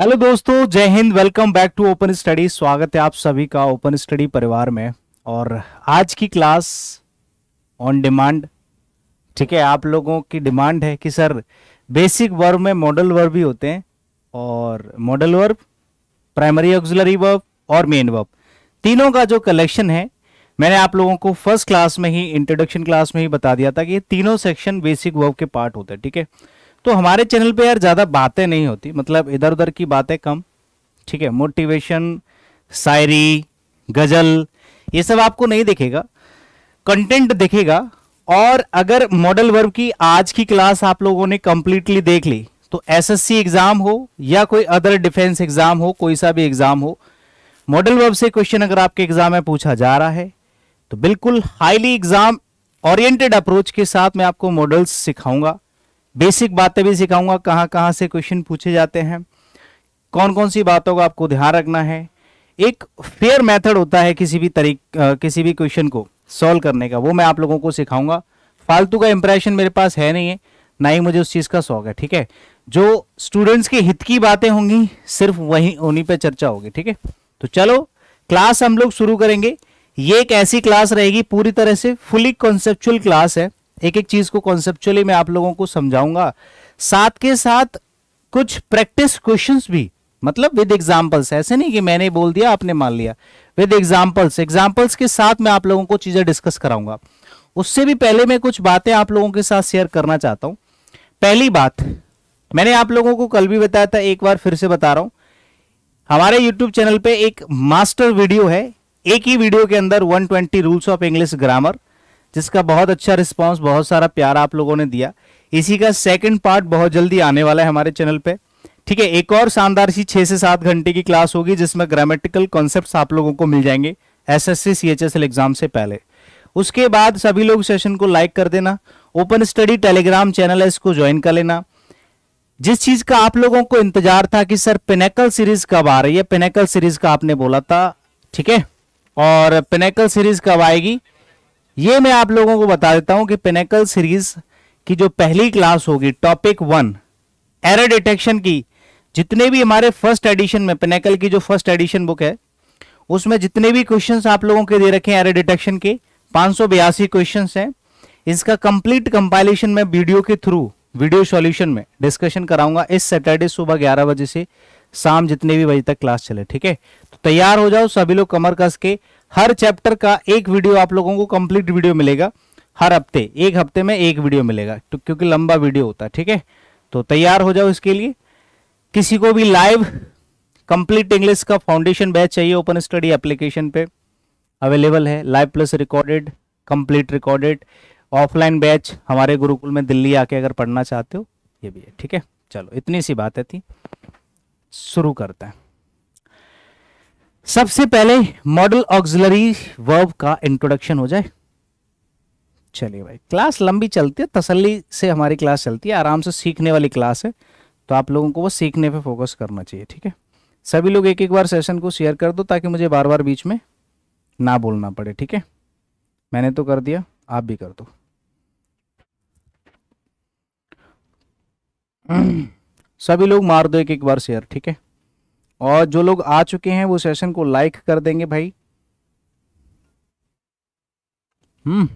Hello दोस्तों जय हिंद welcome back to Open Study स्वागत है आप सभी का ओपन स्टडी परिवार में और आज की क्लास ऑन डिमांड ठीक है आप लोगों की डिमांड है कि सर बेसिक वर्ब में मॉडल वर्ब भी होते हैं और modal verb primary auxiliary verb और मेन वर्ब तीनों का जो कलेक्शन है मैंने आप लोगों को फर्स्ट क्लास में ही इंट्रोडक्शन क्लास में ही बता दिया था कि ये तीनों सेक्शन बेसिक वर्ब के पार्ट होते हैं ठीक है थीके? तो हमारे चैनल पे यार ज़्यादा बातें नहीं होती मतलब इधर उधर की बातें कम ठीक है मोटिवेशन शायरी गज़ल ये सब आपको नहीं देखेगा कंटेंट देखेगा और अगर मॉडल वर्ब की आज की क्लास आप लोगों ने कंप्लीटली देख ली तो एसएससी एग्ज़ाम हो या कोई अदर डिफेंस एग्ज़ाम हो कोई सा भी एग्ज़ाम हो मॉडल वर्ब से क्वेश्चन अगर आपके एग्ज़ाम में पूछा जा रहा है तो बिल्कुल हाईली एग्ज़ाम ओरिएंटेड अप्रोच के साथ मैं आपको मॉडल्स सिखाऊंगा बेसिक बातें भी सिखाऊंगा कहाँ कहाँ से क्वेश्चन पूछे जाते हैं कौन कौन सी बातों का आपको ध्यान रखना है एक फेयर मेथड होता है किसी भी तरीक किसी भी क्वेश्चन को सॉल्व करने का वो मैं आप लोगों को सिखाऊंगा फालतू का इंप्रेशन मेरे पास है नहीं है ना ही मुझे उस चीज़ का शौक है ठीक है जो स्टूडेंट्स के हित की बातें होंगी सिर्फ वहीं उन्हीं पर चर्चा होगी ठीक है तो चलो क्लास हम लोग शुरू करेंगे ये एक ऐसी क्लास रहेगी पूरी तरह से फुली कॉन्सेप्चुअल क्लास है एक एक चीज को कॉन्सेप्चुअली मैं आप लोगों को समझाऊंगा साथ के साथ कुछ प्रैक्टिस क्वेश्चंस भी मतलब विद एग्जाम्पल्स ऐसे नहीं कि मैंने बोल दिया आपने मान लिया विद एग्जाम्पल्स एग्जाम्पल्स के साथ मैं आप लोगों को चीजें डिस्कस कराऊंगा उससे भी पहले मैं कुछ बातें आप लोगों के साथ शेयर करना चाहता हूं पहली बात मैंने आप लोगों को कल भी बताया था एक बार फिर से बता रहा हूं हमारे यूट्यूब चैनल पे एक मास्टर वीडियो है एक ही वीडियो के अंदर 120 रूल्स ऑफ इंग्लिश ग्रामर जिसका बहुत अच्छा रिस्पांस बहुत सारा प्यार आप लोगों ने दिया इसी का सेकंड पार्ट बहुत जल्दी आने वाला है हमारे चैनल पे ठीक है एक और शानदार सी छह से सात घंटे की क्लास होगी जिसमें ग्रामेटिकल कॉन्सेप्ट आप लोगों को मिल जाएंगे S S C C H S L exam से पहले उसके बाद सभी लोग सेशन को लाइक कर देना ओपन स्टडी टेलीग्राम चैनल है इसको ज्वाइन कर लेना जिस चीज का आप लोगों को इंतजार था कि सर पिनेकल सीरीज कब आ रही है पिनेकल सीरीज का आपने बोला था ठीक है और पिनेकल सीरीज कब आएगी ये मैं आप लोगों को बता देता हूं कि पिनेकल सीरीज की जो पहली क्लास होगी टॉपिक वन एरर डिटेक्शन की जितने भी हमारे फर्स्ट एडिशन में पिनेकल की जो फर्स्ट एडिशन बुक है उसमें जितने भी क्वेश्चन आप लोगों के दे रखे हैं एरर डिटेक्शन के बयासी क्वेश्चन हैं इसका कंप्लीट कंपाइलेशन मैं वीडियो के थ्रू वीडियो सॉल्यूशन में डिस्कशन कराऊंगा इस सैटरडे सुबह 11 बजे से शाम जितने भी बजे तक क्लास चले ठीक है तो तैयार हो जाओ सभी लोग कमर कस के हर चैप्टर का एक वीडियो आप लोगों को कंप्लीट वीडियो मिलेगा हर हफ्ते एक हफ्ते में एक वीडियो मिलेगा तो क्योंकि लंबा वीडियो होता है ठीक है तो तैयार हो जाओ इसके लिए किसी को भी लाइव कंप्लीट इंग्लिश का फाउंडेशन बैच चाहिए ओपन स्टडी एप्लीकेशन पे अवेलेबल है live plus recorded complete recorded offline batch हमारे गुरुकुल में दिल्ली आके अगर पढ़ना चाहते हो ये भी है ठीक है चलो इतनी सी बातें थी शुरू करते हैं सबसे पहले मॉडल ऑक्सिलरी वर्ब का इंट्रोडक्शन हो जाए चलिए भाई क्लास लंबी चलती है तसल्ली से हमारी क्लास चलती है आराम से सीखने वाली क्लास है तो आप लोगों को वो सीखने पे फोकस करना चाहिए ठीक है सभी लोग एक एक बार सेशन को शेयर कर दो ताकि मुझे बार बार बीच में ना बोलना पड़े ठीक है मैंने तो कर दिया आप भी कर दो सभी लोग मार दो एक एक बार शेयर ठीक है और जो लोग आ चुके हैं वो सेशन को लाइक कर देंगे भाई हम्म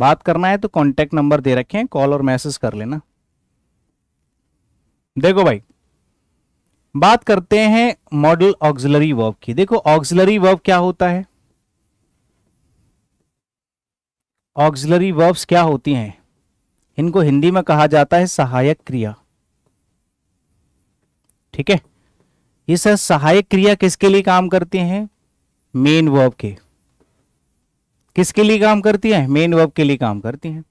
बात करना है तो कांटेक्ट नंबर दे रखे हैं कॉल और मैसेज कर लेना देखो भाई बात करते हैं मॉडल ऑक्सिलरी वर्ब की देखो ऑक्सिलरी वर्ब क्या होता है ऑक्सिलरी वर्ब्स क्या होती हैं इनको हिंदी में कहा जाता है सहायक क्रिया ठीक है ये सर सहायक क्रिया किसके लिए काम करती हैं मेन वर्ब के किसके लिए काम करती हैं मेन वर्ब के लिए काम करती हैं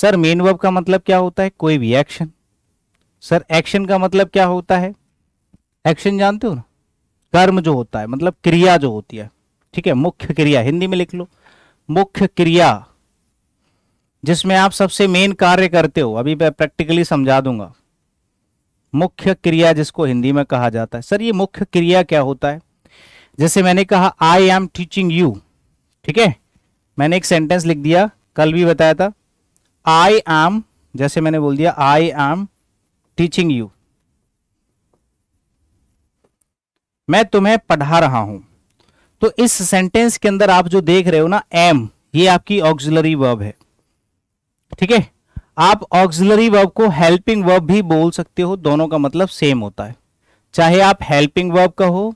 सर मेन वर्ब का मतलब क्या होता है कोई भी एक्शन सर एक्शन का मतलब क्या होता है एक्शन जानते हो ना कर्म जो होता है मतलब क्रिया जो होती है ठीक है मुख्य क्रिया हिंदी में लिख लो मुख्य क्रिया जिसमें आप सबसे मेन कार्य करते हो अभी मैं प्रैक्टिकली समझा दूंगा मुख्य क्रिया जिसको हिंदी में कहा जाता है सर ये मुख्य क्रिया क्या होता है जैसे मैंने कहा आई एम टीचिंग यू ठीक है मैंने एक सेंटेंस लिख दिया कल भी बताया था आई एम जैसे मैंने बोल दिया आई एम टीचिंग यू मैं तुम्हें पढ़ा रहा हूं तो इस सेंटेंस के अंदर आप जो देख रहे हो ना एम ये आपकी ऑक्सिलरी वर्ब है ठीक है आप ऑक्सिलरी वर्ब को हेल्पिंग वर्ब भी बोल सकते हो दोनों का मतलब सेम होता है चाहे आप हेल्पिंग वर्ब का हो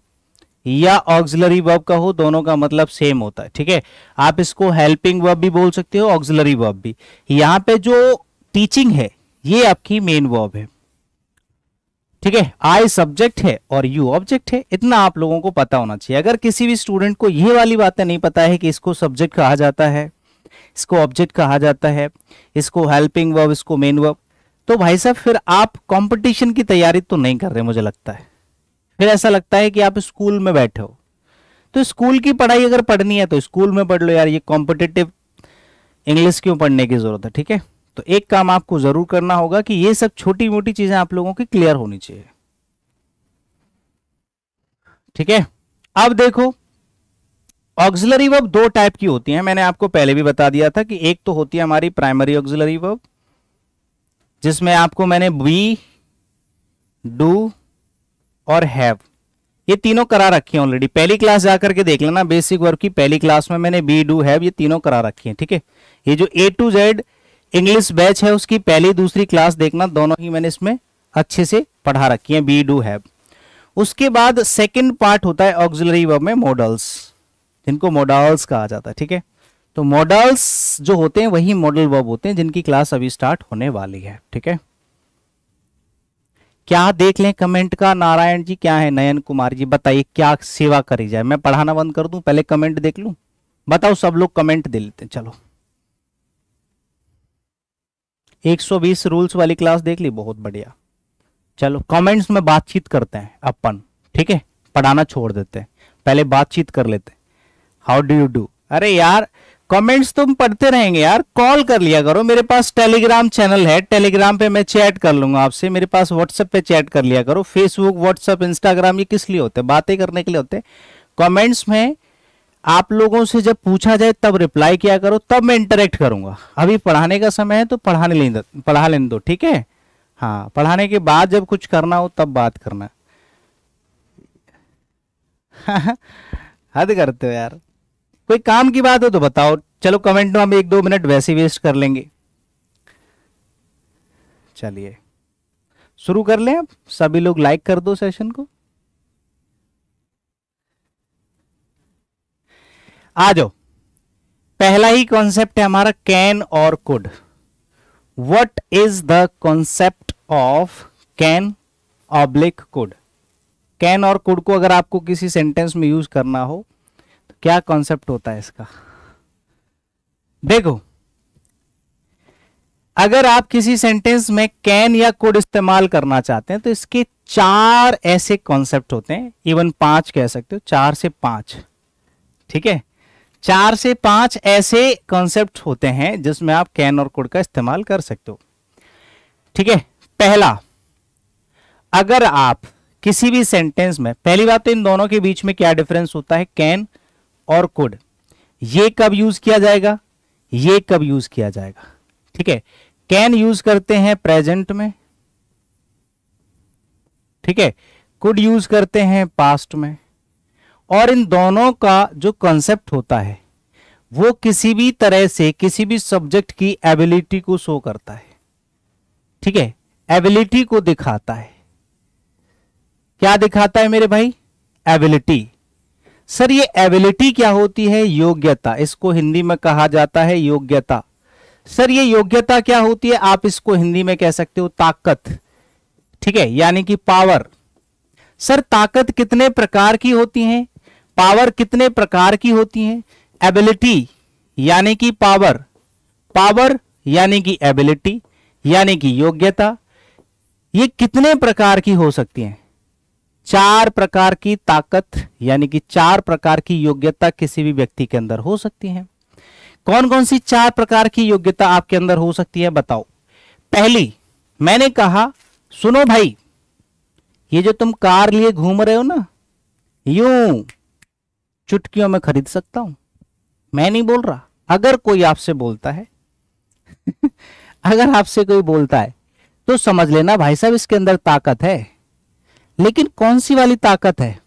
या ऑक्सिलरी वर्ब का हो दोनों का मतलब सेम होता है ठीक है आप इसको हेल्पिंग वर्ब भी बोल सकते हो ऑक्सिलरी वर्ब भी यहां पे जो टीचिंग है ये आपकी मेन वर्ब है ठीक है आई सब्जेक्ट है और यू ऑब्जेक्ट है इतना आप लोगों को पता होना चाहिए अगर किसी भी स्टूडेंट को ये वाली बातें नहीं पता है कि इसको सब्जेक्ट कहा जाता है इसको ऑब्जेक्ट कहा जाता है इसको हेल्पिंग वर्ब इसको मेन वर्ब तो भाई साहब फिर आप कंपटीशन की तैयारी तो नहीं कर रहे मुझे लगता है फिर ऐसा लगता है कि आप स्कूल में बैठे हो तो स्कूल की पढ़ाई अगर पढ़नी है तो स्कूल में पढ़ लो यार ये कॉम्पिटेटिव इंग्लिश क्यों पढ़ने की ज़रूरत है ठीक है तो एक काम आपको ज़रूर करना होगा कि ये सब छोटी मोटी चीज़ें आप लोगों की क्लियर होनी चाहिए ठीक है अब देखो ऑक्सिलरी वर्ब दो टाइप की होती है मैंने आपको पहले भी बता दिया था कि एक तो होती है हमारी प्राइमरी ऑक्सिलरी वर्ब जिसमें आपको मैंने बी डू और हैव ये तीनों करा रखी है ऑलरेडी पहली क्लास जाकर के देख लेना बेसिक वर्ब की पहली क्लास में मैंने बी डू हैव ये तीनों करा रखी है ठीक है ये जो A to Z English batch है उसकी पहली दूसरी क्लास देखना दोनों ही मैंने इसमें अच्छे से पढ़ा रखी है बी डू हैव उसके बाद सेकेंड पार्ट होता है ऑक्सिलरी वर्ब में मॉडल्स जिनको मॉडल्स कहा जाता है ठीक है तो मॉडल्स जो होते हैं वही मॉडल वर्ब होते हैं जिनकी क्लास अभी स्टार्ट होने वाली है ठीक है क्या देख लें कमेंट का नारायण जी क्या है नयन कुमार जी बताइए क्या सेवा करी जाए मैं पढ़ाना बंद कर दूं पहले कमेंट देख लूं बताओ सब लोग कमेंट दे लेते हैं चलो 120 रूल्स वाली क्लास देख ली बहुत बढ़िया चलो कमेंट्स में बातचीत करते हैं अपन ठीक है पढ़ाना छोड़ देते हैं पहले बातचीत कर लेते हैं हाउ डू यू डू अरे यार कमेंट्स तुम पढ़ते रहेंगे यार कॉल कर लिया करो मेरे पास टेलीग्राम चैनल है टेलीग्राम पे मैं चैट कर लूंगा आपसे मेरे पास व्हाट्सएप पे चैट कर लिया करो फेसबुक व्हाट्सएप इंस्टाग्राम ये किस लिए होते हैं बातें करने के लिए होते हैं कमेंट्स में आप लोगों से जब पूछा जाए तब रिप्लाई किया करो तब मैं इंटरेक्ट करूंगा अभी पढ़ाने का समय है तो पढ़ाने लें पढ़ा लेने दो ठीक है हाँ पढ़ाने के बाद जब कुछ करना हो तब बात करना हद करते हो यार कोई काम की बात हो तो बताओ चलो कमेंट में हम एक दो मिनट वैसे वेस्ट कर लेंगे चलिए शुरू कर लें आप सभी लोग लाइक कर दो सेशन को आ जाओ पहला ही कॉन्सेप्ट है हमारा कैन और could what is the concept of can oblique could can और कुड को अगर आपको किसी सेंटेंस में यूज करना हो क्या कॉन्सेप्ट होता है इसका देखो अगर आप किसी सेंटेंस में कैन या कुड इस्तेमाल करना चाहते हैं तो इसके चार ऐसे कॉन्सेप्ट होते हैं इवन पांच कह सकते हो चार से पांच ठीक है चार से पांच ऐसे कॉन्सेप्ट होते हैं जिसमें आप कैन और कुड का इस्तेमाल कर सकते हो ठीक है पहला अगर आप किसी भी सेंटेंस में पहली बात तो इन दोनों के बीच में क्या डिफरेंस होता है कैन और कुड ये कब यूज किया जाएगा ये कब यूज किया जाएगा ठीक है कैन यूज करते हैं प्रेजेंट में ठीक है कुड यूज करते हैं पास्ट में और इन दोनों का जो कंसेप्ट होता है वो किसी भी तरह से किसी भी सब्जेक्ट की एबिलिटी को शो करता है ठीक है एबिलिटी को दिखाता है क्या दिखाता है मेरे भाई एबिलिटी सर ये एबिलिटी क्या होती है योग्यता इसको हिंदी में कहा जाता है योग्यता सर ये योग्यता क्या होती है आप इसको हिंदी में कह सकते हो ताकत ठीक है यानी कि पावर सर ताकत कितने प्रकार की होती है पावर कितने प्रकार की होती है एबिलिटी यानी कि पावर पावर यानी कि एबिलिटी यानी कि योग्यता ये कितने प्रकार की हो सकती हैं चार प्रकार की ताकत यानी कि चार प्रकार की योग्यता किसी भी व्यक्ति के अंदर हो सकती है कौन कौन सी चार प्रकार की योग्यता आपके अंदर हो सकती है बताओ पहली मैंने कहा सुनो भाई ये जो तुम कार लिए घूम रहे हो ना यूं चुटकियों में खरीद सकता हूं मैं नहीं बोल रहा अगर कोई आपसे बोलता है अगर आपसे कोई बोलता है तो समझ लेना भाई साहब इसके अंदर ताकत है लेकिन कौन सी वाली ताकत है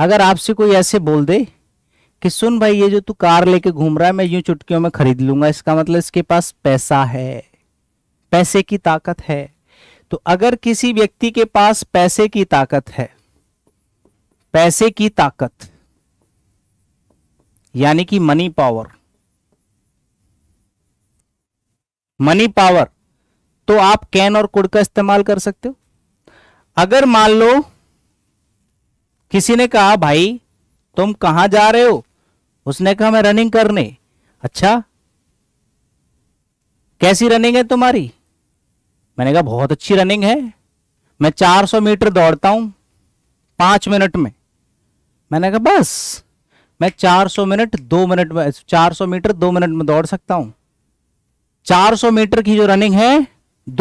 अगर आपसे कोई ऐसे बोल दे कि सुन भाई ये जो तू कार लेके घूम रहा है मैं यूं चुटकियों में खरीद लूंगा इसका मतलब इसके पास पैसा है पैसे की ताकत है तो अगर किसी व्यक्ति के पास पैसे की ताकत है पैसे की ताकत यानी कि मनी पावर मनी पावर तो आप कैन और कुड का इस्तेमाल कर सकते हो अगर मान लो किसी ने कहा भाई तुम कहां जा रहे हो उसने कहा मैं रनिंग करने अच्छा कैसी रनिंग है तुम्हारी मैंने कहा बहुत अच्छी रनिंग है मैं 400 मीटर दौड़ता हूं पांच मिनट में मैंने कहा बस मैं 400 मिनट दो मिनट में 400 मीटर दो मिनट में दौड़ सकता हूं 400 मीटर की जो रनिंग है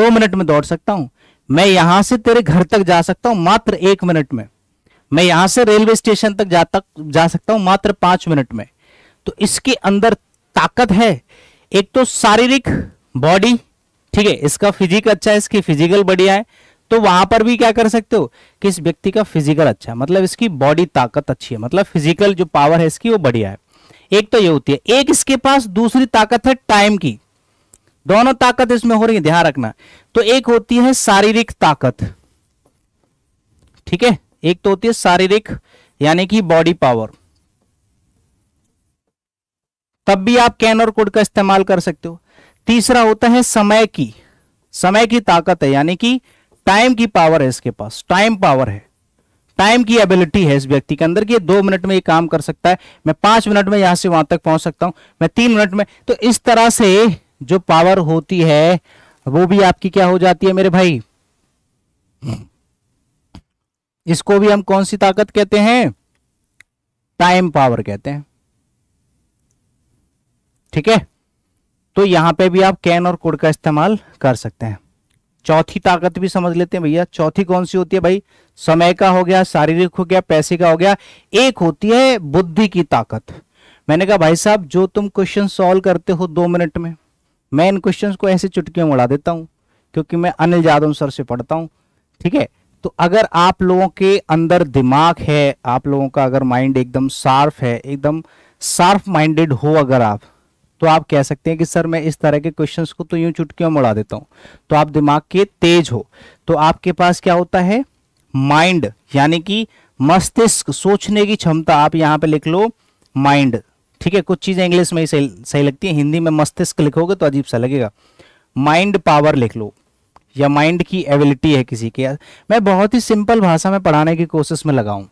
दो मिनट में दौड़ सकता हूं मैं यहां से तेरे घर तक जा सकता हूं मात्र एक मिनट में मैं यहां से रेलवे स्टेशन तक जा तक जा सकता हूं मात्र पांच मिनट में तो इसके अंदर ताकत है एक तो शारीरिक बॉडी ठीक है इसका फिजिक अच्छा है इसकी फिजिकल बढ़िया है तो वहां पर भी क्या कर सकते हो कि इस व्यक्ति का फिजिकल अच्छा है मतलब इसकी बॉडी ताकत अच्छी है मतलब फिजिकल जो पावर है इसकी वो बढ़िया है एक तो ये होती है एक इसके पास दूसरी ताकत है टाइम की दोनों ताकत इसमें हो रही है ध्यान रखना तो एक होती है शारीरिक ताकत ठीक है एक तो होती है शारीरिक यानी कि बॉडी पावर तब भी आप कैन और कोड का इस्तेमाल कर सकते हो तीसरा होता है समय की समय की ताकत है यानी कि टाइम की पावर है इसके पास टाइम पावर है टाइम की एबिलिटी है इस व्यक्ति के अंदर कि दो मिनट में ये काम कर सकता है मैं पांच मिनट में यहां से वहां तक पहुंच सकता हूं मैं तीन मिनट में तो इस तरह से जो पावर होती है वो भी आपकी क्या हो जाती है मेरे भाई इसको भी हम कौन सी ताकत कहते हैं टाइम पावर कहते हैं ठीक है तो यहां पे भी आप कैन और कोड का इस्तेमाल कर सकते हैं चौथी ताकत भी समझ लेते हैं भैया चौथी कौन सी होती है भाई समय का हो गया शारीरिक हो गया पैसे का हो गया एक होती है बुद्धि की ताकत मैंने कहा भाई साहब जो तुम क्वेश्चन सॉल्व करते हो दो मिनट में मैं इन क्वेश्चन को ऐसे चुटकियों में उड़ा देता हूँ क्योंकि मैं अनिल यादव सर से पढ़ता हूँ ठीक है तो अगर आप लोगों के अंदर दिमाग है आप लोगों का अगर माइंड एकदम शार्प है एकदम शार्प माइंडेड हो अगर आप तो आप कह सकते हैं कि सर मैं इस तरह के क्वेश्चंस को तो यूं चुटकियों में उड़ा देता हूं तो आप दिमाग के तेज हो तो आपके पास क्या होता है माइंड यानी कि मस्तिष्क सोचने की क्षमता आप यहां पे लिख लो माइंड ठीक है कुछ चीज़ें इंग्लिश में ही सही सही लगती है हिंदी में मस्तिष्क लिखोगे तो अजीब सा लगेगा माइंड पावर लिख लो या माइंड की एबिलिटी है किसी के मैं बहुत ही सिंपल भाषा में पढ़ाने की कोशिश में लगाऊं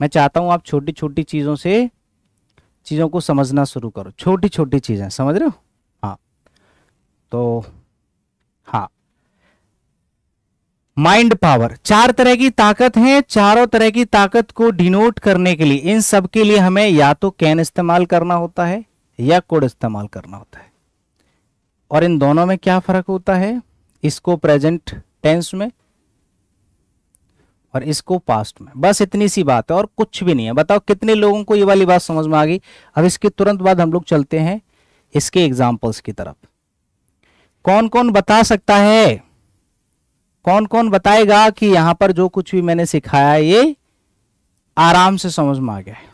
मैं चाहता हूँ आप छोटी छोटी चीज़ों से चीज़ों को समझना शुरू करो छोटी छोटी चीज़ें समझ रहे हो हाँ तो हाँ माइंड पावर चार तरह की ताकत है चारों तरह की ताकत को डिनोट करने के लिए इन सब के लिए हमें या तो कैन इस्तेमाल करना होता है या कोड इस्तेमाल करना होता है और इन दोनों में क्या फर्क होता है इसको प्रेजेंट टेंस में और इसको पास्ट में बस इतनी सी बात है और कुछ भी नहीं है बताओ कितने लोगों को ये वाली बात समझ में आ गई अब इसके तुरंत बाद हम लोग चलते हैं इसके एग्जाम्पल्स की तरफ कौन कौन बता सकता है कौन कौन बताएगा कि यहां पर जो कुछ भी मैंने सिखाया ये आराम से समझ में आ गया है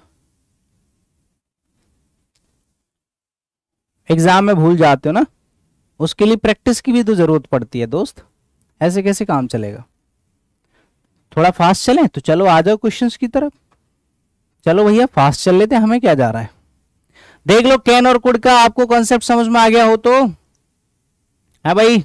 एग्जाम में भूल जाते हो ना उसके लिए प्रैक्टिस की भी तो जरूरत पड़ती है दोस्त ऐसे कैसे काम चलेगा थोड़ा फास्ट चलें तो चलो आ जाओ क्वेश्चंस की तरफ चलो भैया फास्ट चल लेते हमें क्या जा रहा है देख लो कैन और कुड का आपको कॉन्सेप्ट समझ में आ गया हो तो है हाँ भाई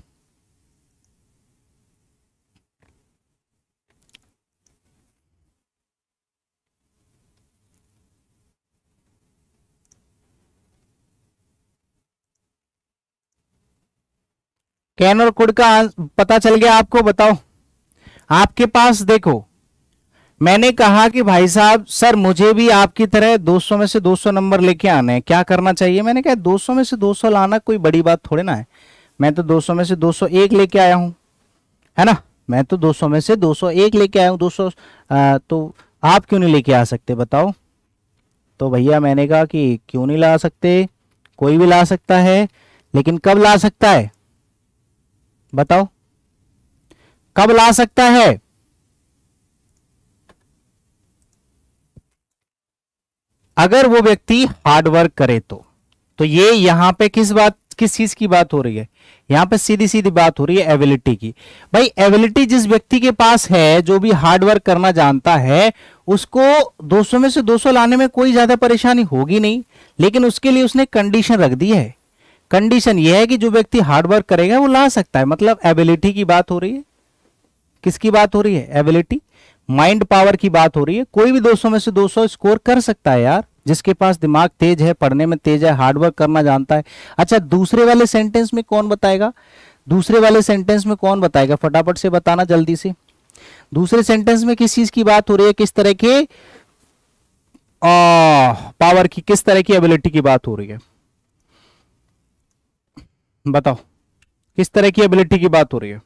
कैन और कुड का पता चल गया आपको बताओ आपके पास देखो मैंने कहा कि भाई साहब सर मुझे भी आपकी तरह 200 में से 200 नंबर लेके आने हैं क्या करना चाहिए मैंने कहा 200 में से 200 लाना कोई बड़ी बात थोड़ी ना है मैं तो 200 में से 201 लेके आया हूं है ना मैं तो 200 में से 201 लेके आया हूँ 200 आ, तो आप क्यों नहीं लेके आ सकते बताओ तो भैया मैंने कहा कि क्यों नहीं ला सकते कोई भी ला सकता है लेकिन कब ला सकता है बताओ कब ला सकता है अगर वो व्यक्ति हार्डवर्क करे तो तो ये यहां पे किस बात किस चीज की बात हो रही है यहां पे सीधी सीधी बात हो रही है एबिलिटी की भाई एबिलिटी जिस व्यक्ति के पास है जो भी हार्डवर्क करना जानता है उसको 200 में से 200 लाने में कोई ज्यादा परेशानी होगी नहीं लेकिन उसके लिए उसने कंडीशन रख दी है कंडीशन यह है कि जो व्यक्ति हार्डवर्क करेगा वो ला सकता है मतलब एबिलिटी की बात हो रही है किसकी बात हो रही है एबिलिटी माइंड पावर की बात हो रही है कोई भी 200 में से 200 स्कोर कर सकता है यार जिसके पास दिमाग तेज है पढ़ने में तेज है हार्डवर्क करना जानता है अच्छा दूसरे वाले सेंटेंस में कौन बताएगा दूसरे वाले सेंटेंस में कौन बताएगा फटाफट से बताना जल्दी से दूसरे सेंटेंस में किस चीज की बात हो रही है किस तरह के पावर की किस तरह की एबिलिटी की बात हो रही है बताओ किस तरह की एबिलिटी की बात हो रही है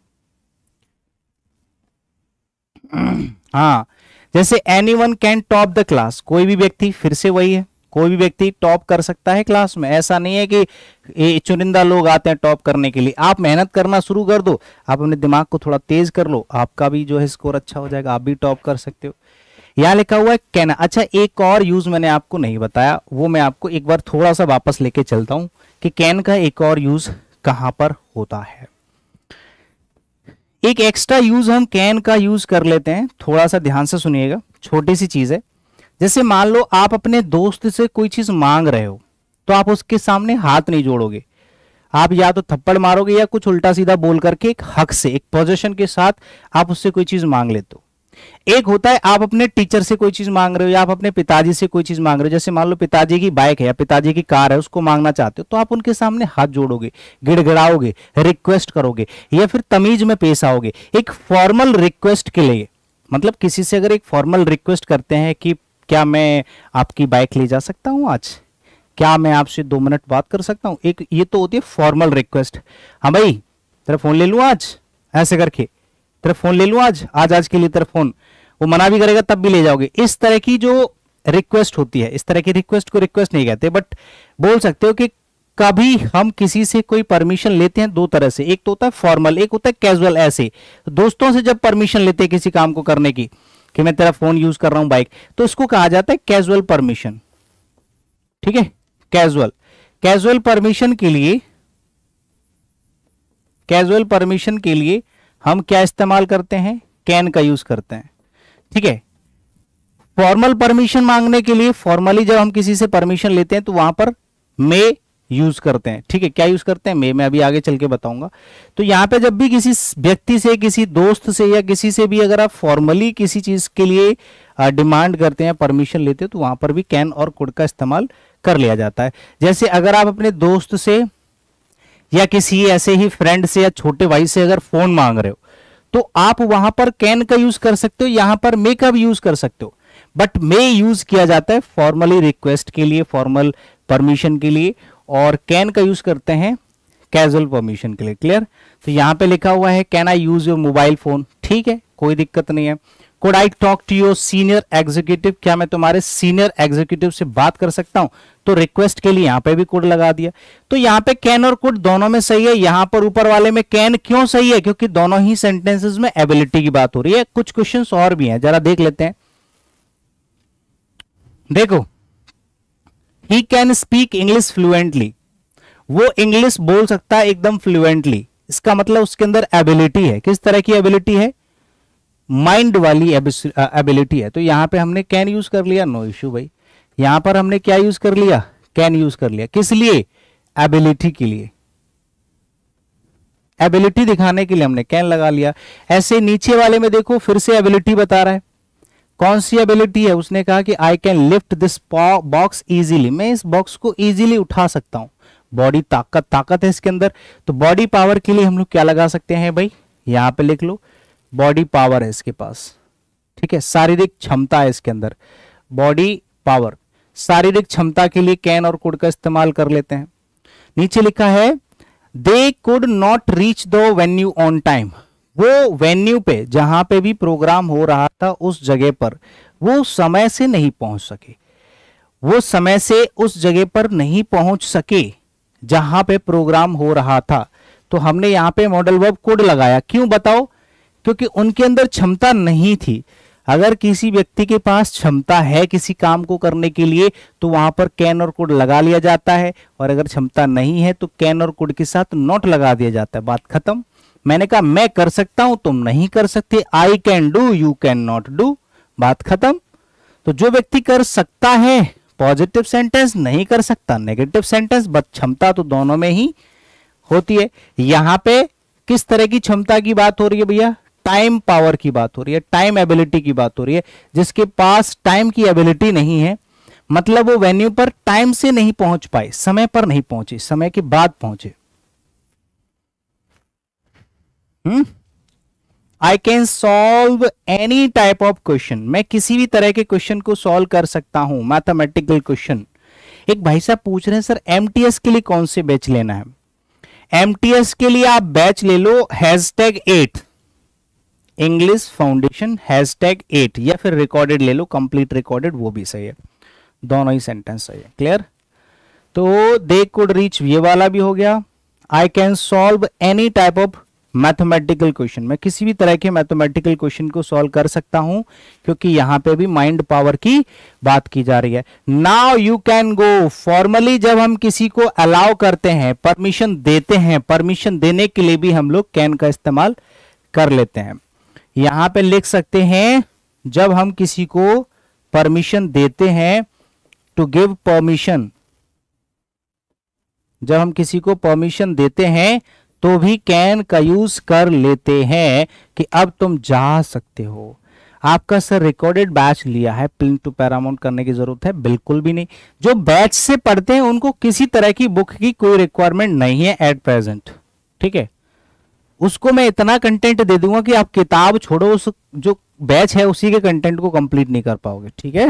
हाँ जैसे anyone can top the class कोई भी व्यक्ति फिर से वही है कोई भी व्यक्ति टॉप कर सकता है क्लास में ऐसा नहीं है कि चुनिंदा लोग आते हैं टॉप करने के लिए आप मेहनत करना शुरू कर दो आप अपने दिमाग को थोड़ा तेज कर लो आपका भी जो है स्कोर अच्छा हो जाएगा आप भी टॉप कर सकते हो यहाँ लिखा हुआ है कैन अच्छा एक और यूज मैंने आपको नहीं बताया वो मैं आपको एक बार थोड़ा सा वापस लेके चलता हूँ कि कैन का एक और यूज कहां पर होता है एक एक्स्ट्रा यूज हम कैन का यूज कर लेते हैं थोड़ा सा ध्यान से सुनिएगा छोटी सी चीज है जैसे मान लो आप अपने दोस्त से कोई चीज मांग रहे हो तो आप उसके सामने हाथ नहीं जोड़ोगे आप या तो थप्पड़ मारोगे या कुछ उल्टा सीधा बोल करके एक हक से एक पोजिशन के साथ आप उससे कोई चीज मांग लेते हो एक होता है आप अपने टीचर से कोई चीज मांग रहे हो या आप अपने पिताजी से कोई चीज मांग रहे हो जैसे मान लो पिताजी की बाइक है या पिताजी की कार है उसको मांगना चाहते हो तो आप उनके सामने हाथ जोड़ोगे गिड़गिड़ाओगे रिक्वेस्ट करोगे या फिर तमीज में पेश आओगे एक फॉर्मल रिक्वेस्ट के लिए मतलब किसी से अगर एक फॉर्मल रिक्वेस्ट करते हैं कि क्या मैं आपकी बाइक ले जा सकता हूँ आज क्या मैं आपसे दो मिनट बात कर सकता हूँ एक ये तो होती है फॉर्मल रिक्वेस्ट हाँ भाई तेरा फोन ले लू आज ऐसे करके तेरा फोन ले लू आज आज आज के लिए तेरा फोन वो मना भी करेगा तब भी ले जाओगे इस तरह की जो रिक्वेस्ट होती है इस तरह की रिक्वेस्ट को रिक्वेस्ट नहीं कहते बट बोल सकते हो कि कभी हम किसी से कोई परमिशन लेते हैं दो तरह से एक तो होता है फॉर्मल एक होता है कैजुअल ऐसे दोस्तों से जब परमिशन लेते हैं किसी काम को करने की कि मैं तेरा फोन यूज कर रहा हूं बाइक तो इसको कहा जाता है कैजुअल परमिशन ठीक है कैजुअल कैजुअल परमिशन के लिए कैजुअल परमिशन के लिए हम क्या इस्तेमाल करते हैं कैन का यूज करते हैं ठीक है फॉर्मल परमिशन मांगने के लिए फॉर्मली जब हम किसी से परमिशन लेते हैं तो वहां पर मे यूज करते हैं ठीक है क्या यूज करते हैं मे मैं अभी आगे चल के बताऊंगा तो यहां पे जब भी किसी व्यक्ति से किसी दोस्त से या किसी से भी अगर आप फॉर्मली किसी चीज के लिए डिमांड करते हैं परमिशन लेते हैं तो वहां पर भी कैन और कुड का इस्तेमाल कर लिया जाता है जैसे अगर आप अपने दोस्त से या किसी ऐसे ही फ्रेंड से या छोटे भाई से अगर फोन मांग रहे हो तो आप वहां पर कैन का यूज कर सकते हो यहां पर मे का भी यूज कर सकते हो बट मे यूज किया जाता है फॉर्मली रिक्वेस्ट के लिए फॉर्मल परमिशन के लिए और कैन का यूज करते हैं कैजुअल परमिशन के लिए क्लियर तो यहां पे लिखा हुआ है can I use your mobile phone ठीक है कोई दिक्कत नहीं है could I talk to your senior executive क्या मैं तुम्हारे सीनियर एग्जीक्यूटिव से बात कर सकता हूं तो रिक्वेस्ट के लिए यहां पे भी कोड लगा दिया तो यहां पे कैन और कुड दोनों में सही है यहां पर ऊपर वाले में कैन क्यों सही है क्योंकि दोनों ही सेंटेंसेस में एबिलिटी की बात हो रही है कुछ क्वेश्चन और भी हैं जरा देख लेते हैं देखो he can speak English fluently वो इंग्लिश बोल सकता है एकदम फ्लुएंटली इसका मतलब उसके अंदर एबिलिटी है किस तरह की एबिलिटी है माइंड वाली एबिलिटी है तो यहां पे हमने कैन यूज कर लिया नो no इश्यू भाई यहां पर हमने क्या यूज कर लिया कैन यूज कर लिया किस लिए एबिलिटी के लिए एबिलिटी दिखाने के लिए हमने कैन लगा लिया ऐसे नीचे वाले में देखो फिर से एबिलिटी बता रहा है कौन सी एबिलिटी है उसने कहा कि I can lift this box easily मैं इस बॉक्स को इजिली उठा सकता हूं बॉडी ताकत ताकत है इसके अंदर तो बॉडी पावर के लिए हम लोग क्या लगा सकते हैं भाई यहां पे लिख लो बॉडी पावर है इसके पास ठीक है शारीरिक क्षमता है इसके अंदर बॉडी पावर शारीरिक क्षमता के लिए कैन और कुड का इस्तेमाल कर लेते हैं नीचे लिखा है they could not reach the venue on time वो वेन्यू पे जहां पे भी प्रोग्राम हो रहा था उस जगह पर वो समय से नहीं पहुंच सके वो समय से उस जगह पर नहीं पहुंच सके जहां पे प्रोग्राम हो रहा था तो हमने यहां पे मॉडल वर्ब कुड लगाया क्यों बताओ क्योंकि उनके अंदर क्षमता नहीं थी अगर किसी व्यक्ति के पास क्षमता है किसी काम को करने के लिए तो वहां पर कैन और कुड लगा लिया जाता है और अगर क्षमता नहीं है तो कैन और कुड के साथ नोट लगा दिया जाता है बात खत्म मैंने कहा मैं कर सकता हूं तुम नहीं कर सकते I can do you can not do बात खत्म तो जो व्यक्ति कर सकता है पॉजिटिव सेंटेंस नहीं कर सकता नेगेटिव सेंटेंस बट क्षमता तो दोनों में ही होती है यहां पे किस तरह की क्षमता की बात हो रही है भैया टाइम पावर की बात हो रही है टाइम एबिलिटी की बात हो रही है जिसके पास टाइम की एबिलिटी नहीं है मतलब वो वेन्यू पर टाइम से नहीं पहुंच पाए समय पर नहीं पहुंचे समय के बाद पहुंचे I can solve any type of question मैं किसी भी तरह के क्वेश्चन को सॉल्व कर सकता हूं मैथमेटिकल क्वेश्चन एक भाई साहब पूछ रहे हैं सर एमटीएस के लिए कौन से बैच लेना है एमटीएस के लिए आप बैच ले लो hashtag at English foundation hashtag at या फिर रिकॉर्डेड ले लो कंप्लीट रिकॉर्डेड वो भी सही है दोनों ही सेंटेंस सही है क्लियर तो दे कुड रीच ये वाला भी हो गया I can solve any type of mathematical question मैं किसी भी तरह के मैथमेटिकल क्वेश्चन को सॉल्व कर सकता हूं क्योंकि यहां पे भी माइंड पावर की बात की जा रही है now you can go formally जब हम किसी को अलाउ करते हैं परमिशन देते हैं परमिशन देने के लिए भी हम लोग कैन का इस्तेमाल कर लेते हैं यहां पे लिख सकते हैं जब हम किसी को परमिशन देते हैं टू गिव परमिशन जब हम किसी को परमिशन देते हैं तो भी कैन का यूज कर लेते हैं कि अब तुम जा सकते हो आपका सर रिकॉर्डेड बैच लिया है प्लिन टू पैरामाउंट करने की जरूरत है बिल्कुल भी नहीं जो बैच से पढ़ते हैं उनको किसी तरह की बुक की कोई रिक्वायरमेंट नहीं है एट प्रेजेंट ठीक है उसको मैं इतना कंटेंट दे दूंगा कि आप किताब छोड़ो उस जो बैच है उसी के कंटेंट को कंप्लीट नहीं कर पाओगे ठीक है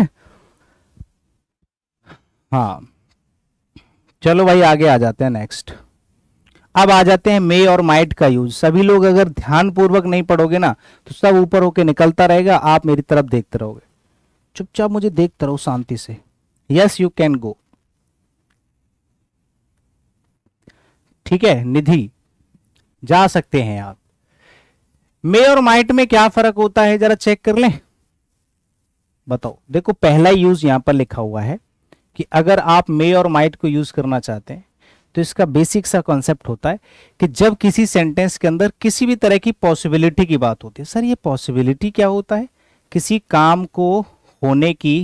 हाँ चलो भाई आगे आ जाते हैं नेक्स्ट अब आ जाते हैं मे और माइट का यूज सभी लोग अगर ध्यान पूर्वक नहीं पढ़ोगे ना तो सब ऊपर होके निकलता रहेगा आप मेरी तरफ देखते रहोगे चुपचाप मुझे देखते रहो शांति से यस यू कैन गो ठीक है निधि जा सकते हैं आप मे और माइट में क्या फर्क होता है जरा चेक कर लें बताओ देखो पहला यूज यहां पर लिखा हुआ है कि अगर आप मे और माइट को यूज करना चाहते हैं तो इसका बेसिक सा कॉन्सेप्ट होता है कि जब किसी सेंटेंस के अंदर किसी भी तरह की पॉसिबिलिटी की बात होती है सर ये पॉसिबिलिटी क्या होता है किसी काम को होने की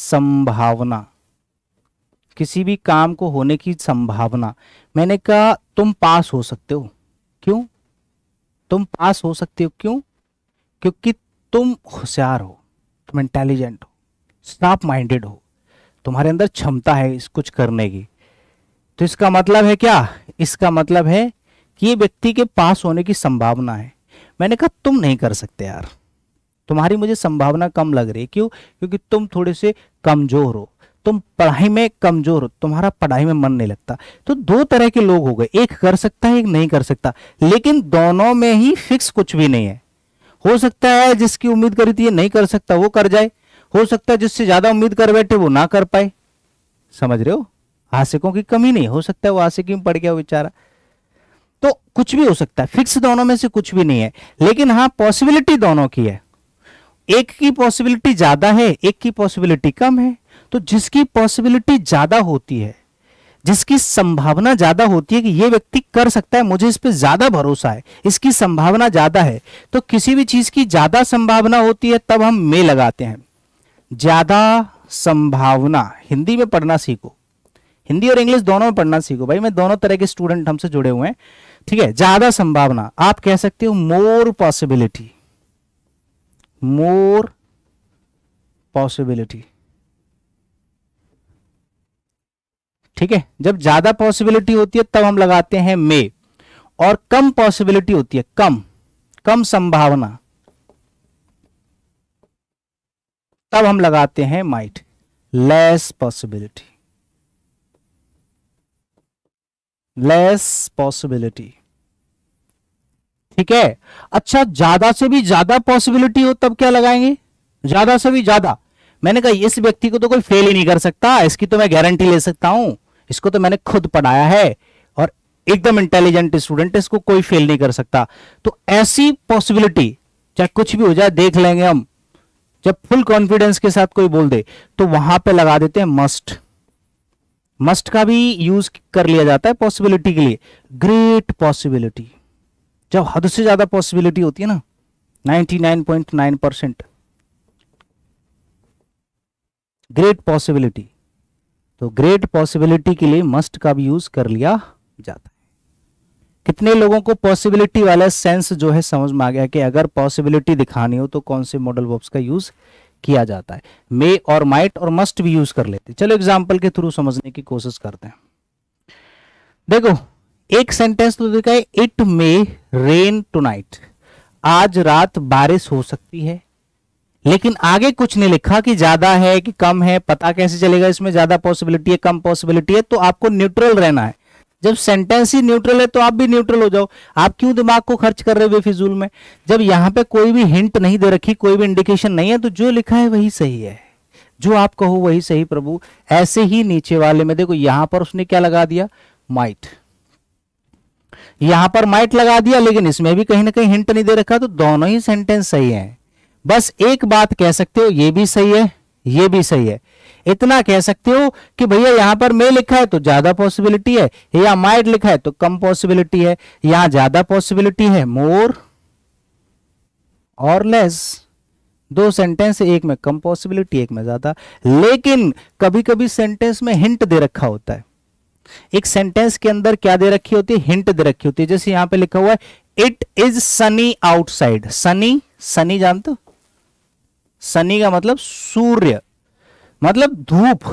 संभावना किसी भी काम को होने की संभावना मैंने कहा तुम पास हो सकते हो क्यों तुम पास हो सकते हो क्यों क्योंकि तुम होशियार हो तुम इंटेलिजेंट हो स्टाफ माइंडेड हो तुम्हारे अंदर क्षमता है इस कुछ करने की तो इसका मतलब है क्या इसका मतलब है कि ये व्यक्ति के पास होने की संभावना है मैंने कहा तुम नहीं कर सकते यार तुम्हारी मुझे संभावना कम लग रही है क्यों क्योंकि तुम थोड़े से कमजोर हो तुम पढ़ाई में कमजोर हो तुम्हारा पढ़ाई में मन नहीं लगता तो दो तरह के लोग हो गए एक कर सकता है एक नहीं कर सकता लेकिन दोनों में ही फिक्स कुछ भी नहीं है हो सकता है जिसकी उम्मीद करी थी ये नहीं कर सकता वो कर जाए हो सकता है जिससे ज्यादा उम्मीद कर बैठे वो ना कर पाए समझ रहे हो आशिकों की कमी नहीं हो सकता है वो आशिकी में पड़ गया बेचारा तो कुछ भी हो सकता है फिक्स दोनों में से कुछ भी नहीं है लेकिन हाँ पॉसिबिलिटी दोनों की है एक की पॉसिबिलिटी ज्यादा है एक की पॉसिबिलिटी कम है तो जिसकी पॉसिबिलिटी ज्यादा होती है जिसकी संभावना ज्यादा होती है कि यह व्यक्ति कर सकता है मुझे इस पर ज्यादा भरोसा है इसकी संभावना ज्यादा है तो किसी भी चीज की ज्यादा संभावना होती है तब हम में लगाते हैं ज्यादा संभावना हिंदी में पढ़ना सीखो हिंदी और इंग्लिश दोनों में पढ़ना सीखो भाई मैं दोनों तरह के स्टूडेंट हमसे जुड़े हुए हैं ठीक है ज्यादा संभावना आप कह सकते हो मोर पॉसिबिलिटी मोर पॉसिबिलिटी ठीक है जब ज्यादा पॉसिबिलिटी होती है तब हम लगाते हैं मे और कम पॉसिबिलिटी होती है कम कम संभावना तब हम लगाते हैं might less possibility less possibility ठीक है अच्छा ज्यादा से भी ज्यादा पॉसिबिलिटी हो तब क्या लगाएंगे ज्यादा से भी ज्यादा मैंने कहा इस व्यक्ति को तो कोई फेल ही नहीं कर सकता इसकी तो मैं गारंटी ले सकता हूं इसको तो मैंने खुद पढ़ाया है और एकदम इंटेलिजेंट स्टूडेंट इसको कोई फेल नहीं कर सकता तो ऐसी पॉसिबिलिटी चाहे कुछ भी हो जाए देख लेंगे हम जब फुल कॉन्फिडेंस के साथ कोई बोल दे तो वहां पे लगा देते हैं मस्ट मस्ट का भी यूज कर लिया जाता है पॉसिबिलिटी के लिए ग्रेट पॉसिबिलिटी जब हद से ज्यादा पॉसिबिलिटी होती है ना 99.9 परसेंट ग्रेट पॉसिबिलिटी तो ग्रेट पॉसिबिलिटी के लिए मस्ट का भी यूज कर लिया जाता है कितने लोगों को पॉसिबिलिटी वाला सेंस जो है समझ में आ गया कि अगर पॉसिबिलिटी दिखानी हो तो कौन से मॉडल वर्ब्स का यूज किया जाता है मे और माइट और मस्ट भी यूज कर लेते चलो एग्जाम्पल के थ्रू समझने की कोशिश करते हैं देखो एक सेंटेंस तो देखा है इट मे रेन टू आज रात बारिश हो सकती है लेकिन आगे कुछ नहीं लिखा कि ज्यादा है कि कम है पता कैसे चलेगा इसमें ज्यादा पॉसिबिलिटी है कम पॉसिबिलिटी है तो आपको न्यूट्रल रहना है जब सेंटेंस ही न्यूट्रल है तो आप भी न्यूट्रल हो जाओ आप क्यों दिमाग को खर्च कर रहे हो बेफिजूल में जब यहां पे कोई भी हिंट नहीं दे रखी कोई भी इंडिकेशन नहीं है तो जो लिखा है वही सही है जो आप कहो वही सही प्रभु ऐसे ही नीचे वाले में देखो यहां पर उसने क्या लगा दिया माइट यहां पर माइट लगा दिया लेकिन इसमें भी कहीं ना कहीं हिंट नहीं दे रखा तो दोनों ही सेंटेंस सही है बस एक बात कह सकते हो ये भी सही है ये भी सही है इतना कह सकते हो कि भैया यहां पर मैं लिखा है तो ज्यादा पॉसिबिलिटी है या माइड लिखा है तो कम पॉसिबिलिटी है यहां ज्यादा पॉसिबिलिटी है मोर और लेस दो सेंटेंस एक में कम पॉसिबिलिटी एक में ज्यादा लेकिन कभी कभी सेंटेंस में हिंट दे रखा होता है एक सेंटेंस के अंदर क्या दे रखी होती है हिंट दे रखी होती है जैसे यहां पे लिखा हुआ है it is sunny outside sunny sunny जानते हो सनी का मतलब सूर्य मतलब धूप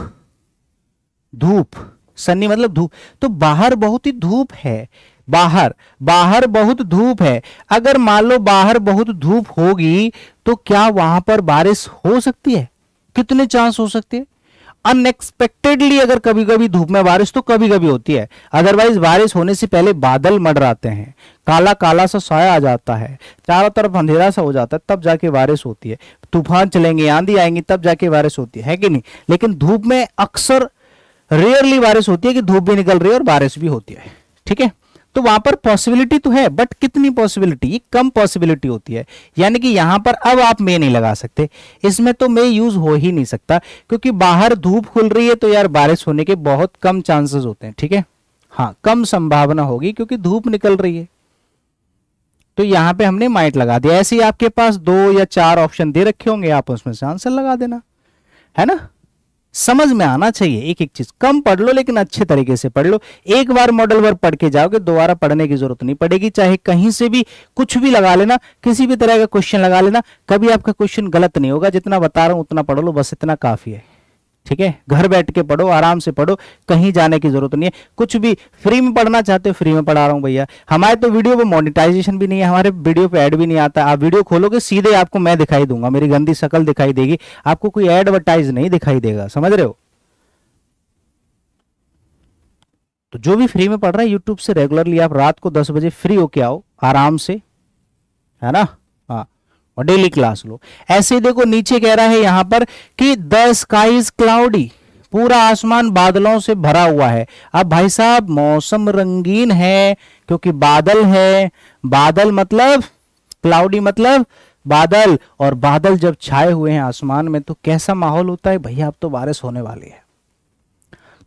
धूप सनी मतलब धूप तो बाहर बहुत ही धूप है बाहर बाहर बहुत धूप है अगर मान लो बाहर बहुत धूप होगी तो क्या वहां पर बारिश हो सकती है कितने चांस हो सकते हैं अनएक्सपेक्टेडली अगर कभी कभी धूप में बारिश तो कभी कभी होती है अदरवाइज बारिश होने से पहले बादल मडराते हैं काला काला सा साया आ जाता है चारों तरफ अंधेरा सा हो जाता है तब जाके बारिश होती है तूफान चलेंगे आंधी आएंगी तब जाके बारिश होती है, है कि नहीं लेकिन धूप में अक्सर रेयरली बारिश होती है कि धूप भी निकल रही है और बारिश भी होती है ठीक है तो वहां पर पॉसिबिलिटी तो है बट कितनी पॉसिबिलिटी कम पॉसिबिलिटी होती है यानी कि यहां पर अब आप मे नहीं लगा सकते इसमें तो मे यूज हो ही नहीं सकता क्योंकि बाहर धूप खुल रही है तो यार बारिश होने के बहुत कम चांसेस होते हैं ठीक है हाँ कम संभावना होगी क्योंकि धूप निकल रही है तो यहां पे हमने माइट लगा दिया ऐसे ही आपके पास दो या चार ऑप्शन दे रखे होंगे आप उसमें से आंसर लगा देना है ना समझ में आना चाहिए एक एक चीज कम पढ़ लो लेकिन अच्छे तरीके से पढ़ लो एक बार मॉडल वर्क पढ़ के जाओगे दोबारा पढ़ने की जरूरत नहीं पड़ेगी चाहे कहीं से भी कुछ भी लगा लेना किसी भी तरह का क्वेश्चन लगा लेना कभी आपका क्वेश्चन गलत नहीं होगा जितना बता रहा हूं उतना पढ़ लो बस इतना काफी है ठीक है घर बैठ के पढ़ो आराम से पढ़ो कहीं जाने की जरूरत नहीं है कुछ भी फ्री में पढ़ना चाहते हो फ्री में पढ़ा रहा हूँ भैया हमारे तो वीडियो पे मोनिटाइजेशन भी नहीं है हमारे वीडियो पे ऐड भी नहीं आता आप वीडियो खोलोगे सीधे आपको मैं दिखाई दूंगा मेरी गंदी शकल दिखाई देगी आपको कोई एडवर्टाइज नहीं दिखाई देगा समझ रहे हो तो जो भी फ्री में पढ़ रहा है यूट्यूब से रेगुलरली आप रात को दस बजे फ्री होके आओ आराम से है ना और डेली क्लास लो ऐसे देखो नीचे कह रहा है यहां पर कि द स्काई इज क्लाउडी पूरा आसमान बादलों से भरा हुआ है अब भाई साहब मौसम रंगीन है क्योंकि बादल है बादल मतलब क्लाउडी मतलब बादल और बादल जब छाए हुए हैं आसमान में तो कैसा माहौल होता है भैया अब तो बारिश होने वाली है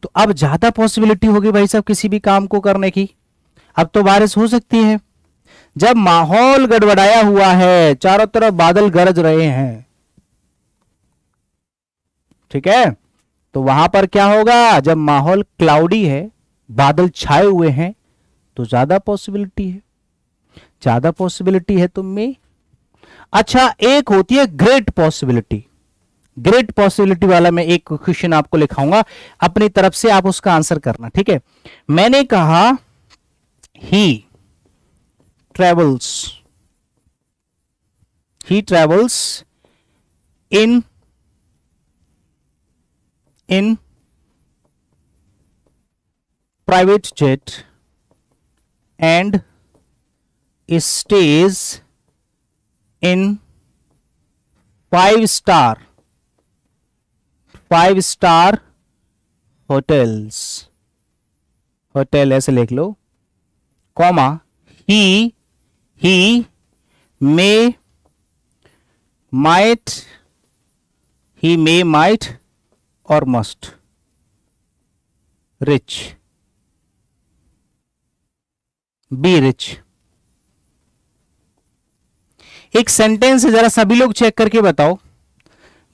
तो अब ज्यादा पॉसिबिलिटी होगी भाई साहब किसी भी काम को करने की अब तो बारिश हो सकती है जब माहौल गड़बड़ाया हुआ है चारों तरफ बादल गरज रहे हैं ठीक है तो वहां पर क्या होगा जब माहौल क्लाउडी है बादल छाए हुए हैं तो ज्यादा पॉसिबिलिटी है ज्यादा पॉसिबिलिटी है तुम में अच्छा एक होती है ग्रेट पॉसिबिलिटी ग्रेट पॉसिबिलिटी वाला मैं एक क्वेश्चन आपको लिखाऊंगा अपनी तरफ से आप उसका आंसर करना ठीक है मैंने कहा ही travels. He travels in in private jet and stays in five star five star hotels. Hotel. ऐसे लिख लो कॉमा ही he may might he may might or must rich be rich एक सेंटेंस है जरा सभी लोग चेक करके बताओ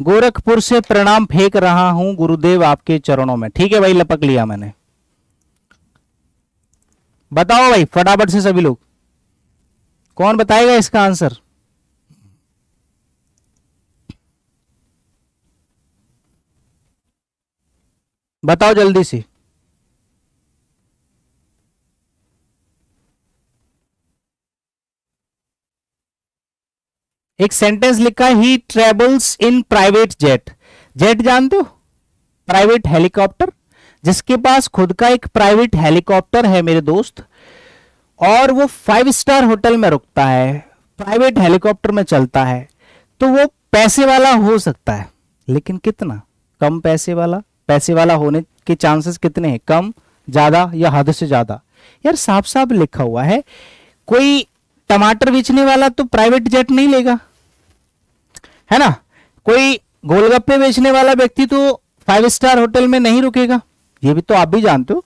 गोरखपुर से प्रणाम फेंक रहा हूं गुरुदेव आपके चरणों में ठीक है भाई लपक लिया मैंने बताओ भाई फटाफट से सभी लोग कौन बताएगा इसका आंसर बताओ जल्दी से एक सेंटेंस लिखा ही travels in private jet jet जानते हो प्राइवेट हेलीकॉप्टर जिसके पास खुद का एक प्राइवेट हेलीकॉप्टर है मेरे दोस्त और वो फाइव स्टार होटल में रुकता है प्राइवेट हेलीकॉप्टर में चलता है तो वो पैसे वाला हो सकता है लेकिन कितना कम पैसे वाला पैसे वाला होने के चांसेस कितने हैं कम ज्यादा या हद से ज्यादा यार साफ साफ लिखा हुआ है कोई टमाटर बेचने वाला तो प्राइवेट जेट नहीं लेगा है ना कोई गोलगप्पे बेचने वाला व्यक्ति तो फाइव स्टार होटल में नहीं रुकेगा ये भी तो आप भी जानते हो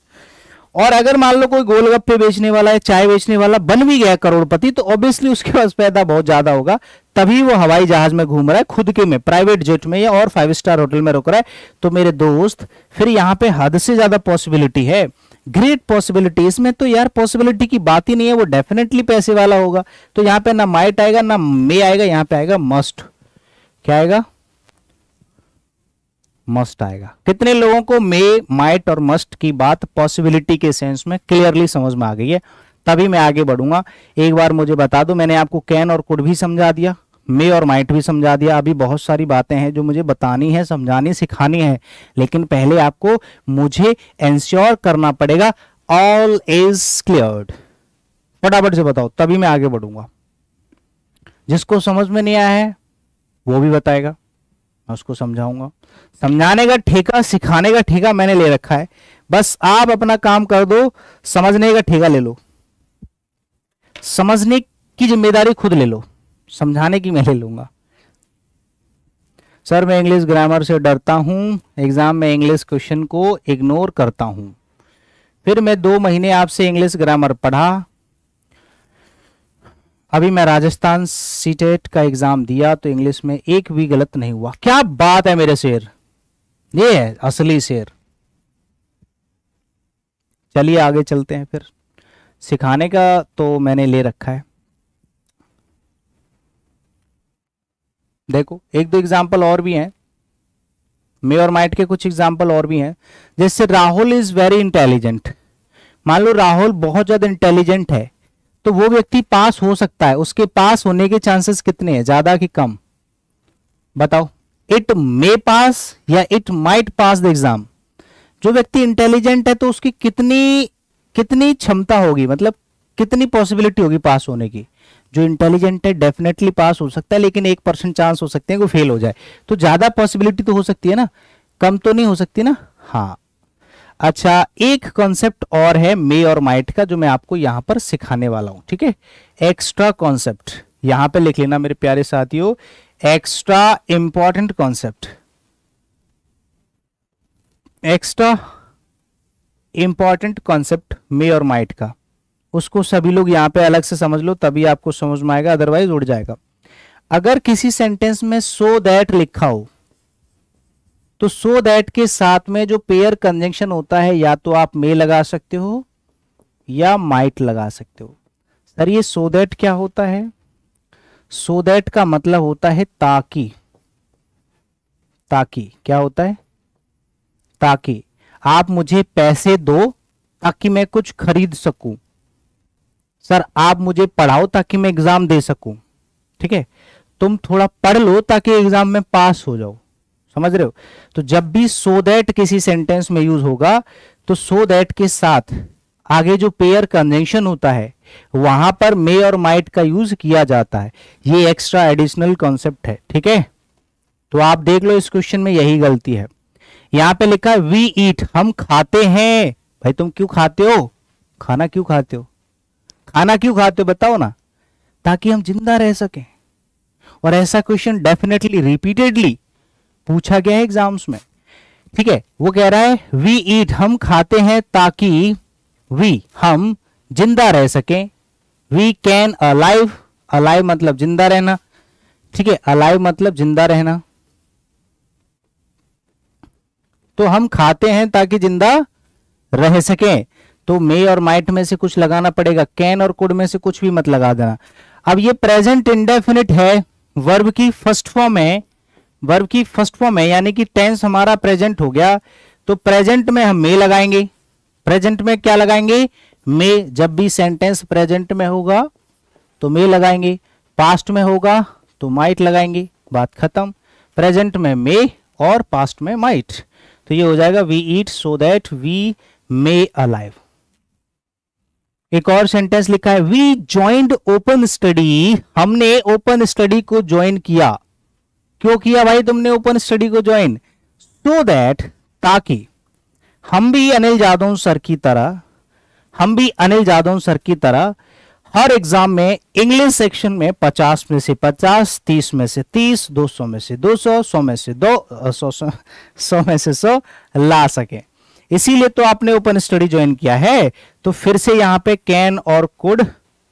और अगर मान लो कोई गोलगप्पे बेचने वाला है चाय बेचने वाला बन भी गया करोड़पति तो ऑब्वियसली उसके पास पैदा बहुत ज्यादा होगा तभी वो हवाई जहाज में घूम रहा है खुद के में प्राइवेट जेट में या और फाइव स्टार होटल में रुक रहा है तो मेरे दोस्त फिर यहाँ पे हद से ज्यादा पॉसिबिलिटी है ग्रेट पॉसिबिलिटी इसमें तो यार पॉसिबिलिटी की बात ही नहीं है वो डेफिनेटली पैसे वाला होगा तो यहाँ पे ना माइट आएगा ना मे आएगा यहाँ पे आएगा मस्ट क्या आएगा मस्ट आएगा कितने लोगों को मे माइट और मस्ट की बात पॉसिबिलिटी के सेंस में क्लियरली समझ में आ गई है तभी मैं आगे बढ़ूंगा एक बार मुझे बता दो मैंने आपको कैन और कुड भी समझा दिया मे और माइट भी समझा दिया अभी बहुत सारी बातें हैं जो मुझे बतानी है समझानी सिखानी है लेकिन पहले आपको मुझे एंश्योर करना पड़ेगा ऑल इज क्लियर फटाफट से बताओ तभी मैं आगे बढ़ूंगा जिसको समझ में नहीं आया है वो भी बताएगा मैं उसको समझाऊंगा समझाने का ठेका सिखाने का ठेका मैंने ले रखा है बस आप अपना काम कर दो समझने का ठेका ले लो समझने की जिम्मेदारी खुद ले लो समझाने की मैं ले लूंगा सर मैं इंग्लिश ग्रामर से डरता हूं एग्जाम में इंग्लिश क्वेश्चन को इग्नोर करता हूं फिर मैं दो महीने आपसे इंग्लिश ग्रामर पढ़ा अभी मैं राजस्थान सीटेट e का एग्जाम दिया तो इंग्लिश में एक भी गलत नहीं हुआ क्या बात है मेरे शेर ये है असली शेर चलिए आगे चलते हैं फिर सिखाने का तो मैंने ले रखा है देखो एक दो एग्जाम्पल और भी हैं मे और माइट के कुछ एग्जाम्पल और भी हैं जैसे राहुल इज वेरी इंटेलिजेंट मान लो राहुल बहुत ज्यादा इंटेलिजेंट है तो वो व्यक्ति पास हो सकता है उसके पास होने के चांसेस कितने हैं ज्यादा कि कम बताओ इट मे पास या it might pass the exam जो व्यक्ति इंटेलिजेंट है तो उसकी कितनी कितनी क्षमता होगी मतलब कितनी पॉसिबिलिटी होगी पास होने की जो इंटेलिजेंट है डेफिनेटली पास हो सकता है लेकिन एक परसेंट चांस हो सकते हैं कि फेल हो जाए तो ज्यादा पॉसिबिलिटी तो हो सकती है ना कम तो नहीं हो सकती ना हाँ अच्छा एक कॉन्सेप्ट और है मे और माइट का जो मैं आपको यहां पर सिखाने वाला हूं ठीक है एक्स्ट्रा कॉन्सेप्ट यहां पे लिख लेना मेरे प्यारे साथियों extra important concept extra important concept may और माइट का उसको सभी लोग यहां पे अलग से समझ लो तभी आपको समझ में आएगा अदरवाइज उड़ जाएगा अगर किसी सेंटेंस में सो so दैट लिखा हो तो सो so दैट के साथ में जो पेयर कंजंक्शन होता है या तो आप मे लगा सकते हो या माइट लगा सकते हो सर ये सो so दैट क्या होता है सो so दैट का मतलब होता है ताकि ताकि क्या होता है ताकि आप मुझे पैसे दो ताकि मैं कुछ खरीद सकूं सर आप मुझे पढ़ाओ ताकि मैं एग्जाम दे सकूं ठीक है तुम थोड़ा पढ़ लो ताकि एग्जाम में पास हो जाओ समझ रहे हो तो जब भी सो so दैट किसी सेंटेंस में यूज होगा तो सो so दैट के साथ आगे जो पेयर कंजेंशन होता है वहां पर मे और माइट का यूज किया जाता है ये एक्स्ट्रा एडिशनल कॉन्सेप्ट है ठीक है तो आप देख लो इस क्वेश्चन में यही गलती है यहां पे लिखा है वी ईट हम खाते हैं भाई तुम क्यों खाते हो खाना क्यों खाते हो खाना क्यों खाते हो बताओ ना ताकि हम जिंदा रह सकें और ऐसा क्वेश्चन डेफिनेटली रिपीटेडली पूछा गया है एग्जाम्स में ठीक है वो कह रहा है वी ईट हम खाते हैं ताकि वी हम जिंदा रह सकें वी कैन अलाइव अलाइव मतलब जिंदा रहना ठीक है अलाइव मतलब जिंदा रहना तो हम खाते हैं ताकि जिंदा रह सकें तो मे और माइट में से कुछ लगाना पड़ेगा कैन और कुड में से कुछ भी मत लगा देना अब ये प्रेजेंट इंडेफिनिट है वर्ब की फर्स्ट फॉर्म है वर्ब की फर्स्ट फॉर्म है यानी कि टेंस हमारा प्रेजेंट हो गया तो प्रेजेंट में हम मे लगाएंगे प्रेजेंट में क्या लगाएंगे मे जब भी सेंटेंस प्रेजेंट में होगा तो मे लगाएंगे पास्ट में होगा तो माइट लगाएंगे बात खत्म प्रेजेंट में मे और पास्ट में माइट तो ये हो जाएगा we eat so that we may alive एक और सेंटेंस लिखा है वी ज्वाइंट ओपन स्टडी हमने ओपन स्टडी को ज्वाइन किया क्यों किया भाई तुमने ओपन स्टडी को ज्वाइन सो दैट ताकि हम भी अनिल जादव सर की तरह हम भी अनिल जादव सर की तरह हर एग्जाम में इंग्लिश सेक्शन में 50 में से 50, 30 में से 30, 200 में से 200, 100 में से दो सौ सौ में से 100 ला सके इसीलिए तो आपने ओपन स्टडी ज्वाइन किया है तो फिर से यहां पे कैन और कुड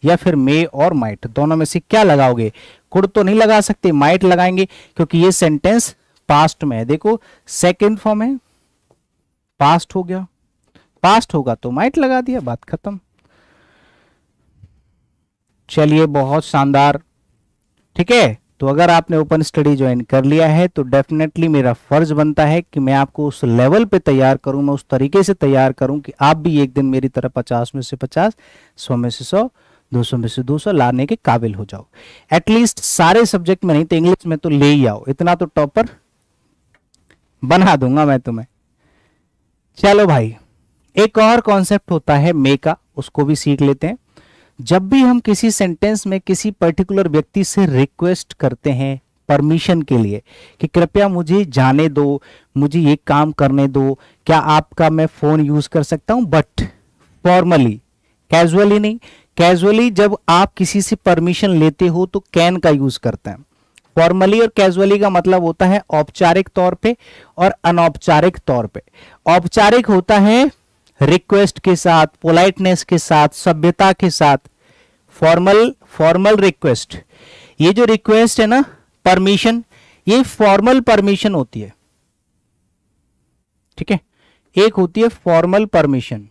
या फिर मे और माइट दोनों में से क्या लगाओगे कुड तो नहीं लगा सकते माइट लगाएंगे क्योंकि ये सेंटेंस पास्ट में है देखो सेकेंड फॉर्म है पास्ट हो गया पास्ट होगा तो माइट लगा दिया बात खत्म चलिए बहुत शानदार ठीक है तो अगर आपने ओपन स्टडी ज्वाइन कर लिया है तो डेफिनेटली मेरा फर्ज बनता है कि मैं आपको उस लेवल पे तैयार करूं मैं उस तरीके से तैयार करूं कि आप भी एक दिन मेरी तरह पचास में से पचास सौ में से सौ 200 में से 200 लाने के काबिल हो जाओ एटलीस्ट सारे सब्जेक्ट में नहीं तो इंग्लिश में तो ले ही आओ इतना तो टॉपर बना दूंगा मैं तुम्हें चलो भाई एक और कॉन्सेप्ट होता है मे का उसको भी सीख लेते हैं जब भी हम किसी सेंटेंस में किसी पर्टिकुलर व्यक्ति से रिक्वेस्ट करते हैं परमिशन के लिए कि कृपया मुझे जाने दो मुझे ये काम करने दो क्या आपका मैं फ़ोन यूज़ कर सकता हूं बट फॉर्मली कैजुअली नहीं कैजुअली जब आप किसी से परमिशन लेते हो तो कैन का यूज करते हैं फॉर्मली और कैजुअली का मतलब होता है औपचारिक तौर पे और अनौपचारिक तौर पे औपचारिक होता है रिक्वेस्ट के साथ पोलाइटनेस के साथ सभ्यता के साथ फॉर्मल फॉर्मल रिक्वेस्ट ये जो रिक्वेस्ट है ना परमिशन ये फॉर्मल परमिशन होती है ठीक है एक होती है फॉर्मल परमिशन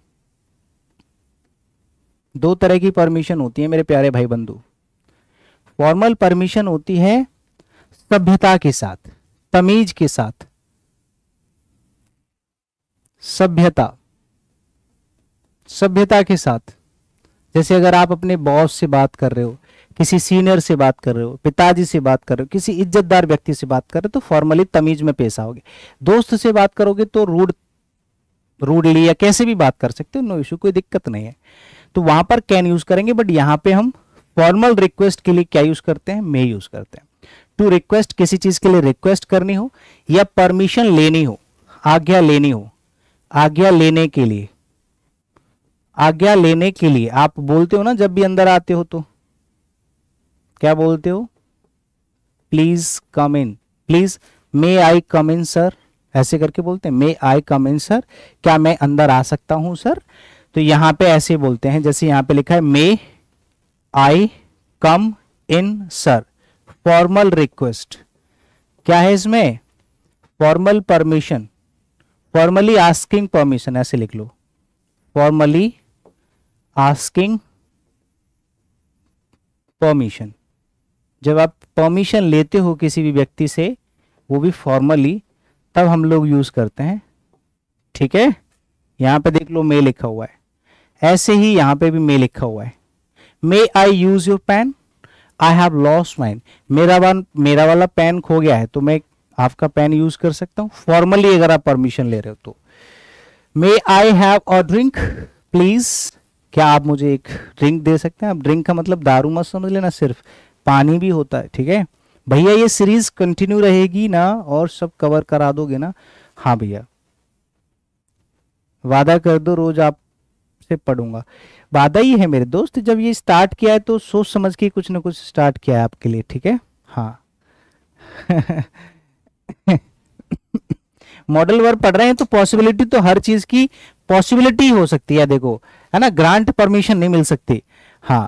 दो तरह की परमिशन होती है मेरे प्यारे भाई बंधु फॉर्मल परमिशन होती है सभ्यता के साथ तमीज के साथ सभ्यता सभ्यता के साथ जैसे अगर आप अपने बॉस से बात कर रहे हो किसी सीनियर से बात कर रहे हो पिताजी से बात कर रहे हो किसी इज्जतदार व्यक्ति से बात कर रहे हो तो फॉर्मली तमीज में पेश आओगे दोस्त से बात करोगे तो रूड रूडली या कैसे भी बात कर सकते हो नो इशू कोई दिक्कत नहीं है तो वहां पर कैन यूज करेंगे बट यहां पे हम फॉर्मल रिक्वेस्ट के लिए क्या यूज करते हैं मे यूज करते हैं टू रिक्वेस्ट किसी चीज के लिए रिक्वेस्ट करनी हो या परमिशन लेनी हो आज्ञा लेनी हो आज्ञा लेने के लिए आज्ञा लेने के लिए आप बोलते हो ना जब भी अंदर आते हो तो क्या बोलते हो please come in please may I come in sir ऐसे करके बोलते हैं मे आई कम इन सर क्या मैं अंदर आ सकता हूं सर तो यहां पे ऐसे बोलते हैं जैसे यहां पे लिखा है may I come in sir formal request क्या है इसमें formal permission formally asking permission ऐसे लिख लो फॉर्मली आस्किंग परमिशन जब आप परमिशन लेते हो किसी भी व्यक्ति से वो भी फॉर्मली तब हम लोग यूज करते हैं ठीक है यहां पे देख लो मे लिखा हुआ है ऐसे ही यहां पे भी मे लिखा हुआ है may I use your pen I have lost mine मेरा वन मेरा वाला पेन खो गया है तो मैं आपका पेन यूज कर सकता हूं फॉर्मली अगर आप परमिशन ले रहे हो तो may I have a drink please क्या आप मुझे एक ड्रिंक दे सकते हैं आप ड्रिंक का मतलब दारू मत समझ लेना सिर्फ पानी भी होता है ठीक है भैया ये सीरीज कंटिन्यू रहेगी ना और सब कवर करा दोगे ना हाँ भैया वादा कर दो रोज आप से पढ़ूंगा वादा ही है मेरे दोस्त जब ये स्टार्ट किया है तो सोच समझ के कुछ ना कुछ स्टार्ट किया है आपके लिए ठीक है हाँ मॉडल वर्ब पढ़ रहे हैं तो पॉसिबिलिटी तो हर चीज की पॉसिबिलिटी हो सकती है देखो है ना ग्रांट परमिशन नहीं मिल सकती हाँ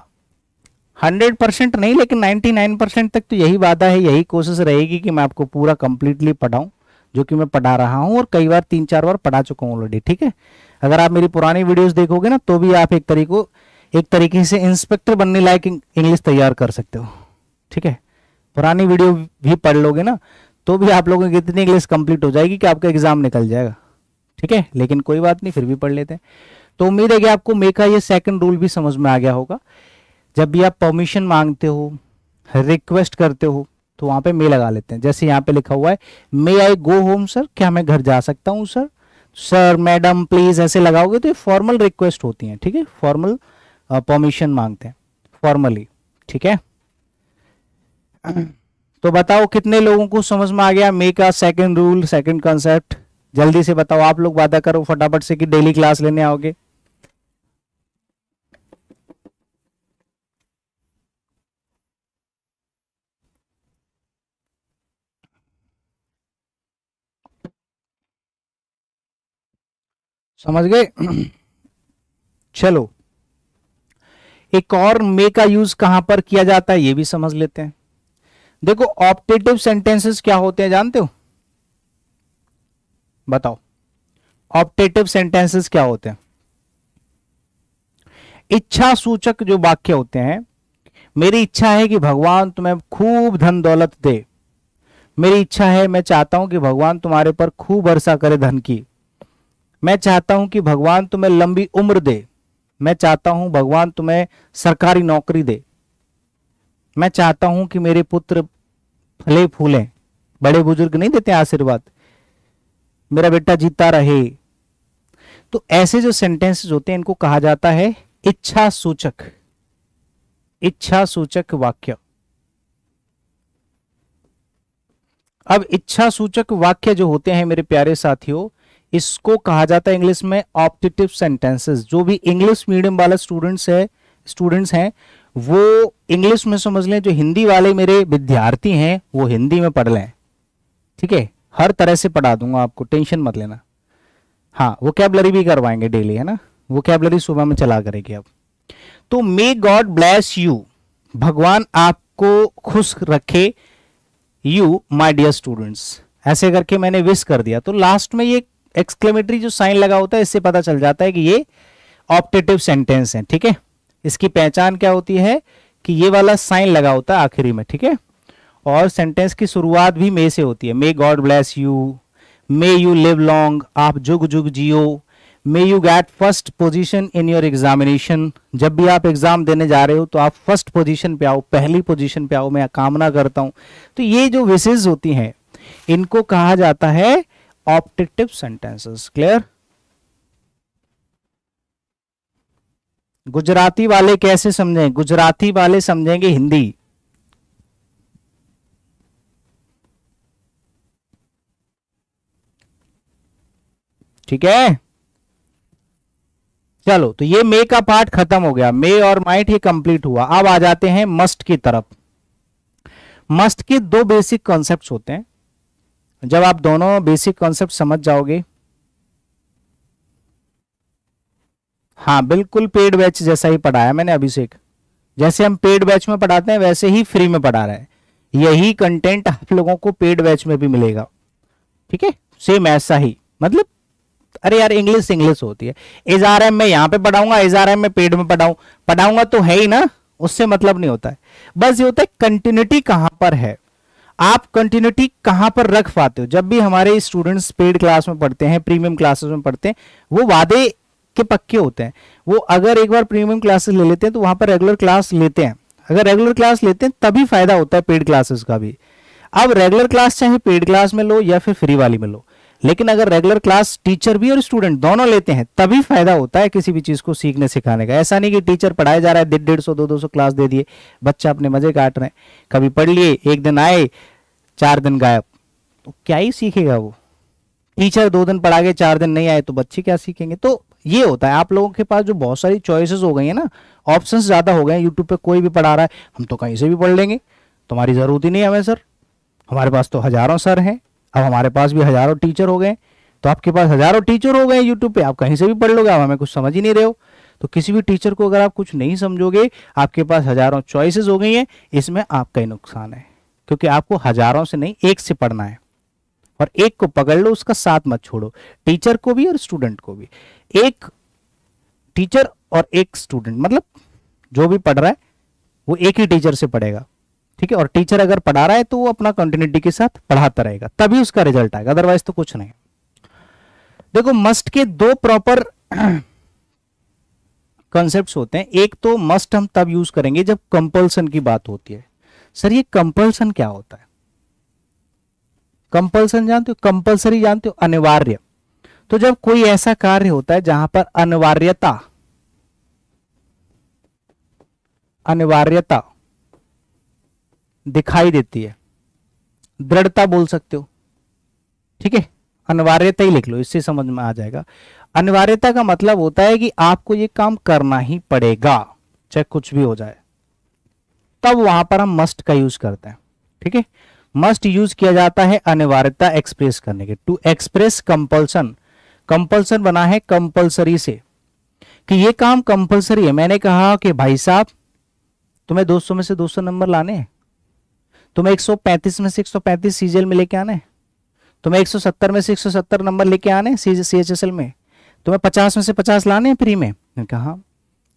हंड्रेड परसेंट नहीं लेकिन नाइनटी नाइन परसेंट तक तो यही वादा है यही कोशिश रहेगी कि मैं आपको पूरा कंप्लीटली पढ़ाऊं जो कि मैं पढ़ा रहा हूँ और कई बार तीन चार बार पढ़ा चुका हूँ ऑलरेडी ठीक है अगर आप मेरी पुरानी वीडियोस देखोगे ना तो भी आप एक तरीको एक तरीके से इंस्पेक्टर बनने लायक इंग्लिश तैयार कर सकते हो ठीक है पुरानी वीडियो भी पढ़ लोगे ना तो भी आप लोगों की इतनी इंग्लिश कंप्लीट हो जाएगी कि आपका एग्जाम निकल जाएगा ठीक है लेकिन कोई बात नहीं फिर भी पढ़ लेते हैं तो उम्मीद है कि आपको मे का ये सेकंड रूल भी समझ में आ गया होगा जब भी आप परमिशन मांगते हो रिक्वेस्ट करते हो तो वहाँ पे मे लगा लेते हैं जैसे यहाँ पे लिखा हुआ है मे आई गो होम सर क्या मैं घर जा सकता हूँ सर सर मैडम प्लीज़ ऐसे लगाओगे तो ये फॉर्मल रिक्वेस्ट होती हैं ठीक है फॉर्मल परमिशन मांगते हैं फॉर्मली ठीक है तो बताओ कितने लोगों को समझ में आ गया मे का सेकंड रूल सेकंड कॉन्सेप्ट जल्दी से बताओ आप लोग वादा करो फटाफट से कि डेली क्लास लेने आओगे समझ गए चलो एक और मे का यूज कहां पर किया जाता है ये भी समझ लेते हैं देखो ऑप्टेटिव सेंटेंसेस क्या होते हैं जानते हो बताओ ऑप्टेटिव सेंटेंसेस क्या होते हैं इच्छा सूचक जो वाक्य होते हैं मेरी इच्छा है कि भगवान तुम्हें खूब धन दौलत दे मेरी इच्छा है मैं चाहता हूं कि भगवान तुम्हारे पर खूब वर्षा करे धन की मैं चाहता हूं कि भगवान तुम्हें लंबी उम्र दे मैं चाहता हूं भगवान तुम्हें सरकारी नौकरी दे मैं चाहता हूं कि मेरे पुत्र फले फूले बड़े बुजुर्ग नहीं देते आशीर्वाद मेरा बेटा जीता रहे तो ऐसे जो सेंटेंस होते हैं इनको कहा जाता है इच्छा सूचक इच्छा सूचक वाक्य अब इच्छा सूचक वाक्य जो होते हैं मेरे प्यारे साथियों इसको कहा जाता है इंग्लिश में ऑप्टेटिव सेंटेंसेस जो भी इंग्लिश मीडियम वाला स्टूडेंट्स है स्टूडेंट्स हैं वो इंग्लिश में समझ लें जो हिंदी वाले मेरे विद्यार्थी हैं वो हिंदी में पढ़ लें ठीक है हर तरह से पढ़ा दूंगा आपको टेंशन मत लेना हाँ वो कैबलरी भी करवाएंगे डेली है ना वो कैबलरी सुबह में चला करेगी आप तो मे गॉड ब्लेस यू भगवान आपको खुश रखे यू माई डियर स्टूडेंट्स ऐसे करके मैंने विश कर दिया तो लास्ट में ये एक्सक्लेमेटरी जो साइन लगा होता है इससे पता चल जाता है कि ये ऑप्टेटिव सेंटेंस है ठीक है इसकी पहचान क्या होती है कि ये वाला साइन लगा होता है आखिरी में ठीक है और सेंटेंस की शुरुआत भी मे से होती है may God bless you may you live long आप जुग जुग जियो may you get first position in your examination जब भी आप एग्जाम देने जा रहे हो तो आप फर्स्ट पोजिशन पे आओ पहली पोजिशन पे आओ मैं कामना करता हूं तो ये जो विशेष होती हैं इनको कहा जाता है ऑप्टेटिव सेंटेंसेस क्लियर गुजराती वाले कैसे समझें गुजराती वाले समझेंगे हिंदी ठीक है चलो तो ये मे का पार्ट खत्म हो गया मे और माइट ये कंप्लीट हुआ अब आ जाते हैं मस्ट की तरफ मस्ट के दो बेसिक कॉन्सेप्ट्स होते हैं जब आप दोनों बेसिक कॉन्सेप्ट समझ जाओगे हाँ बिल्कुल पेड बैच जैसा ही पढ़ाया मैंने अभिषेक जैसे हम पेड बैच में पढ़ाते हैं वैसे ही फ्री में पढ़ा रहे हैं यही कंटेंट आप लोगों को पेड बैच में भी मिलेगा ठीक है सेम ऐसा ही मतलब अरे यार इंग्लिश इंग्लिश होती है एज आर एम में यहां पे पढ़ाऊंगा एज आर एम में पेड में पढ़ाऊँ पढ़ाऊंगा तो है ही ना उससे मतलब नहीं होता है बस ये होता है कंटिन्यूटी कहां पर है आप कंटिन्यूटी कहां पर रख पाते हो जब भी हमारे स्टूडेंट्स पेड क्लास में पढ़ते हैं प्रीमियम क्लासेस में पढ़ते हैं वो वादे के पक्के होते हैं वो अगर एक बार प्रीमियम क्लासेस ले लेते हैं तो वहां पर रेगुलर क्लास लेते हैं अगर रेगुलर क्लास लेते हैं तभी फायदा होता है पेड क्लासेस का भी अब रेगुलर क्लास चाहे पेड क्लास में लो या फिर फ्री वाली में लो लेकिन अगर रेगुलर क्लास टीचर भी और स्टूडेंट दोनों लेते हैं तभी फायदा होता है किसी भी चीज को सीखने सिखाने का ऐसा नहीं कि टीचर पढ़ाया जा रहा है डेढ़ सौ दो दो सौ क्लास दे दिए बच्चा अपने मजे काट रहे हैं कभी पढ़ लिए एक दिन आए चार दिन गायब तो क्या ही सीखेगा वो टीचर दो दिन पढ़ा के चार दिन नहीं आए तो बच्चे क्या सीखेंगे तो ये होता है आप लोगों के पास जो बहुत सारी चॉइसेस हो गई है ना ऑप्शंस ज़्यादा हो गए हैं यूट्यूब पे कोई भी पढ़ा रहा है हम तो कहीं से भी पढ़ लेंगे तुम्हारी ज़रूरत ही नहीं हमें सर हमारे पास तो हज़ारों सर हैं अब हमारे पास भी हज़ारों टीचर हो गए तो आपके पास हज़ारों टीचर हो गए यूट्यूब पे आप कहीं से भी पढ़ लोगे आप हमें कुछ समझ ही नहीं रहे हो तो किसी भी टीचर को अगर आप कुछ नहीं समझोगे आपके पास हज़ारों चॉइसेस हो गई हैं इसमें आपका ही नुकसान है क्योंकि आपको हज़ारों से नहीं एक से पढ़ना है और एक को पकड़ लो उसका साथ मत छोड़ो टीचर को भी और स्टूडेंट को भी एक टीचर और एक स्टूडेंट मतलब जो भी पढ़ रहा है वो एक ही टीचर से पढ़ेगा ठीक है और टीचर अगर पढ़ा रहा है तो वो अपना कंटिन्यूटी के साथ पढ़ाता रहेगा तभी उसका रिजल्ट आएगा अदरवाइज तो कुछ नहीं देखो मस्ट के दो प्रॉपर कॉन्सेप्ट्स होते हैं एक तो मस्ट हम तब यूज करेंगे जब कंपल्सन की बात होती है सर ये कंपल्सन क्या होता है कंपल्सन जानते हो कंपल्सरी जानते हो अनिवार्य तो जब कोई ऐसा कार्य होता है जहां पर अनिवार्यता अनिवार्यता दिखाई देती है दृढ़ता बोल सकते हो ठीक है अनिवार्यता ही लिख लो इससे समझ में आ जाएगा अनिवार्यता का मतलब होता है कि आपको ये काम करना ही पड़ेगा चाहे कुछ भी हो जाए तब वहां पर हम मस्ट का यूज करते हैं ठीक है मस्ट यूज किया जाता है अनिवार्यता एक्सप्रेस करने के टू एक्सप्रेस कंपल्सन कंपल्सन बना है कंपल्सरी से कि ये काम कंपल्सरी है मैंने कहा कि भाई साहब तुम्हें 200 में से 200 नंबर लाने हैं तुम्हें 135 में 135 सीजीएल में लेके आने तुम्हें 170 में 170 नंबर लेके आने सी एच एस एल में तुम्हें 50 में से 50 लाने फ्री में कहा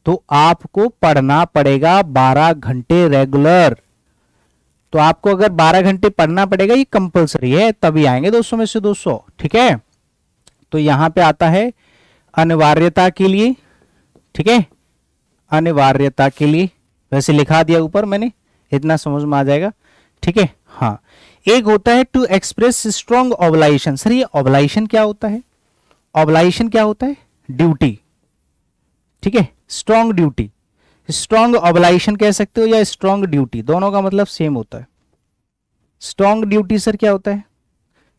तो आपको पढ़ना पड़ेगा 12 घंटे रेगुलर तो आपको अगर 12 घंटे पढ़ना पड़ेगा ये कंपलसरी है तभी आएंगे 200 में से 200 ठीक है तो यहां पे आता है अनिवार्यता के लिए ठीक है अनिवार्यता के लिए वैसे लिखा दिया ऊपर मैंने इतना समझ में आ जाएगा ठीक है हाँ एक होता है to express strong obligation sir ये ऑबलाइशन क्या होता है ऑबलाइजेशन क्या होता है ड्यूटी ठीक है स्ट्रॉन्ग ड्यूटी स्ट्रॉन्ग ऑबलाइजेशन कह सकते हो या स्ट्रॉन्ग ड्यूटी दोनों का मतलब सेम होता है स्ट्रॉन्ग ड्यूटी सर क्या होता है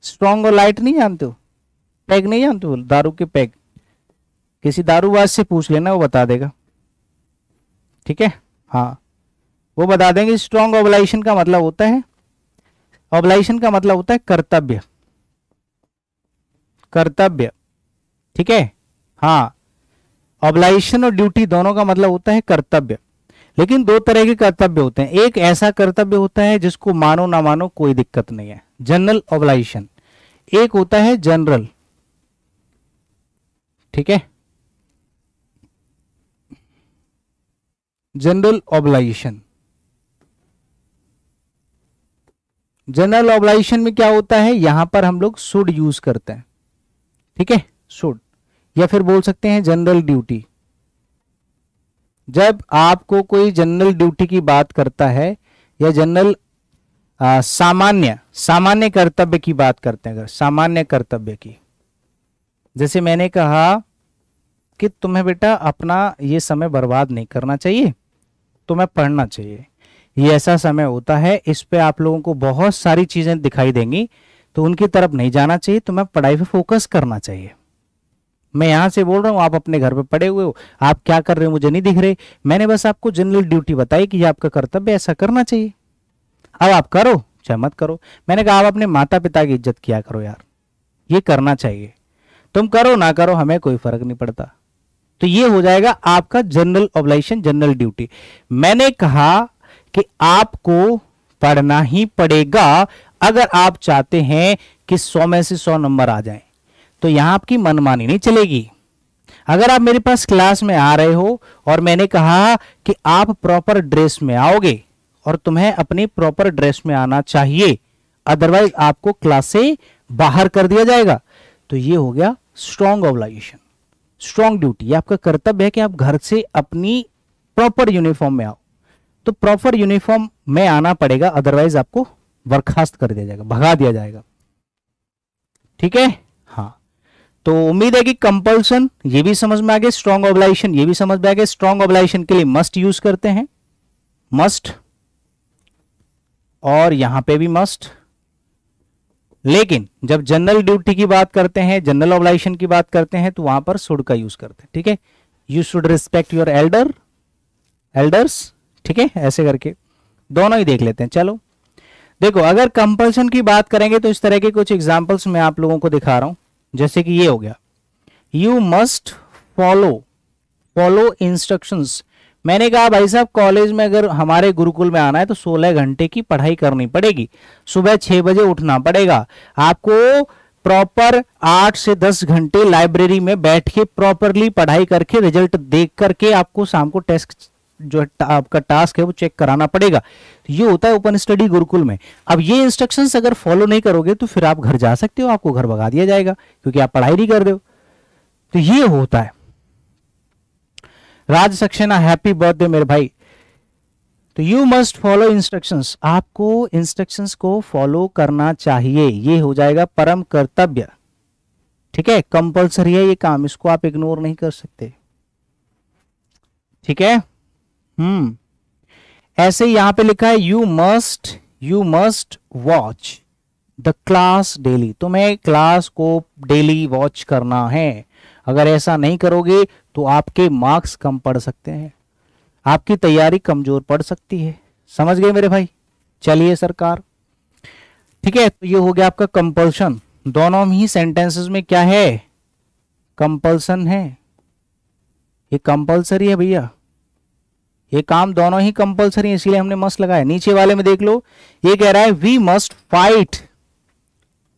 स्ट्रॉन्ग और लाइट नहीं जानते हो पैग नहीं जानते हो दारू के पैग किसी दारूबाज से पूछ लेना वो बता देगा ठीक है हाँ वो बता देंगे स्ट्रॉन्ग ऑबलाइजेशन का मतलब होता है ऑबलाइजेशन का मतलब होता है कर्तव्य कर्तव्य ठीक है हाँ ऑबलाइजेशन और ड्यूटी दोनों का मतलब होता है कर्तव्य लेकिन दो तरह के कर्तव्य होते हैं एक ऐसा कर्तव्य होता है जिसको मानो ना मानो कोई दिक्कत नहीं है जनरल ऑबलाइजेशन एक होता है जनरल ठीक है जनरल ऑबलाइजेशन जनरल ऑब्लाइजेशन में क्या होता है यहां पर हम लोग सुड यूज करते हैं ठीक है सुड या फिर बोल सकते हैं जनरल ड्यूटी जब आपको कोई जनरल ड्यूटी की बात करता है या जनरल सामान्य सामान्य कर्तव्य की बात करते हैं अगर सामान्य कर्तव्य की जैसे मैंने कहा कि तुम्हें बेटा अपना ये समय बर्बाद नहीं करना चाहिए तुम्हें पढ़ना चाहिए ये ऐसा समय होता है इस पे आप लोगों को बहुत सारी चीजें दिखाई देंगी तो उनकी तरफ नहीं जाना चाहिए तुम्हें तो पढ़ाई पे फोकस करना चाहिए मैं यहां से बोल रहा हूँ आप अपने घर पे पड़े हुए हो आप क्या कर रहे हो मुझे नहीं दिख रहे मैंने बस आपको जनरल ड्यूटी बताई कि ये आपका कर्तव्य ऐसा करना चाहिए अब आप करो चाहे मत करो मैंने कहा आप अपने माता पिता की इज्जत किया करो यार ये करना चाहिए तुम करो ना करो हमें कोई फर्क नहीं पड़ता तो ये हो जाएगा आपका जनरल ऑब्लाइशन जनरल ड्यूटी मैंने कहा कि आपको पढ़ना ही पड़ेगा अगर आप चाहते हैं कि सौ में से सौ नंबर आ जाए तो यहां आपकी मनमानी नहीं चलेगी अगर आप मेरे पास क्लास में आ रहे हो और मैंने कहा कि आप प्रॉपर ड्रेस में आओगे और तुम्हें अपनी प्रॉपर ड्रेस में आना चाहिए अदरवाइज आपको क्लास से बाहर कर दिया जाएगा तो ये हो गया स्ट्रॉन्ग ऑब्लाइजेशन स्ट्रॉन्ग ड्यूटी आपका कर्तव्य है कि आप घर से अपनी प्रॉपर यूनिफॉर्म में आओ तो प्रॉपर यूनिफॉर्म में आना पड़ेगा अदरवाइज आपको बर्खास्त कर दिया जाएगा भगा दिया जाएगा ठीक है हाँ तो उम्मीद है कि कंपल्सन ये भी समझ में आ गया स्ट्रॉन्ग ऑब्लाइजेशन ये भी समझ में आ गया स्ट्रॉन्ग ऑबलाइशन के लिए मस्ट यूज करते हैं मस्ट और यहां पे भी मस्ट लेकिन जब जनरल ड्यूटी की बात करते हैं जनरल ऑबलाइजेशन की बात करते हैं तो वहां पर सुड का यूज करते हैं ठीक है you should respect your elder elders ठीक है ऐसे करके दोनों ही देख लेते हैं चलो देखो अगर कंपल्सन की बात करेंगे तो इस तरह के कुछ एग्जाम्पल्स मैं आप लोगों को दिखा रहा हूं जैसे कि ये हो गया you must follow follow instruction मैंने कहा भाई साहब कॉलेज में अगर हमारे गुरुकुल में आना है तो 16 घंटे की पढ़ाई करनी पड़ेगी सुबह 6 बजे उठना पड़ेगा आपको प्रॉपर आठ से दस घंटे लाइब्रेरी में बैठ के प्रॉपरली पढ़ाई करके रिजल्ट देख करके आपको शाम को टेस्ट जो आपका टास्क है वो चेक कराना पड़ेगा तो ये होता है ओपन स्टडी गुरुकुल में अब ये इंस्ट्रक्शंस अगर फॉलो नहीं करोगे तो फिर आप घर जा सकते हो आपको घर भगा दिया जाएगा क्योंकि आप पढ़ाई नहीं कर रहे हो तो ये होता है राज सक्सेना हैप्पी बर्थडे मेरे भाई तो यू मस्ट फॉलो इंस्ट्रक्शंस आपको इंस्ट्रक्शंस को फॉलो करना चाहिए ये हो जाएगा परम कर्तव्य ठीक है कंपलसरी है ये काम इसको आप इग्नोर नहीं कर सकते ठीक है हम्म ऐसे यहां पे लिखा है you must you must watch the class daily तुम्हें क्लास को डेली वॉच करना है अगर ऐसा नहीं करोगे तो आपके मार्क्स कम पड़ सकते हैं आपकी तैयारी कमजोर पड़ सकती है समझ गए मेरे भाई चलिए सरकार ठीक है तो ये हो गया आपका कंपल्शन दोनों ही सेंटेंसेस में क्या है कंपल्सन है ये कंपल्सरी है भैया ये काम दोनों ही कंपलसरी है इसीलिए हमने मस्ट लगाया नीचे वाले में देख लो ये कह रहा है we must fight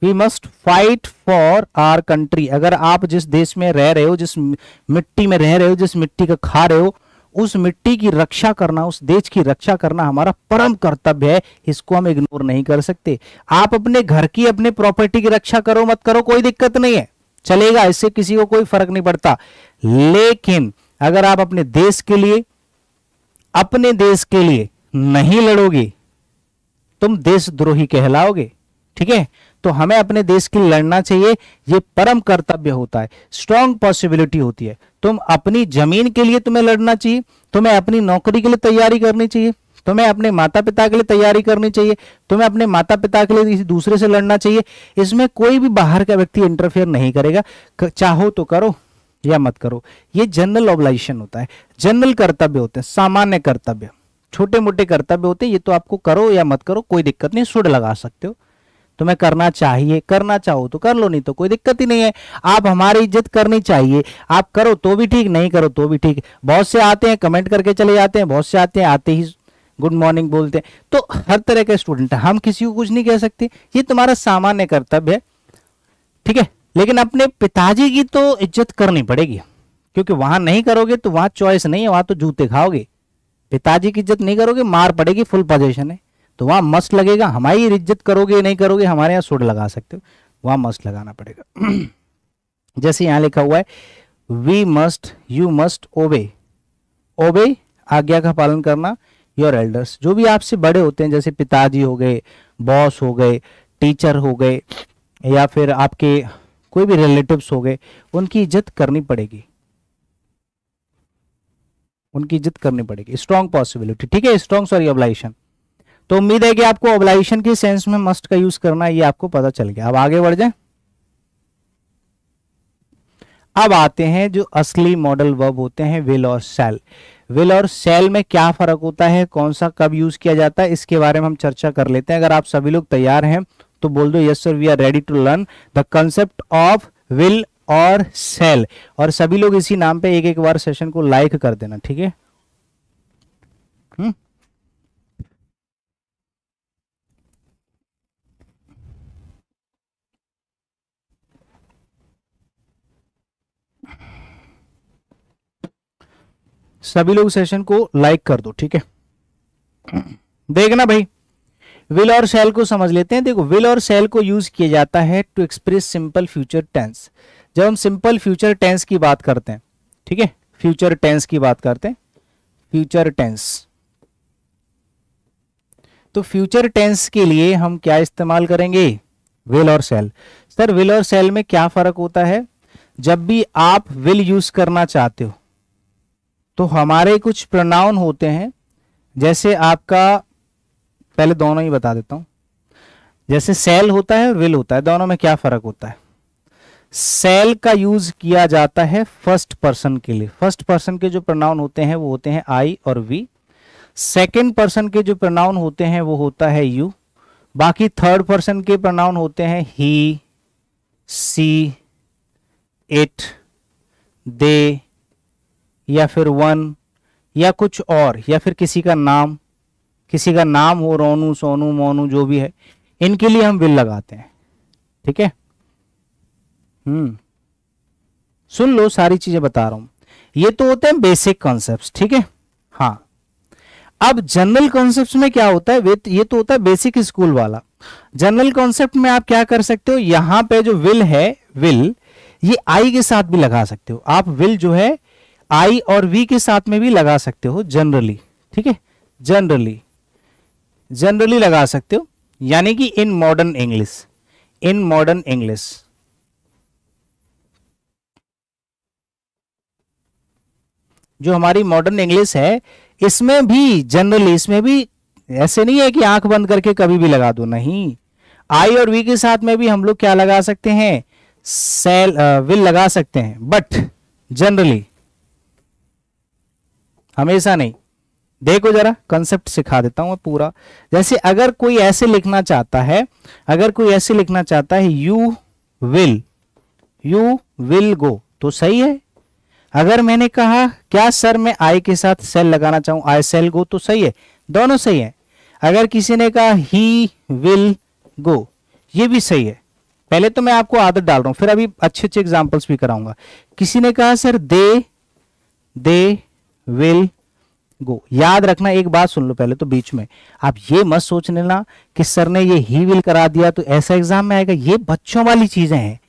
we must fight for our country अगर आप जिस देश में रह रहे हो जिस मिट्टी में रह रहे हो जिस मिट्टी का खा रहे हो उस मिट्टी की रक्षा करना उस देश की रक्षा करना हमारा परम कर्तव्य है इसको हम इग्नोर नहीं कर सकते आप अपने घर की अपने प्रॉपर्टी की रक्षा करो मत करो कोई दिक्कत नहीं है चलेगा इससे किसी को कोई फर्क नहीं पड़ता लेकिन अगर आप अपने देश के लिए अपने देश के लिए नहीं लड़ोगे तुम देशद्रोही कहलाओगे ठीक है तो हमें अपने देश के लिए लड़ना चाहिए यह परम कर्तव्य होता है स्ट्रॉन्ग पॉसिबिलिटी होती है तुम अपनी जमीन के लिए तुम्हें लड़ना चाहिए तुम्हें अपनी नौकरी के लिए तैयारी करनी चाहिए तुम्हें अपने माता पिता के लिए तैयारी करनी चाहिए तुम्हें अपने माता पिता के लिए किसी दूसरे से लड़ना चाहिए इसमें कोई भी बाहर का व्यक्ति इंटरफेयर नहीं करेगा चाहो तो करो या मत करो ये जनरल ऑब्लाइजेशन होता है जनरल कर्तव्य होते हैं सामान्य कर्तव्य छोटे मोटे कर्तव्य होते हैं ये तो आपको करो या मत करो कोई दिक्कत नहीं सुड लगा सकते हो तुम्हें करना चाहिए करना चाहो तो कर लो नहीं तो कोई दिक्कत ही नहीं है आप हमारी इज्जत करनी चाहिए आप करो तो भी ठीक नहीं करो तो भी ठीक बहुत से आते हैं कमेंट करके चले जाते हैं बहुत से आते हैं आते ही गुड मॉर्निंग बोलते हैं तो हर तरह के स्टूडेंट हम किसी को कुछ नहीं कह सकते ये तुम्हारा सामान्य कर्तव्य है ठीक है लेकिन अपने पिताजी की तो इज्जत करनी पड़ेगी क्योंकि वहां नहीं करोगे तो वहां चॉइस नहीं है वहां तो जूते खाओगे पिताजी की इज्जत नहीं करोगे मार पड़ेगी फुल पोजेशन है तो वहां मस्त लगेगा हमारी इज्जत करोगे नहीं करोगे हमारे यहाँ सुड लगा सकते हो वहां मस्त लगाना पड़ेगा जैसे यहाँ लिखा हुआ है वी मस्ट यू मस्ट ओबे ओबे आज्ञा का पालन करना योर एल्डर्स जो भी आपसे बड़े होते हैं जैसे पिताजी हो गए बॉस हो गए टीचर हो गए या फिर आपके कोई भी रिलेटिव्स हो गए उनकी इज्जत करनी पड़ेगी उनकी इज्जत करनी पड़ेगी स्ट्रॉन्ग पॉसिबिलिटी ठीक है स्ट्रॉन्ग सॉरी ऑब्लाइशन तो उम्मीद है कि आपको ऑब्लाइशन के सेंस में मस्ट का यूज करना ये आपको पता चल गया अब आगे बढ़ जाए अब आते हैं जो असली मॉडल वर्ब होते हैं विल और सेल विल और सेल में क्या फर्क होता है कौन सा कब यूज किया जाता है इसके बारे में हम चर्चा कर लेते हैं अगर आप सभी लोग तैयार हैं तो बोल दो yes sir we are ready to learn the concept of will और सेल और सभी लोग इसी नाम पे एक एक बार सेशन को लाइक कर देना ठीक है हम्म? सभी लोग सेशन को लाइक कर दो ठीक है देखना भाई विल और सेल को समझ लेते हैं देखो विल और सेल को यूज किया जाता है to express simple future tense जब हम सिंपल फ्यूचर टेंस की बात करते हैं ठीक है फ्यूचर टेंस की बात करते हैं फ्यूचर टेंस तो फ्यूचर टेंस के लिए हम क्या इस्तेमाल करेंगे विल और सेल सर विल और सेल में क्या फर्क होता है जब भी आप विल यूज करना चाहते हो तो हमारे कुछ प्रोनाउन होते हैं जैसे आपका पहले दोनों ही बता देता हूं जैसे सेल होता है विल होता है दोनों में क्या फर्क होता है सेल का यूज किया जाता है फर्स्ट पर्सन के लिए फर्स्ट पर्सन के जो प्रनाउन होते हैं वो होते हैं आई और वी सेकेंड पर्सन के जो प्रनाउन होते हैं वो होता है यू बाकी थर्ड पर्सन के प्रनाउन होते हैं ही सी इट दे या फिर वन या कुछ और या फिर किसी का नाम किसी का नाम हो रोनू सोनू मोनू जो भी है इनके लिए हम बिल लगाते हैं ठीक है हम्म सुन लो सारी चीजें बता रहा हूं ये तो होते हैं बेसिक कॉन्सेप्ट ठीक है हाँ अब जनरल कॉन्सेप्ट में क्या होता है तो, ये तो होता है बेसिक स्कूल वाला जनरल कॉन्सेप्ट में आप क्या कर सकते हो यहां पे जो विल है विल ये आई के साथ भी लगा सकते हो आप विल जो है आई और वी के साथ में भी लगा सकते हो जनरली ठीक है जनरली जनरली लगा सकते हो यानी कि in modern English in modern English जो हमारी मॉडर्न इंग्लिश है इसमें भी जनरली इसमें भी ऐसे नहीं है कि आंख बंद करके कभी भी लगा दो नहीं आई और वी के साथ में भी हम लोग क्या लगा सकते हैं सेल विल लगा सकते हैं बट जनरली हमेशा नहीं देखो जरा कंसेप्ट सिखा देता हूं मैं पूरा जैसे अगर कोई ऐसे लिखना चाहता है अगर कोई ऐसे लिखना चाहता है you will you will go तो सही है अगर मैंने कहा क्या सर मैं आई के साथ सेल लगाना चाहूं आई सेल गो तो सही है दोनों सही है अगर किसी ने कहा ही विल गो ये भी सही है पहले तो मैं आपको आदत डाल रहा हूं फिर अभी अच्छे अच्छे एग्जाम्पल्स भी कराऊंगा किसी ने कहा sir they they will go याद रखना एक बात सुन लो पहले तो बीच में आप ये मत सोच लेना कि सर ने ये ही विल करा दिया तो ऐसा एग्जाम में आएगा ये बच्चों वाली चीजें हैं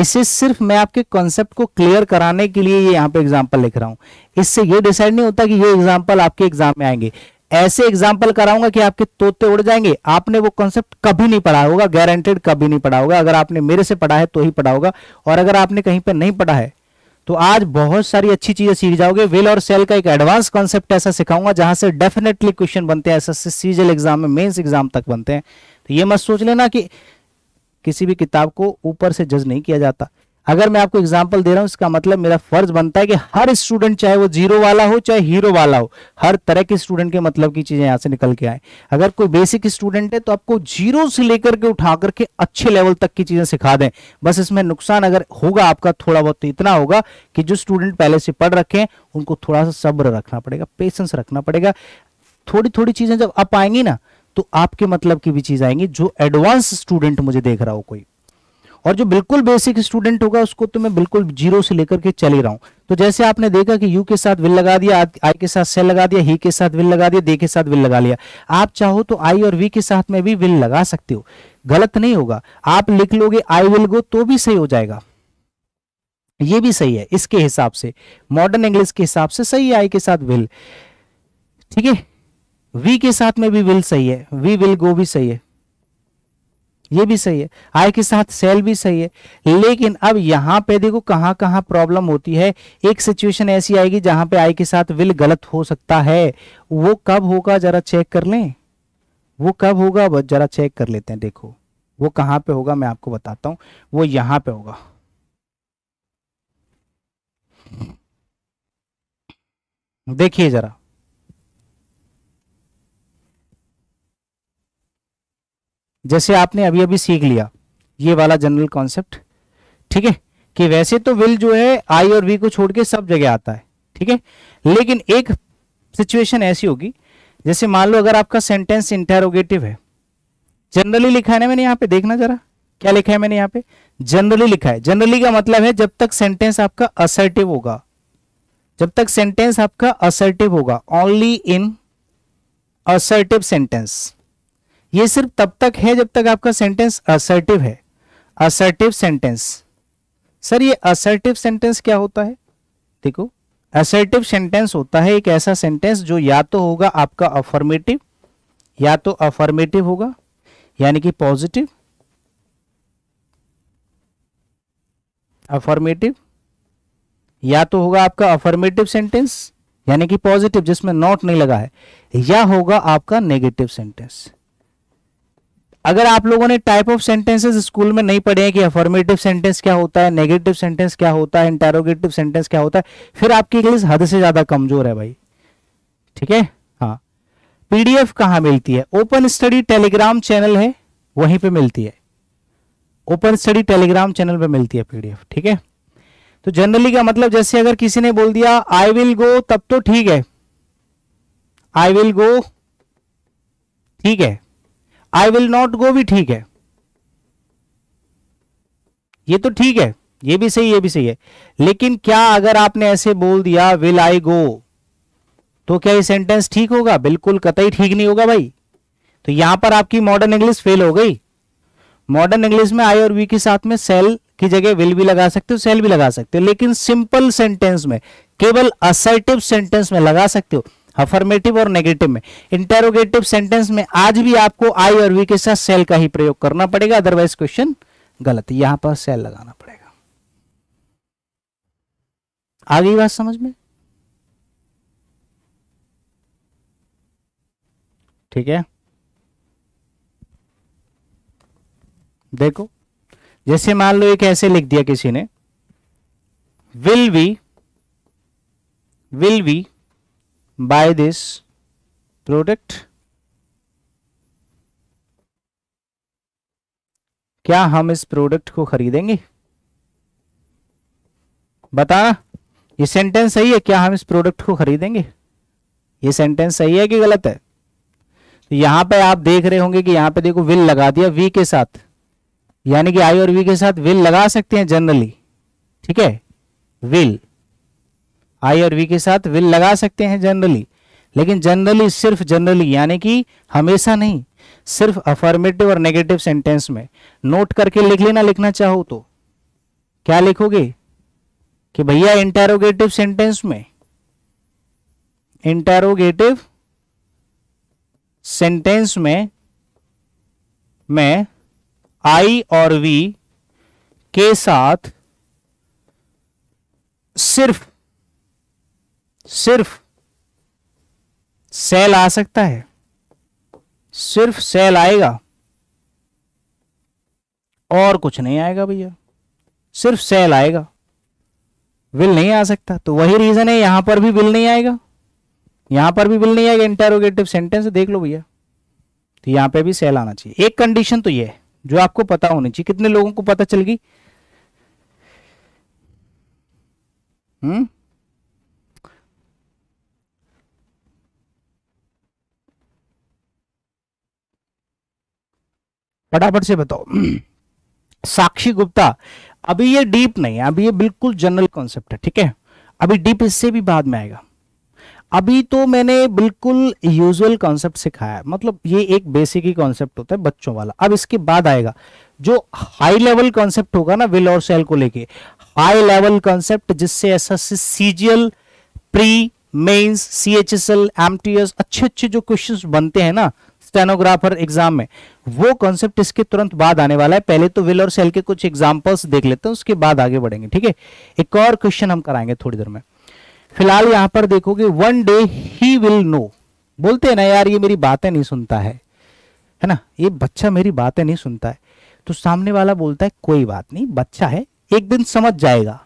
इससे सिर्फ मैं आपके कॉन्सेप्ट को क्लियर कराने के लिए ये यहाँ पे एग्जाम्पल लिख रहा हूं इससे ये डिसाइड नहीं होता कि ये एग्जाम्पल आपके एग्जाम में आएंगे ऐसे एग्जाम्पल कराऊंगा कि आपके तोते उड़ जाएंगे आपने वो कॉन्सेप्ट कभी नहीं पढ़ा होगा गारंटेड कभी नहीं पढ़ा होगा अगर आपने मेरे से पढ़ा है तो ही पढ़ा होगा और अगर आपने कहीं पर नहीं पढ़ा है तो आज बहुत सारी अच्छी चीजें सीख जाओगे विल और सेल का एक एडवांस कॉन्सेप्ट ऐसा सिखाऊंगा जहां से डेफिनेटली क्वेश्चन बनते हैं एसएससी सीजल एग्जाम में मेन्स एग्जाम तक बनते हैं तो ये मत सोच लेना कि किसी भी किताब को ऊपर से जज नहीं किया जाता अगर मैं आपको एग्जाम्पल दे रहा हूं इसका मतलब मेरा फर्ज बनता है कि हर स्टूडेंट चाहे वो जीरो वाला हो चाहे हीरो वाला हो हर तरह के स्टूडेंट के मतलब की चीजें यहां से निकल के आए अगर कोई बेसिक स्टूडेंट है तो आपको जीरो से लेकर के उठा करके अच्छे लेवल तक की चीजें सिखा दें बस इसमें नुकसान अगर होगा आपका थोड़ा बहुत तो इतना होगा कि जो स्टूडेंट पहले से पढ़ रखे हैं उनको थोड़ा सा सब्र रखना पड़ेगा पेशेंस रखना पड़ेगा थोड़ी थोड़ी चीजें जब आप आएंगी ना तो आपके मतलब की भी चीज आएंगी जो एडवांस स्टूडेंट मुझे देख रहा हो कोई और जो बिल्कुल बेसिक स्टूडेंट होगा उसको तो मैं बिल्कुल जीरो से लेकर के चल रहा हूं तो जैसे आपने देखा कि यू के साथ विल लगा दिया आई के साथ सेल लगा दिया ही के साथ विल लगा दिया दे के साथ विल लगा लिया आप चाहो तो आई और वी के साथ में भी विल लगा सकते हो गलत नहीं होगा आप लिख लोगे आई विल गो तो भी सही हो जाएगा ये भी सही है इसके हिसाब से मॉडर्न इंग्लिश के हिसाब से सही है आई के साथ विल ठीक है वी के साथ में भी विल सही है वी विल गो भी सही है ये भी सही है आय के साथ सेल भी सही है लेकिन अब यहां पे देखो कहां कहां प्रॉब्लम होती है एक सिचुएशन ऐसी आएगी जहां पे आय के साथ विल गलत हो सकता है वो कब होगा जरा चेक कर लें वो कब होगा जरा चेक कर लेते हैं देखो वो कहां पे होगा मैं आपको बताता हूं वो यहां पे होगा देखिए जरा जैसे आपने अभी अभी सीख लिया ये वाला जनरल कॉन्सेप्ट ठीक है कि वैसे तो विल जो है आई और वी को छोड़ के सब जगह आता है ठीक है लेकिन एक सिचुएशन ऐसी होगी जैसे मान लो अगर आपका सेंटेंस इंटेरोगेटिव है जनरली लिखा है ना मैंने यहां पे देखना जरा क्या लिखा है मैंने यहाँ पे जनरली लिखा है जनरली का मतलब है जब तक सेंटेंस आपका असर्टिव होगा जब तक सेंटेंस आपका असर्टिव होगा ओनली इन असर्टिव सेंटेंस ये सिर्फ तब तक है जब तक आपका सेंटेंस असर्टिव है असर्टिव सेंटेंस सर ये असर्टिव सेंटेंस क्या होता है देखो असर्टिव सेंटेंस होता है एक ऐसा सेंटेंस जो या तो होगा आपका अफर्मेटिव या तो अफर्मेटिव होगा यानी कि पॉजिटिव अफर्मेटिव या तो होगा आपका अफर्मेटिव सेंटेंस यानी कि पॉजिटिव जिसमें नॉट नहीं लगा है या होगा आपका नेगेटिव सेंटेंस अगर आप लोगों ने टाइप ऑफ सेंटेंसेस स्कूल में नहीं पढ़े हैं कि अफॉर्मेटिव सेंटेंस क्या होता है नेगेटिव सेंटेंस क्या होता है इंटेरोगेटिव सेंटेंस क्या होता है फिर आपकी इंग्लिश हद से ज्यादा कमजोर है भाई ठीक है हाँ पीडीएफ कहां मिलती है ओपन स्टडी टेलीग्राम चैनल है वहीं पर मिलती है ओपन स्टडी टेलीग्राम चैनल पर मिलती है पीडीएफ ठीक है तो जनरली का मतलब जैसे अगर किसी ने बोल दिया आई विल गो तब तो ठीक है आई विल गो ठीक है आई विल नॉट गो भी ठीक है ये तो ठीक है ये भी सही ये भी सही है लेकिन क्या अगर आपने ऐसे बोल दिया विल आई गो तो क्या ये सेंटेंस ठीक होगा बिल्कुल कतई ठीक नहीं होगा भाई तो यहां पर आपकी मॉडर्न इंग्लिश फेल हो गई मॉडर्न इंग्लिश में आई और वी के साथ में सेल की जगह विल भी लगा सकते हो सेल भी लगा सकते हो लेकिन सिंपल सेंटेंस में केवल असर्टिव सेंटेंस में लगा सकते हो अफर्मेटिव और नेगेटिव में इंटेरोगेटिव सेंटेंस में आज भी आपको आई और वी के साथ सेल का ही प्रयोग करना पड़ेगा अदरवाइज क्वेश्चन गलत यहां पर सेल लगाना पड़ेगा आ गई बात समझ में ठीक है देखो जैसे मान लो एक ऐसे लिख दिया किसी ने will we will we by this product क्या हम इस प्रोडक्ट को खरीदेंगे बताना ये सेंटेंस सही है क्या हम इस प्रोडक्ट को खरीदेंगे ये सेंटेंस सही है कि गलत है तो यहां पे आप देख रहे होंगे कि यहां पे देखो विल लगा दिया वी के साथ यानी कि आई और वी के साथ विल लगा सकते हैं जनरली ठीक है विल आई और वी के साथ विल लगा सकते हैं जनरली लेकिन जनरली सिर्फ जनरली यानी कि हमेशा नहीं सिर्फ अफर्मेटिव और नेगेटिव सेंटेंस में नोट करके लिख लेना लिखना चाहो तो क्या लिखोगे कि भैया इंटेरोगेटिव सेंटेंस में इंटेरोगेटिव सेंटेंस में मैं आई और वी के साथ सिर्फ सिर्फ सेल आ सकता है सिर्फ सेल आएगा और कुछ नहीं आएगा भैया सिर्फ सेल आएगा विल नहीं आ सकता तो वही रीजन है यहां पर भी विल नहीं आएगा यहां पर भी विल नहीं आएगा इंटेरोगेटिव सेंटेंस देख लो भैया तो यहां पे भी सेल आना चाहिए एक कंडीशन तो ये है जो आपको पता होनी चाहिए कितने लोगों को पता चल गई हम्म फटाफट से बताओ साक्षी गुप्ता अभी ये डीप नहीं है अभी ये बिल्कुल जनरल कॉन्सेप्ट है ठीक है अभी डीप इससे भी बाद में आएगा अभी तो मैंने बिल्कुल यूजुअल कॉन्सेप्ट सिखाया है मतलब ये एक बेसिक ही कॉन्सेप्ट होता है बच्चों वाला अब इसके बाद आएगा जो हाई लेवल कॉन्सेप्ट होगा ना विल और सेल को लेके हाई लेवल कॉन्सेप्ट जिससे ऐसा CGL pre mains C H S L M T S अच्छे अच्छे जो क्वेश्चंस बनते हैं ना स्टेनोग्राफर एग्जाम में वो कॉन्सेप्ट इसके तुरंत बाद आने वाला है पहले तो विल और सेल के कुछ एग्जाम्पल्स देख लेते हैं उसके बाद आगे बढ़ेंगे ठीक है एक और क्वेश्चन हम कराएंगे थोड़ी देर में फिलहाल यहां पर देखोगे one day he will know बोलते हैं ना यार ये मेरी बातें नहीं सुनता है है ना ये बच्चा मेरी बातें नहीं सुनता है तो सामने वाला बोलता है कोई बात नहीं बच्चा है एक दिन समझ जाएगा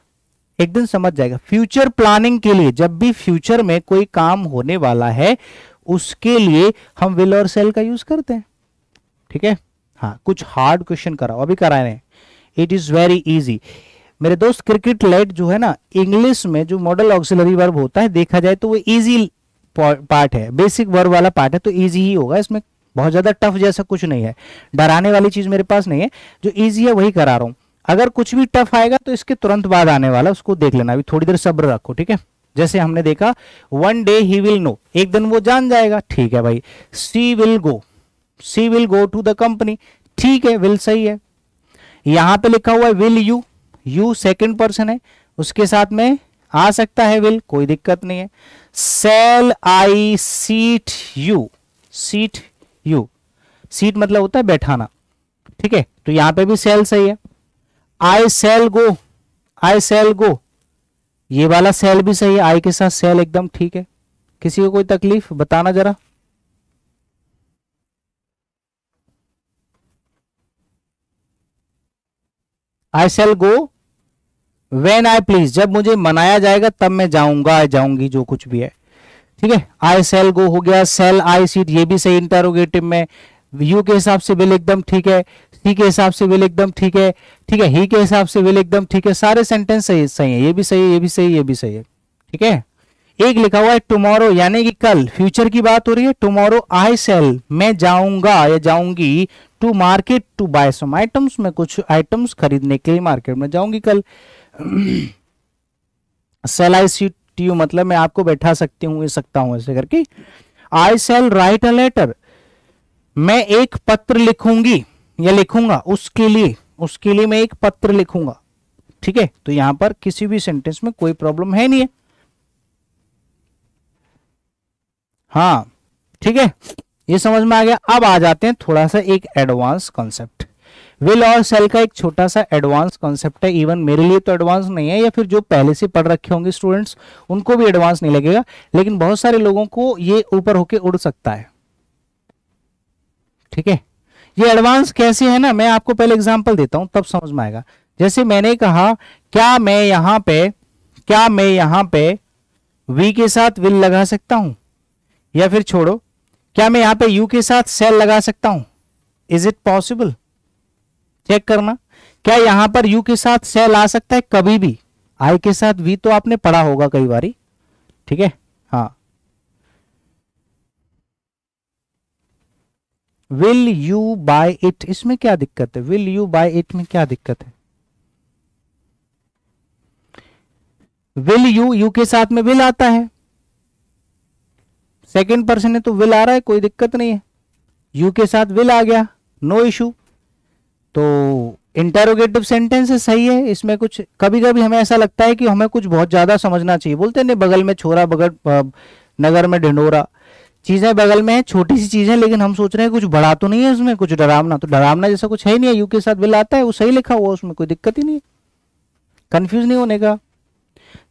एक दिन समझ जाएगा फ्यूचर प्लानिंग के लिए जब भी फ्यूचर में कोई काम होने वाला है उसके लिए हम विल और सेल का यूज करते हैं ठीक है हाँ कुछ हार्ड क्वेश्चन कराओ अभी करा रहे हैं इट इज वेरी इजी मेरे दोस्त क्रिकेट लेट जो है ना इंग्लिश में जो मॉडल ऑक्सिलरी वर्ब होता है देखा जाए तो वो इजी पार्ट है बेसिक वर्ब वाला पार्ट है तो इजी ही होगा इसमें बहुत ज्यादा टफ जैसा कुछ नहीं है डराने वाली चीज मेरे पास नहीं है जो इजी है वही करा रहा हूं अगर कुछ भी टफ आएगा तो इसके तुरंत बाद आने वाला उसको देख लेना अभी थोड़ी देर सब्र रखो ठीक है जैसे हमने देखा one day he will know एक दिन वो जान जाएगा ठीक है भाई she will go she will go to the company ठीक है विल सही है यहां पे लिखा हुआ है will you you second person है उसके साथ में आ सकता है विल कोई दिक्कत नहीं है shall I sit you sit you sit मतलब होता है बैठाना ठीक है तो यहां पे भी सेल सही है आई सेल गो आई सेल गो ये वाला सेल भी सही है आई के साथ सेल एकदम ठीक है किसी को कोई तकलीफ बताना जरा I shall go when I please जब मुझे मनाया जाएगा तब मैं जाऊंगा आई जाऊंगी जो कुछ भी है ठीक है आई सेल गो हो गया सेल आई सीट ये भी सही इंटरोगेटिव में यू के हिसाब से बिल एकदम ठीक है सी के हिसाब से विल एकदम ठीक है ठीक है ही के हिसाब से विल एकदम ठीक है सारे सेंटेंस सही सही है ये भी सही है ये भी सही है ये भी सही है ठीक है एक लिखा हुआ है टुमारो यानी कि कल फ्यूचर की बात हो रही है टुमारो आई सेल मैं जाऊंगा या जाऊंगी to market to buy some items में कुछ आइटम्स खरीदने के लिए मार्केट में जाऊंगी कल सेल आई सी यू मतलब मैं आपको बैठा सकती हूँ सकता हूं ऐसे करके I shall write a letter मैं एक पत्र लिखूंगी या लिखूंगा उसके लिए उसके लिए मैं एक पत्र लिखूंगा ठीक है तो यहां पर किसी भी सेंटेंस में कोई प्रॉब्लम है नहीं है हाँ ठीक है ये समझ में आ गया अब आ जाते हैं थोड़ा सा एक एडवांस कॉन्सेप्ट विल और सेल का एक छोटा सा एडवांस कॉन्सेप्ट है इवन मेरे लिए तो एडवांस नहीं है या फिर जो पहले से पढ़ रखे होंगे स्टूडेंट्स उनको भी एडवांस नहीं लगेगा लेकिन बहुत सारे लोगों को ये ऊपर होके उड़ सकता है ठीक है ये एडवांस कैसे है ना मैं आपको पहले एग्जाम्पल देता हूँ तब समझ में आएगा जैसे मैंने कहा क्या मैं यहां पे क्या मैं यहाँ पे वी के साथ विल लगा सकता हूं या फिर छोड़ो क्या मैं यहाँ पे यू के साथ सेल लगा सकता हूं इज इट पॉसिबल चेक करना क्या यहां पर यू के साथ सेल आ सकता है कभी भी आई के साथ वी तो आपने पढ़ा होगा कई बारी ठीक है हाँ विल यू बाय इट इसमें क्या दिक्कत है विल यू बाय इट में क्या दिक्कत है विल यू यू के साथ में विल आता है सेकेंड पर्सन है तो विल आ रहा है कोई दिक्कत नहीं है यू के साथ विल आ गया नो इशू तो इंटेरोगेटिव सेंटेंस सही है इसमें कुछ कभी कभी हमें ऐसा लगता है कि हमें कुछ बहुत ज्यादा समझना चाहिए बोलते नहीं बगल में छोरा बगल नगर में ढिंडोरा चीजें बगल में है छोटी सी चीजें लेकिन हम सोच रहे हैं कुछ बड़ा तो नहीं है उसमें कुछ डरावना तो डरावना जैसा कुछ है ही नहीं है यू के साथ बिल आता है वो सही लिखा हुआ उसमें कोई दिक्कत ही नहीं कंफ्यूज नहीं होने का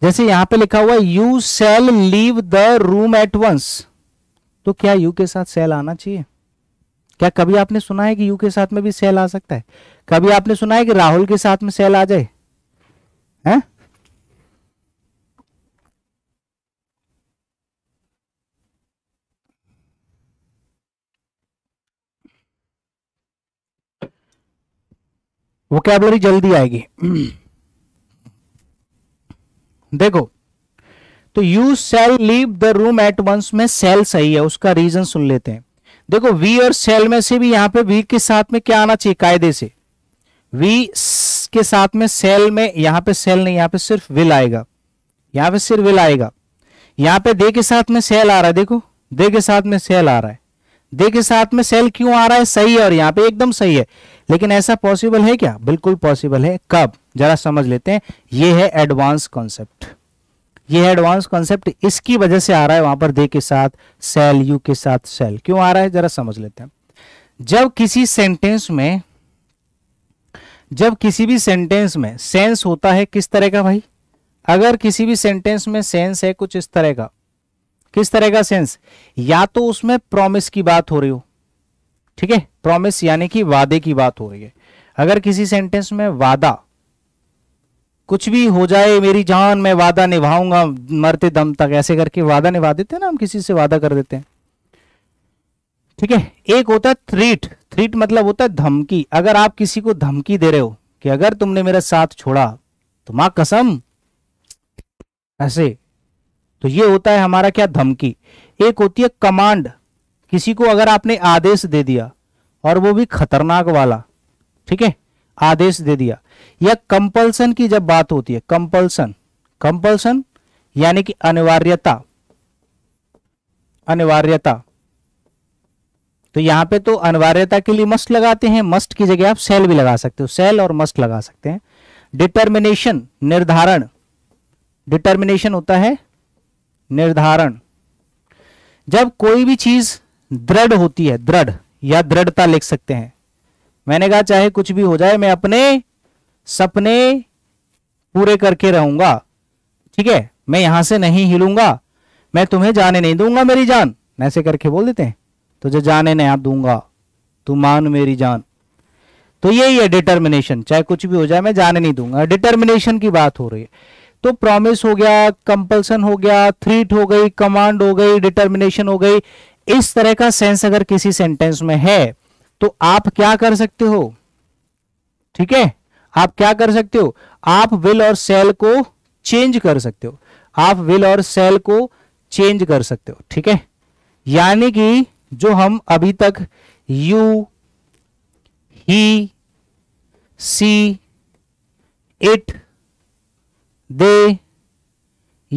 जैसे यहां पे लिखा हुआ you shall leave the room at once तो क्या यू के साथ सेल आना चाहिए क्या कभी आपने सुना है कि यू के साथ में भी सेल आ सकता है कभी आपने सुना है कि राहुल के साथ में सेल आ जाए है? वोकेबलरी जल्दी आएगी देखो तो you shall leave the room at once में सेल सही है उसका रीजन सुन लेते हैं देखो वी और सेल में से भी यहां पे वी के साथ में क्या आना चाहिए कायदे से वी के साथ में सेल में यहां पे सेल नहीं यहां पे सिर्फ विल आएगा यहां पे सिर्फ विल आएगा यहां पे दे के साथ में सेल आ रहा है देखो दे के साथ में सेल आ रहा है दे के साथ में सेल क्यों आ रहा है सही है और यहाँ पे एकदम सही है लेकिन ऐसा पॉसिबल है क्या बिल्कुल पॉसिबल है कब जरा समझ लेते हैं ये है एडवांस कॉन्सेप्ट ये है एडवांस कॉन्सेप्ट इसकी वजह से आ रहा है वहां पर दे के साथ सेल यू के साथ सेल क्यों आ रहा है जरा समझ लेते हैं जब किसी सेंटेंस में जब किसी भी सेंटेंस में सेंस होता है किस तरह का भाई अगर किसी भी सेंटेंस में सेंस है कुछ इस तरह का किस तरह का सेंस या तो उसमें प्रॉमिस की बात हो रही हो ठीक है प्रॉमिस यानी कि वादे की बात हो रही है अगर किसी सेंटेंस में वादा कुछ भी हो जाए मेरी जान मैं वादा निभाऊंगा मरते दम तक ऐसे करके वादा निभा देते हैं ना हम किसी से वादा कर देते हैं ठीक है एक होता है थ्रीट थ्रीट मतलब होता है धमकी अगर आप किसी को धमकी दे रहे हो कि अगर तुमने मेरा साथ छोड़ा तो मां कसम ऐसे तो ये होता है हमारा क्या धमकी एक होती है कमांड किसी को अगर आपने आदेश दे दिया और वो भी खतरनाक वाला ठीक है आदेश दे दिया या कंपल्सन की जब बात होती है कंपल्सन कंपल्सन यानी कि अनिवार्यता अनिवार्यता तो यहां पे तो अनिवार्यता के लिए मस्ट लगाते हैं मस्ट की जगह आप सेल भी लगा सकते हो सेल और मस्ट लगा सकते हैं डिटर्मिनेशन निर्धारण डिटर्मिनेशन होता है निर्धारण जब कोई भी चीज दृढ़ होती है दृढ़ या दृढ़ता लिख सकते हैं मैंने कहा चाहे कुछ भी हो जाए मैं अपने सपने पूरे करके रहूंगा ठीक है मैं यहां से नहीं हिलूंगा मैं तुम्हें जाने नहीं दूंगा मेरी जान ऐसे करके बोल देते हैं तुझे तो जाने नहीं दूंगा तू मान मेरी जान तो यही है डिटर्मिनेशन चाहे कुछ भी हो जाए मैं जाने नहीं दूंगा डिटर्मिनेशन की बात हो रही है तो प्रॉमिस हो गया कंपल्सन हो गया थ्रीट हो गई कमांड हो गई डिटर्मिनेशन हो गई इस तरह का सेंस अगर किसी सेंटेंस में है तो आप क्या कर सकते हो ठीक है आप क्या कर सकते हो आप विल और सेल को चेंज कर सकते हो आप विल और सेल को चेंज कर सकते हो ठीक है यानी कि जो हम अभी तक you he see it they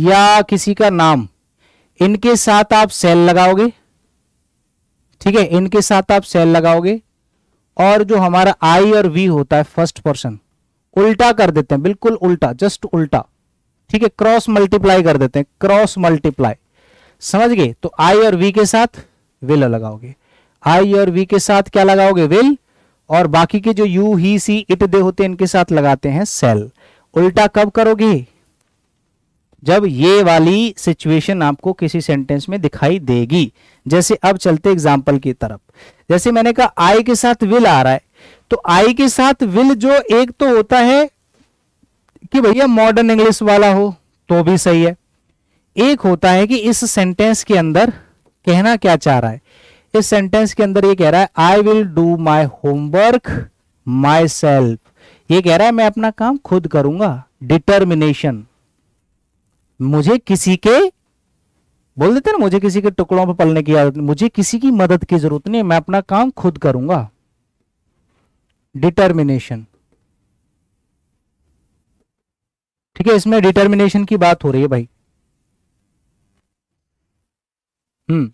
या किसी का नाम इनके साथ आप सेल लगाओगे ठीक है इनके साथ आप सेल लगाओगे और जो हमारा आई और वी होता है फर्स्ट पर्सन उल्टा कर देते हैं बिल्कुल उल्टा जस्ट उल्टा ठीक है क्रॉस मल्टीप्लाई कर देते हैं क्रॉस मल्टीप्लाई समझ गए तो आई और वी के साथ विल लगाओगे आई और वी के साथ क्या लगाओगे विल और बाकी के जो you he see it they होते हैं इनके साथ लगाते हैं सेल उल्टा कब करोगे जब ये वाली सिचुएशन आपको किसी सेंटेंस में दिखाई देगी जैसे अब चलते एग्जाम्पल की तरफ जैसे मैंने कहा आई के साथ विल आ रहा है तो आई के साथ विल जो एक तो होता है कि भैया मॉडर्न इंग्लिश वाला हो तो भी सही है एक होता है कि इस सेंटेंस के अंदर कहना क्या चाह रहा है इस सेंटेंस के अंदर ये कह रहा है I will do my homework myself ये कह रहा है मैं अपना काम खुद करूंगा डिटर्मिनेशन मुझे किसी के बोल देते ना मुझे किसी के टुकड़ों पर पलने की आदत मुझे किसी की मदद की जरूरत नहीं मैं अपना काम खुद करूंगा डिटर्मिनेशन ठीक है इसमें डिटर्मिनेशन की बात हो रही है भाई हम्म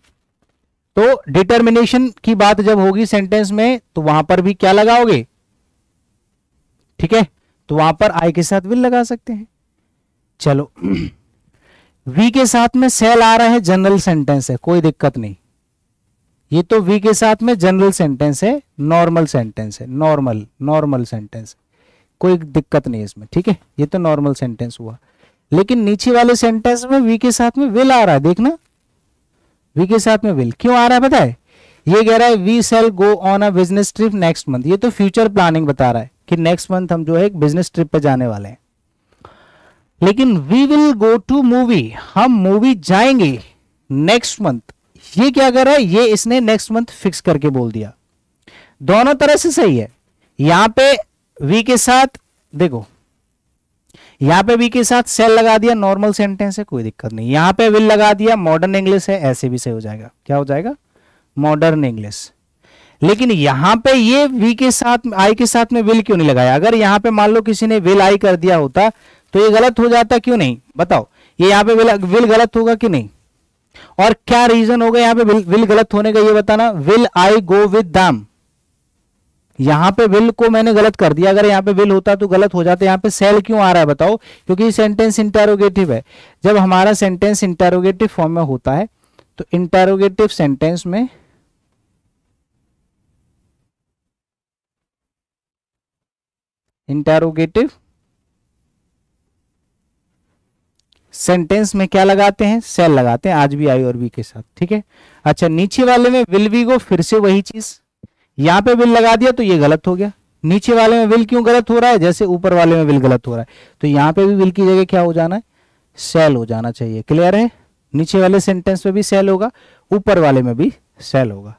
तो डिटर्मिनेशन की बात जब होगी सेंटेंस में तो वहां पर भी क्या लगाओगे ठीक है तो वहां पर आई के साथ विल लगा सकते हैं चलो वी के साथ में सेल आ रहा है जनरल सेंटेंस है कोई दिक्कत नहीं ये तो वी के साथ में जनरल सेंटेंस है नॉर्मल सेंटेंस है नॉर्मल नॉर्मल सेंटेंस कोई दिक्कत नहीं है इसमें ठीक है ये तो नॉर्मल सेंटेंस हुआ लेकिन नीचे वाले सेंटेंस में वी के साथ में विल आ रहा है देखना वी के साथ में विल क्यों आ रहा है बताए ये कह रहा है we shall go on a business trip next month ये तो फ्यूचर प्लानिंग बता रहा है कि नेक्स्ट मंथ हम जो है एक बिजनेस ट्रिप पे जाने वाले हैं लेकिन we will go to movie हम मूवी जाएंगे नेक्स्ट मंथ ये क्या कर रहा है ये इसने नेक्स्ट मंथ फिक्स करके बोल दिया दोनों तरह से सही है यहां पे वी के साथ देखो यहां पे वी के साथ सेल लगा दिया नॉर्मल सेंटेंस है कोई दिक्कत नहीं यहां पे विल लगा दिया मॉडर्न इंग्लिश है ऐसे भी सही हो जाएगा क्या हो जाएगा मॉडर्न इंग्लिश लेकिन यहां पे ये वी के साथ आई के साथ में विल क्यों नहीं लगाया अगर यहां पे मान लो किसी ने विल आई कर दिया होता तो ये गलत हो जाता क्यों नहीं बताओ ये यहां पे विल विल गलत होगा कि नहीं और क्या रीजन होगा यहां पे विल, विल गलत होने का ये बताना विल आई गो विद दाम यहां पे विल को मैंने गलत कर दिया अगर यहां पे विल होता तो गलत हो जाता यहां पे सेल क्यों आ रहा है बताओ क्योंकि सेंटेंस इंटेरोगेटिव है जब हमारा सेंटेंस इंटेरोगेटिव फॉर्म में होता है तो इंटेरोगेटिव सेंटेंस में इंटेरोगेटिव सेंटेंस में क्या लगाते हैं सेल लगाते हैं आज भी आई और बी के साथ ठीक है अच्छा नीचे वाले में विल बी को फिर से वही चीज यहां पे विल लगा दिया तो ये गलत हो गया नीचे वाले में विल क्यों गलत हो रहा है जैसे ऊपर वाले में विल गलत हो रहा है तो यहां पे भी विल की जगह क्या हो जाना है सेल हो जाना चाहिए क्लियर है नीचे वाले सेंटेंस में भी सेल होगा ऊपर वाले में भी सेल होगा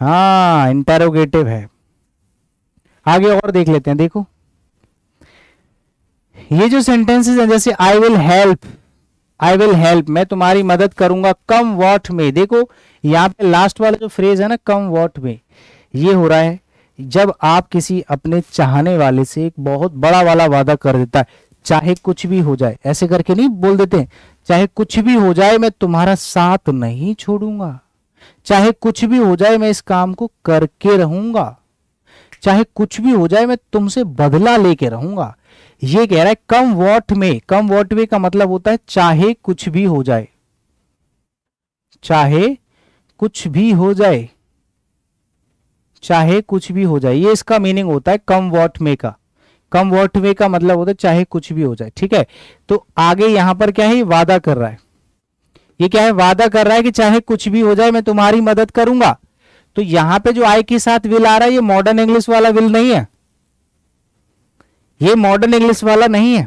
हाँ इंटेरोगेटिव है आगे और देख लेते हैं देखो ये जो सेंटेंसेस हैं जैसे I will help I will help मैं तुम्हारी मदद करूंगा कम वॉट में देखो यहां पे लास्ट वाला जो फ्रेज है ना कम वॉट में ये हो रहा है जब आप किसी अपने चाहने वाले से एक बहुत बड़ा वाला वादा कर देता है चाहे कुछ भी हो जाए ऐसे करके नहीं बोल देते हैं चाहे कुछ भी हो जाए मैं तुम्हारा साथ नहीं छोड़ूंगा चाहे कुछ भी हो जाए मैं इस काम को करके रहूंगा चाहे कुछ भी हो जाए मैं तुमसे बदला लेके रहूंगा ये कह रहा है कम वॉट में कम वॉट वे का मतलब होता है चाहे कुछ भी हो जाए चाहे कुछ भी हो जाए चाहे कुछ भी हो जाए ये इसका मीनिंग होता है कम वॉट में का कम वॉट में का मतलब होता है चाहे कुछ भी हो जाए ठीक है तो आगे यहां पर क्या है वादा कर रहा है ये क्या है वादा कर रहा है कि चाहे कुछ भी हो जाए मैं तुम्हारी मदद करूंगा तो यहां पे जो आई के साथ विल आ रहा है ये मॉडर्न इंग्लिश वाला विल नहीं है ये मॉडर्न इंग्लिश वाला नहीं है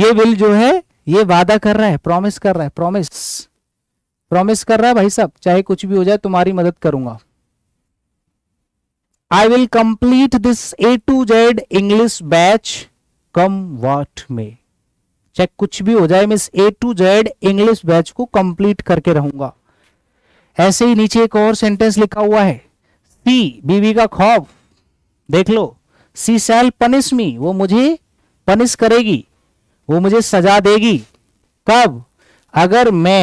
ये विल जो है ये वादा कर रहा है प्रॉमिस कर रहा है प्रॉमिस प्रॉमिस कर रहा है भाई साहब चाहे कुछ भी हो जाए तुम्हारी मदद करूंगा I will complete this A to Z English batch come what may चाहे कुछ भी हो जाए मैं इस A to Z English batch को कंप्लीट करके रहूंगा ऐसे ही नीचे एक और सेंटेंस लिखा हुआ है सी बीवी का खौफ देख लो सी सेल पनिश मी वो मुझे पनिश करेगी वो मुझे सजा देगी कब अगर मैं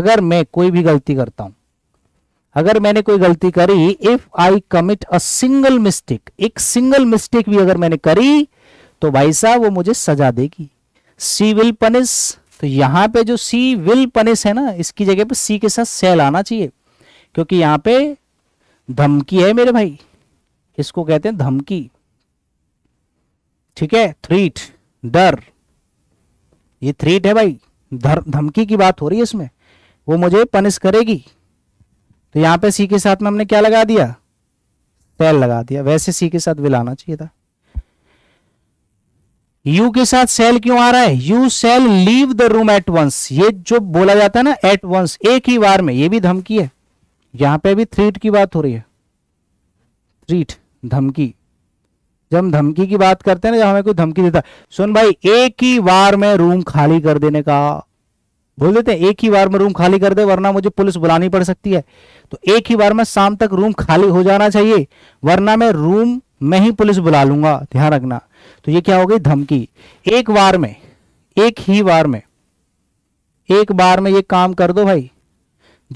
अगर मैं कोई भी गलती करता हूं अगर मैंने कोई गलती करी if I commit a single mistake एक सिंगल मिस्टेक भी अगर मैंने करी तो भाई साहब वो मुझे सजा देगी सी विल पनिश तो यहां पे जो सी विल पनिश है ना इसकी जगह पे सी के साथ सेल आना चाहिए क्योंकि यहां पे धमकी है मेरे भाई इसको कहते हैं धमकी ठीक है थ्रीट डर ये थ्रीट है भाई धमकी की बात हो रही है इसमें वो मुझे पनिश करेगी तो यहां पे सी के साथ में हमने क्या लगा दिया सेल लगा दिया वैसे सी के साथ विल आना चाहिए था यू के साथ सेल क्यों आ रहा है you shall leave the room at once ये जो बोला जाता है ना एट वंस एक ही बार में ये भी धमकी है यहां पे भी थ्रीट की बात हो रही है थ्रीट धमकी जब हम धमकी की बात करते हैं ना जब हमें कोई धमकी देता सुन भाई एक ही बार में रूम खाली कर देने का बोल देते हैं एक ही बार में रूम खाली कर दे वरना मुझे पुलिस बुलानी पड़ सकती है तो एक ही बार में शाम तक रूम खाली हो जाना चाहिए वरना मैं रूम मैं ही पुलिस बुला लूंगा ध्यान रखना तो ये क्या हो गई धमकी एक बार में एक ही बार में एक बार में ये काम कर दो भाई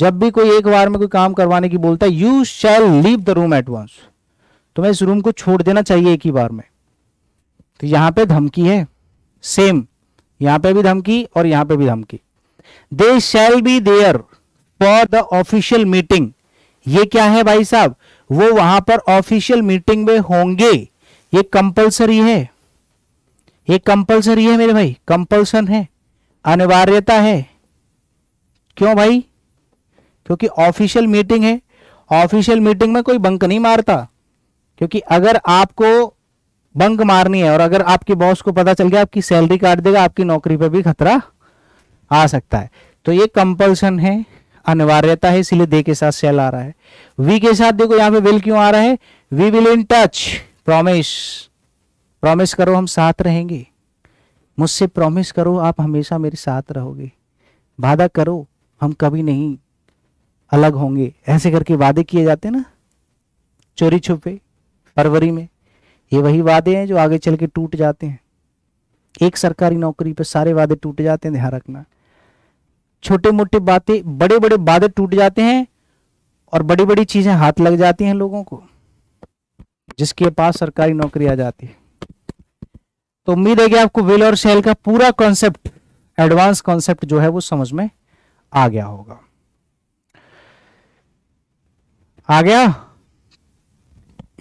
जब भी कोई एक बार में कोई काम करवाने की बोलता है you shall leave the room at once तुम्हें इस रूम को छोड़ देना चाहिए एक ही बार में तो यहां पे धमकी है सेम यहां पे भी धमकी और यहां पे भी धमकी दे shall be there for the official meeting ये क्या है भाई साहब वो वहां पर ऑफिशियल मीटिंग में होंगे ये कंपलसरी है ये कंपलसरी है मेरे भाई कंपल्सन है अनिवार्यता है क्यों भाई क्योंकि ऑफिशियल मीटिंग है ऑफिशियल मीटिंग में कोई बंक नहीं मारता क्योंकि अगर आपको बंक मारनी है और अगर आपके बॉस को पता चल गया आपकी सैलरी काट देगा आपकी नौकरी पर भी खतरा आ सकता है तो ये कंपल्सन है अनिवार्यता है इसलिए दे के साथ सेल आ रहा है वी के साथ देखो यहां पे विल क्यों आ रहा है we will in touch promise promise करो हम साथ रहेंगे मुझसे प्रोमिस करो आप हमेशा मेरे साथ रहोगे वादा करो हम कभी नहीं अलग होंगे ऐसे करके वादे किए जाते ना चोरी छुपे फरवरी में ये वही वादे हैं जो आगे चल के टूट जाते हैं एक सरकारी नौकरी पर सारे वादे टूट जाते हैं ध्यान रखना छोटे मोटे बातें बड़े बड़े वादे टूट जाते हैं और बड़ी बड़ी चीजें हाथ लग जाती हैं लोगों को जिसके पास सरकारी नौकरी आ जाती है तो उम्मीद है कि आपको विल और सेल का पूरा कॉन्सेप्ट एडवांस कॉन्सेप्ट जो है वो समझ में आ गया होगा आ गया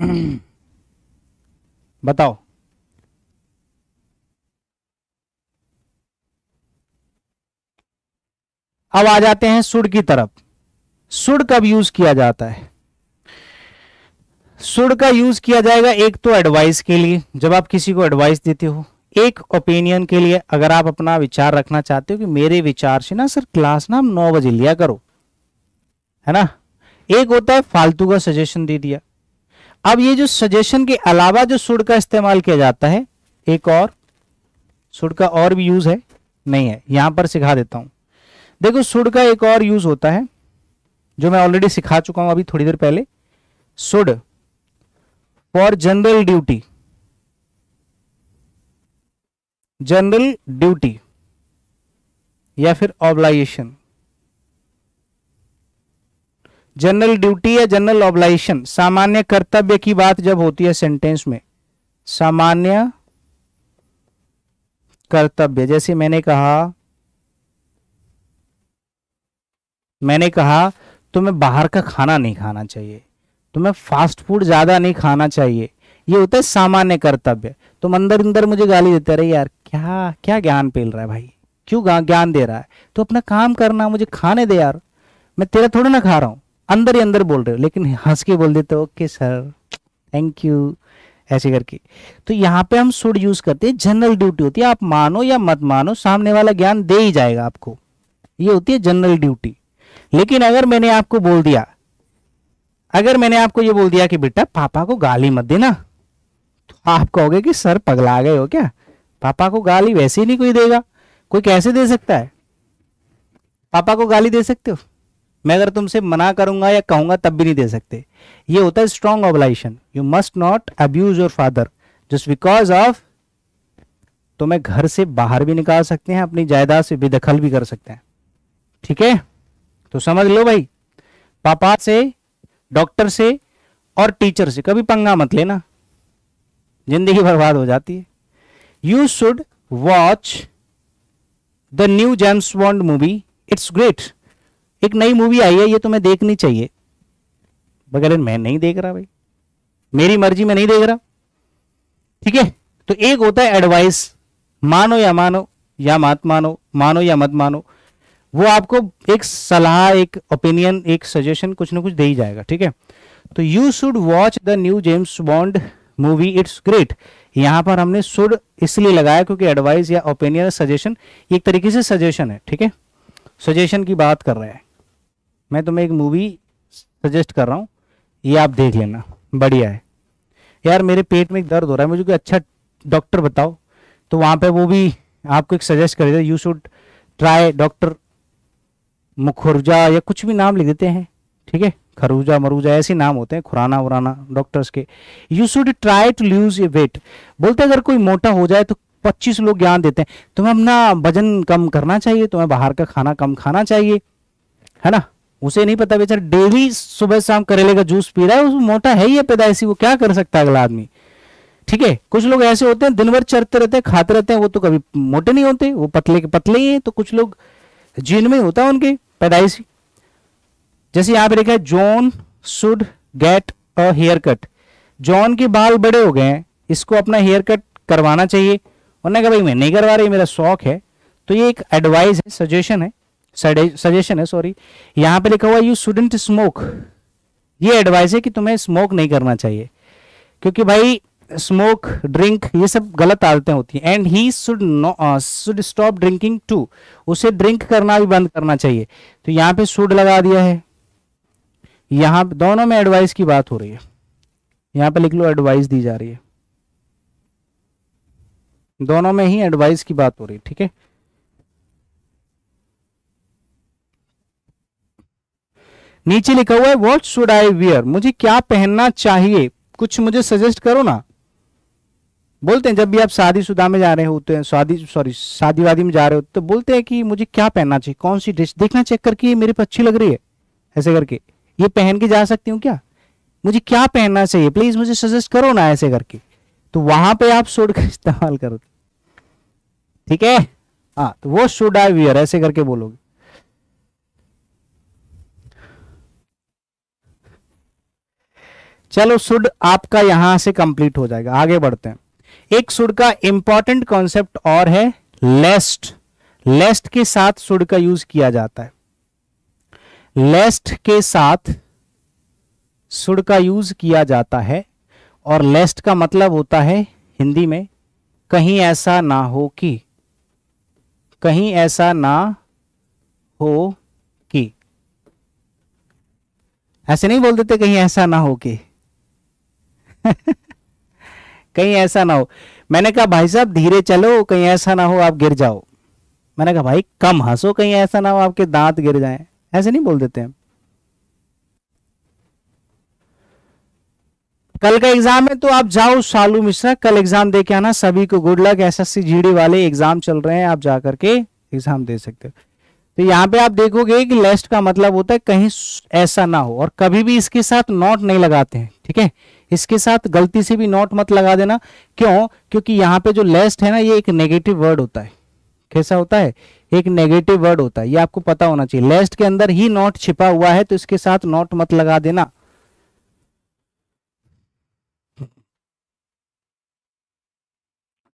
बताओ अब आ जाते हैं सुड की तरफ सुड कब यूज किया जाता है सुड का यूज किया जाएगा एक तो एडवाइस के लिए जब आप किसी को एडवाइस देते हो एक ओपिनियन के लिए अगर आप अपना विचार रखना चाहते हो कि मेरे विचार से ना सर क्लास ना नौ बजे लिया करो है ना एक होता है फालतू का सजेशन दे दिया अब ये जो सजेशन के अलावा जो सुड का इस्तेमाल किया जाता है एक और सुड का और भी यूज है नहीं है यहां पर सिखा देता हूं देखो सुड का एक और यूज होता है जो मैं ऑलरेडी सिखा चुका हूं अभी थोड़ी देर पहले should for general duty general duty या फिर ऑब्लाइजेशन जनरल ड्यूटी या जनरल ऑब्लाइजेशन सामान्य कर्तव्य की बात जब होती है सेंटेंस में सामान्य कर्तव्य जैसे मैंने कहा मैंने कहा तुम्हें बाहर का खाना नहीं खाना चाहिए तुम्हें फास्ट फूड ज़्यादा नहीं खाना चाहिए ये होता है सामान्य कर्तव्य तुम अंदर अंदर मुझे गाली देते रहे यार क्या क्या ज्ञान पेल रहा है भाई क्यों ज्ञान दे रहा है तो अपना काम करना मुझे खाने दे यार मैं तेरा थोड़ा ना खा रहा हूँ अंदर ही अंदर बोल रहे हो लेकिन हंस के बोल देते ओके सर थैंक यू ऐसे करके तो यहाँ पे हम सुड यूज करते हैं जनरल ड्यूटी होती है आप मानो या मत मानो सामने वाला ज्ञान दे ही जाएगा आपको ये होती है जनरल ड्यूटी लेकिन अगर मैंने आपको बोल दिया अगर मैंने आपको ये बोल दिया कि बेटा पापा को गाली मत देना तो आप कहोगे कि सर पगला गए हो क्या पापा को गाली वैसे ही नहीं कोई देगा कोई कैसे दे सकता है पापा को गाली दे सकते हो मैं अगर तुमसे मना करूंगा या कहूंगा तब भी नहीं दे सकते ये होता है strong obligation you must not abuse your father just because of तुम्हें घर से बाहर भी निकाल सकते हैं अपनी जायदाद से बेदखल भी कर सकते हैं ठीक है तो समझ लो भाई पापा से डॉक्टर से और टीचर से कभी पंगा मत लेना जिंदगी बर्बाद हो जाती है you should watch the new James Bond movie it's great एक नई मूवी आई है ये तुम्हें देखनी चाहिए बगैर मैं नहीं देख रहा भाई मेरी मर्जी में नहीं देख रहा ठीक है तो एक होता है एडवाइस मानो या मानो या मत मानो मानो या मत मानो वो आपको एक सलाह एक ओपिनियन एक सजेशन कुछ ना कुछ दे ही जाएगा ठीक है तो you should watch the new James Bond movie it's great यहाँ पर हमने शुड इसलिए लगाया क्योंकि एडवाइस या ओपिनियन सजेशन एक तरीके से सजेशन है ठीक है सजेशन की बात कर रहे हैं मैं तुम्हें एक मूवी सजेस्ट कर रहा हूँ ये आप देख लेना बढ़िया है यार मेरे पेट में एक दर्द हो रहा है मुझे कोई अच्छा डॉक्टर बताओ तो वहाँ पे वो भी आपको एक सजेस्ट कर देते you should try doctor Mukherjee या कुछ भी नाम लिख देते हैं ठीक है खरूजा मरूजा ऐसे नाम होते हैं खुराना उराना डॉक्टर्स के you should try to lose a weight बोलते अगर कोई मोटा हो जाए तो पच्चीस लोग ज्ञान देते हैं तुम्हें अपना वजन कम करना चाहिए तुम्हें बाहर का खाना कम खाना चाहिए है ना उसे नहीं पता बेचारा डेली सुबह शाम करेले का जूस पी रहा है उसमें मोटा है ही है ऐसी वो क्या कर सकता है अगला आदमी ठीक है कुछ लोग ऐसे होते हैं दिन भर चरते रहते हैं खाते रहते हैं वो तो कभी मोटे नहीं होते वो पतले के पतले ही है तो कुछ लोग जीन में होता है उनके पैदाइश जैसे यहां पर लिखा है John should get a hair cut John के बाल बड़े हो गए हैं इसको अपना हेयर कट करवाना चाहिए उन्होंने कहा भाई मैं नहीं करवा रही मेरा शौक है तो ये एक एडवाइस है सजेशन है सजेशन है सॉरी यहां पे लिखा हुआ यू शुडंट स्मोक ये एडवाइस है कि तुम्हें स्मोक नहीं करना चाहिए क्योंकि भाई स्मोक ड्रिंक ये सब गलत आदतें होती हैं and he should should stop drinking too उसे ड्रिंक करना भी बंद करना चाहिए तो यहाँ पे शुड लगा दिया है यहाँ दोनों में एडवाइस की बात हो रही है यहाँ पे लिख लो एडवाइस दी जा रही है दोनों में ही एडवाइस की बात हो रही है ठीक है नीचे लिखा हुआ है व्हाट शुड आई वियर मुझे क्या पहनना चाहिए कुछ मुझे सजेस्ट करो ना बोलते हैं जब भी आप शादीशुदा में जा रहे होते हैं शादी सॉरी शादीवादी में जा रहे होते तो बोलते हैं कि मुझे क्या पहनना चाहिए कौन सी ड्रेस देखना चेक करके मेरे पे अच्छी लग रही है ऐसे करके ये पहन के जा सकती हूँ क्या मुझे क्या पहनना चाहिए प्लीज मुझे सजेस्ट करो ना ऐसे करके तो वहां पे आप शुड का इस्तेमाल करो ठीक है हाँ तो वो शुड आई वियर ऐसे करके बोलोगे चलो शुड आपका यहां से कंप्लीट हो जाएगा आगे बढ़ते हैं एक सुड का इंपॉर्टेंट कॉन्सेप्ट और है लेस्ट लेस्ट के साथ सुड का यूज किया जाता है लेस्ट के साथ सुड का यूज किया जाता है और लेस्ट का मतलब होता है हिंदी में कहीं ऐसा ना हो कि कहीं ऐसा ना हो कि ऐसे नहीं बोल देते कहीं ऐसा ना हो कि कहीं ऐसा ना हो मैंने कहा भाई साहब धीरे चलो कहीं ऐसा ना हो आप गिर जाओ मैंने कहा भाई कम हंसो कहीं ऐसा ना हो आपके दांत गिर जाएं ऐसे नहीं बोल देते हम कल का एग्जाम है तो आप जाओ सालू मिश्रा कल एग्जाम दे के आना सभी को गुड लक एसएससी जीडी वाले एग्जाम चल रहे हैं आप जा करके एग्जाम दे सकते हो तो यहाँ पे आप देखोगे कि लेस्ट का मतलब होता है कहीं ऐसा ना हो और कभी भी इसके साथ नॉट नहीं लगाते हैं ठीक है इसके साथ गलती से भी नॉट मत लगा देना क्यों क्योंकि यहाँ पे जो लेस्ट है ना ये एक नेगेटिव वर्ड होता है कैसा होता है एक नेगेटिव वर्ड होता है ये आपको पता होना चाहिए लेस्ट के अंदर ही नॉट छिपा हुआ है तो इसके साथ नॉट मत लगा देना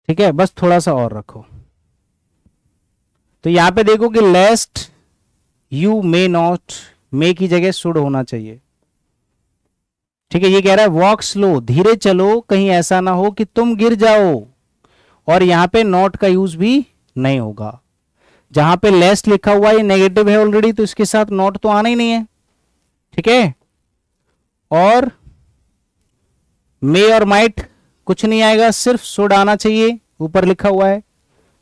ठीक है बस थोड़ा सा और रखो तो यहां पे देखो कि लेस्ट यू मे नॉट मे की जगह सुड होना चाहिए ठीक है ये कह रहा है वॉक स्लो धीरे चलो कहीं ऐसा ना हो कि तुम गिर जाओ और यहां पे नॉट का यूज भी नहीं होगा जहां पे लेस लिखा हुआ ये नेगेटिव है ऑलरेडी तो इसके साथ नॉट तो आना ही नहीं है ठीक है और मे और माइट कुछ नहीं आएगा सिर्फ सुड आना चाहिए ऊपर लिखा हुआ है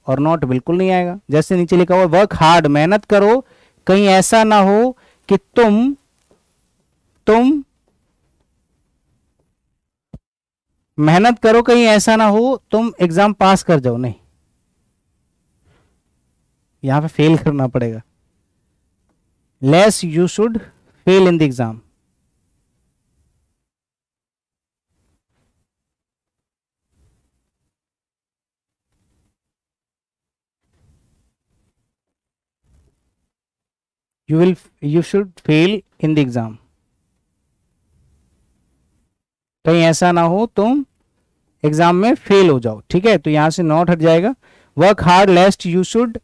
और नॉट बिल्कुल नहीं आएगा जैसे नीचे लिखा हुआ वर्क हार्ड मेहनत करो कहीं ऐसा ना हो कि तुम तुम मेहनत करो कहीं ऐसा ना हो तुम एग्जाम पास कर जाओ नहीं यहां पे फेल करना पड़ेगा lest you should fail in the exam you will you should fail in the exam कहीं ऐसा ना हो तुम एग्जाम में फेल हो जाओ ठीक है तो यहाँ से नॉट हट जाएगा work hard lest you should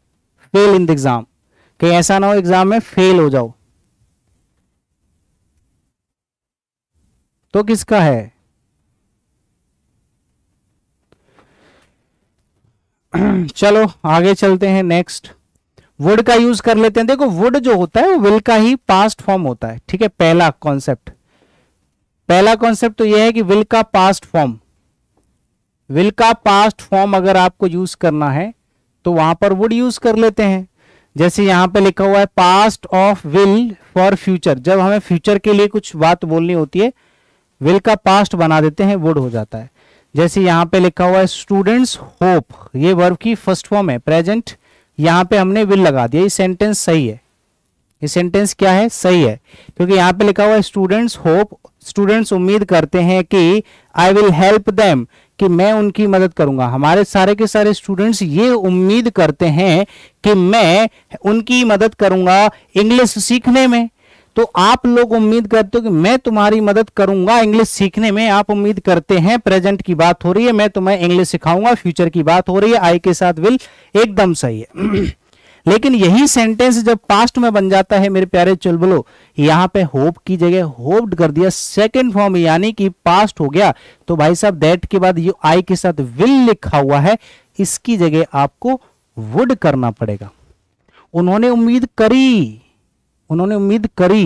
fail in the exam कहीं ऐसा ना हो एग्जाम में फेल हो जाओ तो किसका है चलो आगे चलते हैं नेक्स्ट वुड का यूज कर लेते हैं देखो वुड जो होता है वो विल का ही पास्ट फॉर्म होता है ठीक है पहला कॉन्सेप्ट पहला कॉन्सेप्ट तो यह है कि विल का पास्ट फॉर्म विल का पास्ट फॉर्म अगर आपको यूज करना है तो वहां पर वुड यूज कर लेते हैं जैसे यहां पे लिखा हुआ है past of will for future जब हमें फ्यूचर के लिए कुछ बात बोलनी होती है विल का पास्ट बना देते हैं वुड हो जाता है जैसे यहां पे लिखा हुआ है स्टूडेंट्स होप ये वर्ब की फर्स्ट फॉर्म है प्रेजेंट यहां पे हमने विल लगा दिया ये सेंटेंस सही है ये सेंटेंस क्या है सही है क्योंकि यहां पे लिखा हुआ है स्टूडेंट्स होप स्टूडेंट्स उम्मीद करते हैं कि आई विल हेल्प देम कि मैं उनकी मदद करूंगा हमारे सारे के सारे स्टूडेंट्स ये उम्मीद करते हैं कि मैं उनकी मदद करूंगा इंग्लिश सीखने में तो आप लोग उम्मीद करते हो कि मैं तुम्हारी मदद करूंगा इंग्लिश सीखने में आप उम्मीद करते हैं प्रेजेंट की बात हो रही है मैं तुम्हें इंग्लिश सिखाऊंगा फ्यूचर की बात हो रही है आई के साथ विल एकदम सही है लेकिन यही सेंटेंस जब पास्ट में बन जाता है मेरे प्यारे चुलबुलो यहां पे होप की जगह होप्ड कर दिया सेकंड फॉर्म यानी कि पास्ट हो गया तो भाई साहब दैट के बाद यू आई के साथ विल लिखा हुआ है इसकी जगह आपको वुड करना पड़ेगा उन्होंने उम्मीद करी उन्होंने उम्मीद करी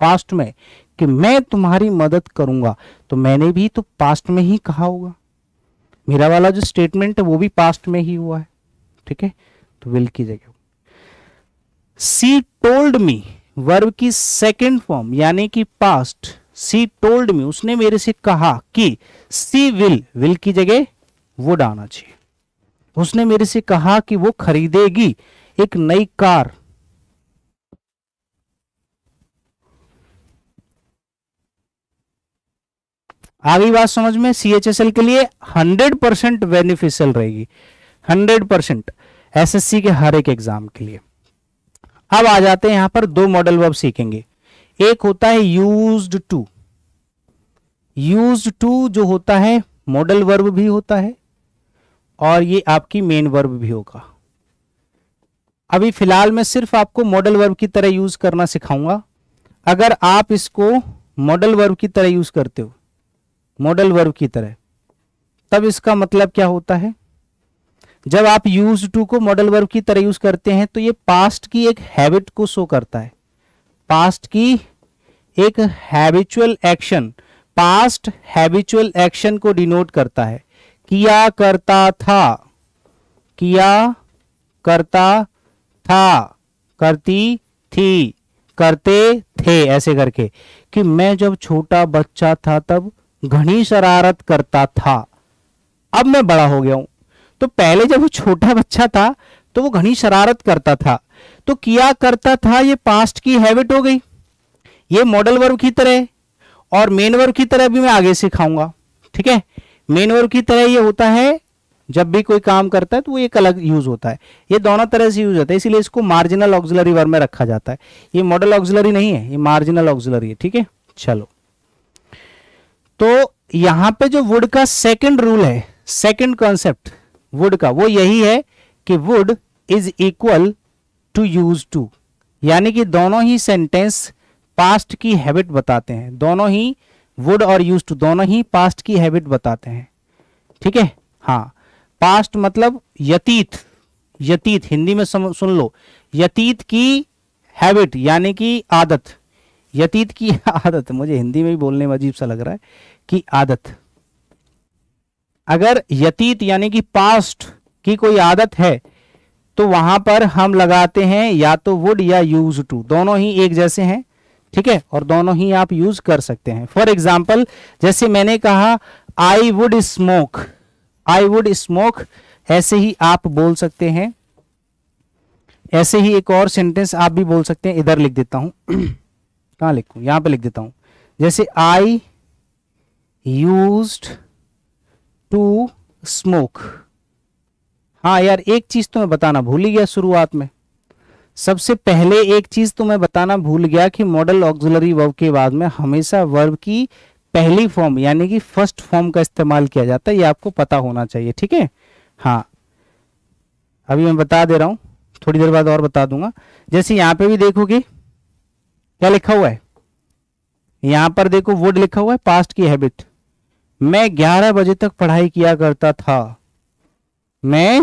पास्ट में कि मैं तुम्हारी मदद करूंगा तो मैंने भी तो पास्ट में ही कहा होगा मेरा वाला जो स्टेटमेंट है वो भी पास्ट में ही हुआ है ठीक है तो विल की जगह सी टोल्ड मी वर्ब की सेकेंड फॉर्म यानी कि पास्ट सी टोल्ड मी उसने मेरे से कहा कि सी विल विल की जगह वुड आना चाहिए उसने मेरे से कहा कि वो खरीदेगी एक नई कार आगे बात समझ में सी एच एस एल के लिए हंड्रेड परसेंट बेनिफिशियल रहेगी hundred percent S S C के हर एक एग्जाम के लिए अब आ जाते हैं यहां पर दो मॉडल वर्ब सीखेंगे एक होता है यूज्ड टू यूज्ड टू जो होता है मॉडल वर्ब भी होता है और ये आपकी मेन वर्ब भी होगा अभी फिलहाल मैं सिर्फ आपको मॉडल वर्ब की तरह यूज करना सिखाऊंगा अगर आप इसको मॉडल वर्ब की तरह यूज करते हो मॉडल वर्ब की तरह तब इसका मतलब क्या होता है जब आप यूज टू को मॉडल वर्ब की तरह यूज करते हैं तो ये पास्ट की एक हैबिट को शो करता है पास्ट की एक habitual action past habitual action को डिनोट करता है किया करता था किया करता था करती थी करते थे ऐसे करके कि मैं जब छोटा बच्चा था तब घनी शरारत करता था अब मैं बड़ा हो गया हूं तो पहले जब वो छोटा बच्चा था तो वो घनी शरारत करता था तो किया करता था ये पास्ट की हैबिट हो गई ये मॉडल वर्ब की तरह और मेन वर्ब की तरह भी मैं आगे सिखाऊंगा ठीक है मेन वर्ब की तरह ये होता है जब भी कोई काम करता है तो वो एक अलग यूज होता है ये दोनों तरह से यूज होता है इसीलिए इसको मार्जिनल ऑक्सिलरी वर्ब में रखा जाता है ये मॉडल ऑक्सिलरी नहीं है ये मार्जिनल ऑक्सिलरी है ठीक है चलो तो यहां पे जो वुड का सेकंड रूल है सेकंड कॉन्सेप्ट वुड का वो यही है कि would is equal to use to यानी कि दोनों ही सेंटेंस पास्ट की हैबिट बताते हैं दोनों ही वुड और यूज टू दोनों ही पास्ट की हैबिट बताते हैं ठीक है हाँ पास्ट मतलब यतीत यतीत हिंदी में सुन लो यतीत की हैबिट यानी कि आदत यतीत की आदत मुझे हिंदी में भी बोलने में अजीब सा लग रहा है कि आदत अगर यतीत यानी कि पास्ट की कोई आदत है तो वहां पर हम लगाते हैं या तो वुड या यूज टू दोनों ही एक जैसे हैं ठीक है और दोनों ही आप यूज कर सकते हैं फॉर एग्जाम्पल जैसे मैंने कहा I would smoke I would smoke ऐसे ही आप बोल सकते हैं ऐसे ही एक और सेंटेंस आप भी बोल सकते हैं इधर लिख देता हूं कहां लिखू यहां पे लिख देता हूं जैसे आई यूज्ड टू स्मोक हाँ यार एक चीज तो मैं बताना भूल ही गया शुरुआत में सबसे पहले एक चीज तो मैं बताना भूल गया कि मॉडल ऑक्सिलरी वर्ब के बाद में हमेशा वर्ब की पहली फॉर्म यानी कि फर्स्ट फॉर्म का इस्तेमाल किया जाता है ये आपको पता होना चाहिए ठीक है हाँ अभी मैं बता दे रहा हूं थोड़ी देर बाद और बता दूंगा जैसे यहां पे भी देखोगे क्या लिखा हुआ है यहां पर देखो वुड लिखा हुआ है पास्ट की हैबिट मैं 11 बजे तक पढ़ाई किया करता था मैं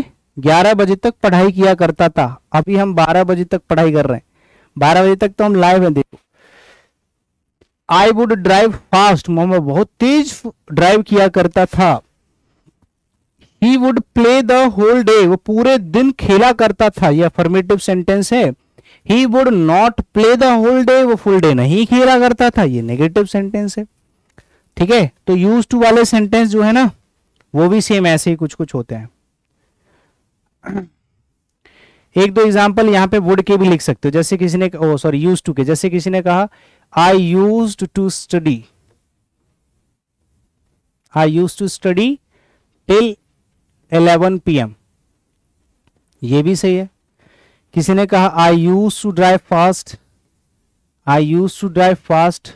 11 बजे तक पढ़ाई किया करता था अभी हम 12 बजे तक पढ़ाई कर रहे हैं 12 बजे तक तो हम लाइव हैं देखो I would drive fast Mohammed बहुत तेज ड्राइव किया करता था he would play the whole day वो पूरे दिन खेला करता था यह फॉर्मेटिव सेंटेंस है he would not play the whole day वो फुल डे नहीं खेला करता था ये नेगेटिव सेंटेंस है ठीक है तो यूज टू वाले सेंटेंस जो है ना वो भी सेम ऐसे ही कुछ कुछ होते हैं एक दो एग्जाम्पल यहां पे वुड के भी लिख सकते हो जैसे किसी ने ओ सॉरी यूज टू के जैसे किसी ने कहा I use to study I use to study till 11 PM ये भी सही है किसी ने कहा I use to drive fast I use to drive fast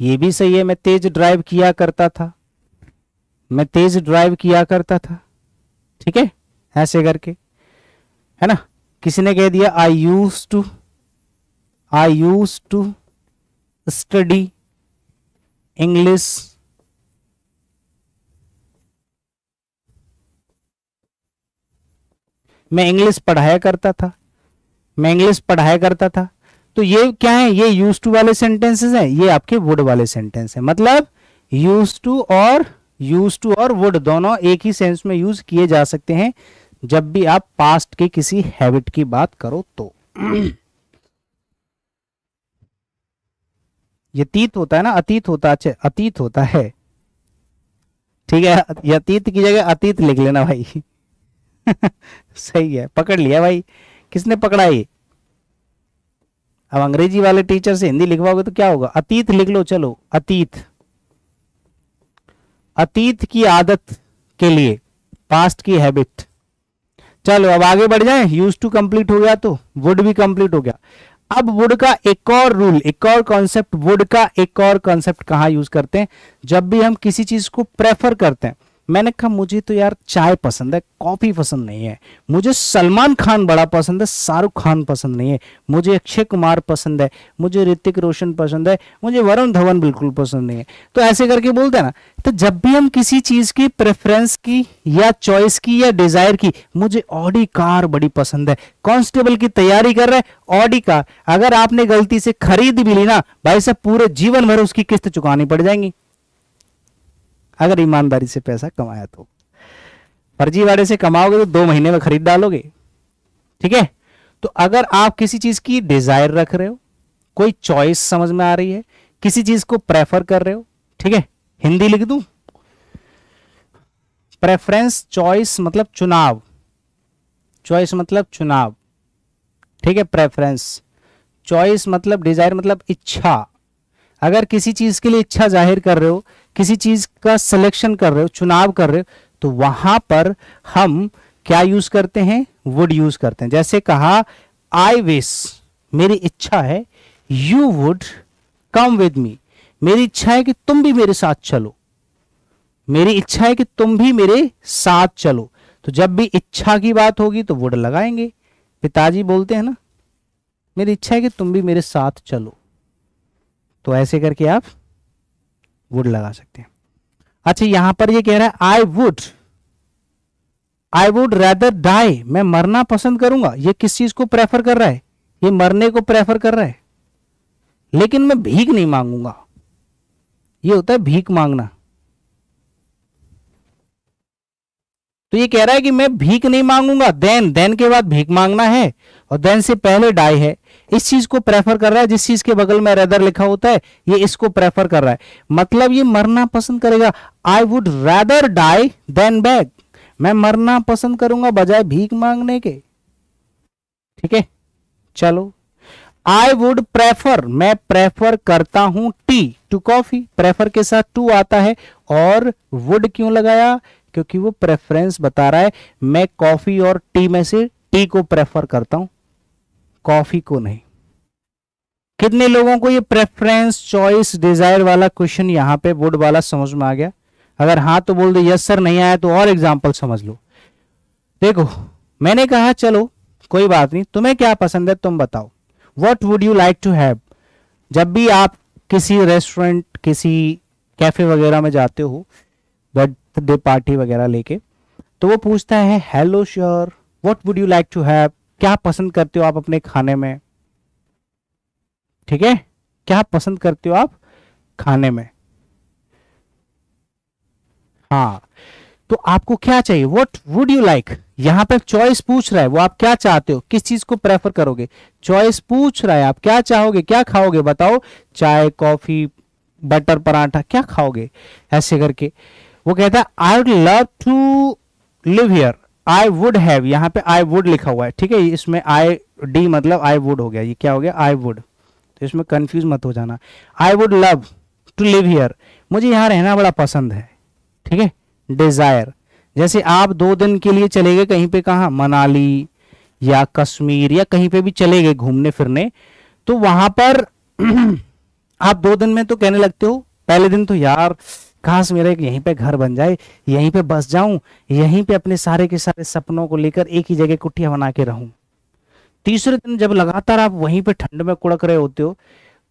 ये भी सही है मैं तेज ड्राइव किया करता था मैं तेज ड्राइव किया करता था ठीक है ऐसे करके है ना किसी ने कह दिया I use to I use to study English मैं इंग्लिश पढ़ाया करता था मैं इंग्लिश पढ़ाया करता था तो ये क्या है ये यूज टू वाले सेंटेंसेस हैं ये आपके वुड वाले सेंटेंस है मतलब यूज टू और यूज टू और वुड दोनों एक ही सेंस में यूज किए जा सकते हैं जब भी आप पास्ट के किसी हैबिट की बात करो तो ये होता है ना अतीत होता अच्छा अतीत होता है ठीक है अतीत की जगह अतीत लिख लेना भाई सही है पकड़ लिया भाई किसने पकड़ा ये अब अंग्रेजी वाले टीचर से हिंदी लिखवाओगे तो क्या होगा अतीत लिख लो चलो अतीत अतीत की आदत के लिए पास्ट की हैबिट चलो अब आगे बढ़ जाए यूज टू कंप्लीट हो गया तो वुड भी कंप्लीट हो गया अब वुड का एक और रूल एक और कॉन्सेप्ट वुड का एक और कॉन्सेप्ट कहां यूज करते हैं जब भी हम किसी चीज को प्रेफर करते हैं मैंने कहा मुझे तो यार चाय पसंद है कॉफ़ी पसंद नहीं है मुझे सलमान खान बड़ा पसंद है शाहरुख खान पसंद नहीं है मुझे अक्षय कुमार पसंद है मुझे ऋतिक रोशन पसंद है मुझे वरुण धवन बिल्कुल पसंद नहीं है तो ऐसे करके बोलते हैं ना तो जब भी हम किसी चीज़ की प्रेफरेंस की या चॉइस की या डिज़ायर की मुझे ऑडी कार बड़ी पसंद है कॉन्स्टेबल की तैयारी कर रहे हैं ऑडी कार अगर आपने गलती से खरीद भी ली ना भाई साहब पूरे जीवन भर उसकी किस्त चुकानी पड़ जाएंगी अगर ईमानदारी से पैसा कमाया तो फर्जीवाड़े से कमाओगे तो दो महीने में खरीद डालोगे ठीक है तो अगर आप किसी चीज की डिजायर रख रहे हो कोई चॉइस समझ में आ रही है किसी चीज को प्रेफर कर रहे हो ठीक है हिंदी लिख दू प्रेफरेंस चॉइस मतलब चुनाव चॉइस मतलब चुनाव ठीक है प्रेफरेंस चॉइस मतलब डिजायर मतलब इच्छा अगर किसी चीज के लिए इच्छा जाहिर कर रहे हो किसी चीज का सिलेक्शन कर रहे हो चुनाव कर रहे हो तो वहां पर हम क्या यूज करते हैं वुड यूज करते हैं जैसे कहा आई विस मेरी इच्छा है you would come with me मेरी इच्छा है कि तुम भी मेरे साथ चलो मेरी इच्छा है कि तुम भी मेरे साथ चलो तो जब भी इच्छा की बात होगी तो वुड लगाएंगे पिताजी बोलते हैं ना मेरी इच्छा है कि तुम भी मेरे साथ चलो तो ऐसे करके आप वुड लगा सकते हैं अच्छा यहां पर ये कह रहा है I would I would rather die मैं मरना पसंद करूंगा ये किस चीज को प्रेफर कर रहा है ये मरने को प्रेफर कर रहा है लेकिन मैं भीख नहीं मांगूंगा ये होता है भीख मांगना तो ये कह रहा है कि मैं भीख नहीं मांगूंगा देन देन के बाद भीख मांगना है और देन से पहले डाई है इस चीज को प्रेफर कर रहा है जिस चीज के बगल में रेदर लिखा होता है ये इसको प्रेफर कर रहा है मतलब ये मरना पसंद करेगा I would rather die than beg मैं मरना पसंद करूंगा बजाय भीख मांगने के ठीक है चलो आई वुड प्रेफर मैं प्रेफर करता हूं टी टू कॉफी प्रेफर के साथ टू आता है और वुड क्यों लगाया क्योंकि वो प्रेफरेंस बता रहा है मैं कॉफी और टी में से टी को प्रेफर करता हूं कॉफी को नहीं कितने लोगों को ये प्रेफरेंस चॉइस डिजायर वाला क्वेश्चन यहां पे बोर्ड वाला समझ में आ गया अगर हाँ तो बोल दो यस सर नहीं आया तो और एग्जाम्पल समझ लो देखो मैंने कहा चलो कोई बात नहीं तुम्हें क्या पसंद है तुम बताओ what would you like to have जब भी आप किसी रेस्टोरेंट किसी कैफे वगैरह में जाते हो बर्थडे पार्टी वगैरह लेके तो वो पूछता है hello sure what would you like to have क्या पसंद करते हो आप अपने खाने में ठीक है क्या पसंद करते हो आप खाने में हाँ तो आपको क्या चाहिए वट वुड यू लाइक यहां पर चॉइस पूछ रहा है वो आप क्या चाहते हो किस चीज को प्रेफर करोगे चॉइस पूछ रहा है आप क्या चाहोगे क्या खाओगे बताओ चाय कॉफी बटर पराठा क्या खाओगे ऐसे करके वो कहता है I would love to live here I would have यहाँ पे आई वुड लिखा हुआ है ठीक है इसमें आई डी मतलब आई वुड हो गया ये क्या हो गया आई वुड तो इसमें कन्फ्यूज मत हो जाना I would love to live here मुझे यहाँ रहना बड़ा पसंद है ठीक है डिज़ायर जैसे आप दो दिन के लिए चले गए कहीं पे कहाँ मनाली या कश्मीर या कहीं पे भी चले गए घूमने फिरने तो वहां पर आप दो दिन में तो कहने लगते हो पहले दिन तो यार काश मेरा एक यहीं पे घर बन जाए यहीं पे बस जाऊं यहीं पे अपने सारे के सारे सपनों को लेकर एक ही जगह कुटिया बना के रहूं तीसरे दिन जब लगातार आप वहीं पे ठंड में कुड़क रहे होते हो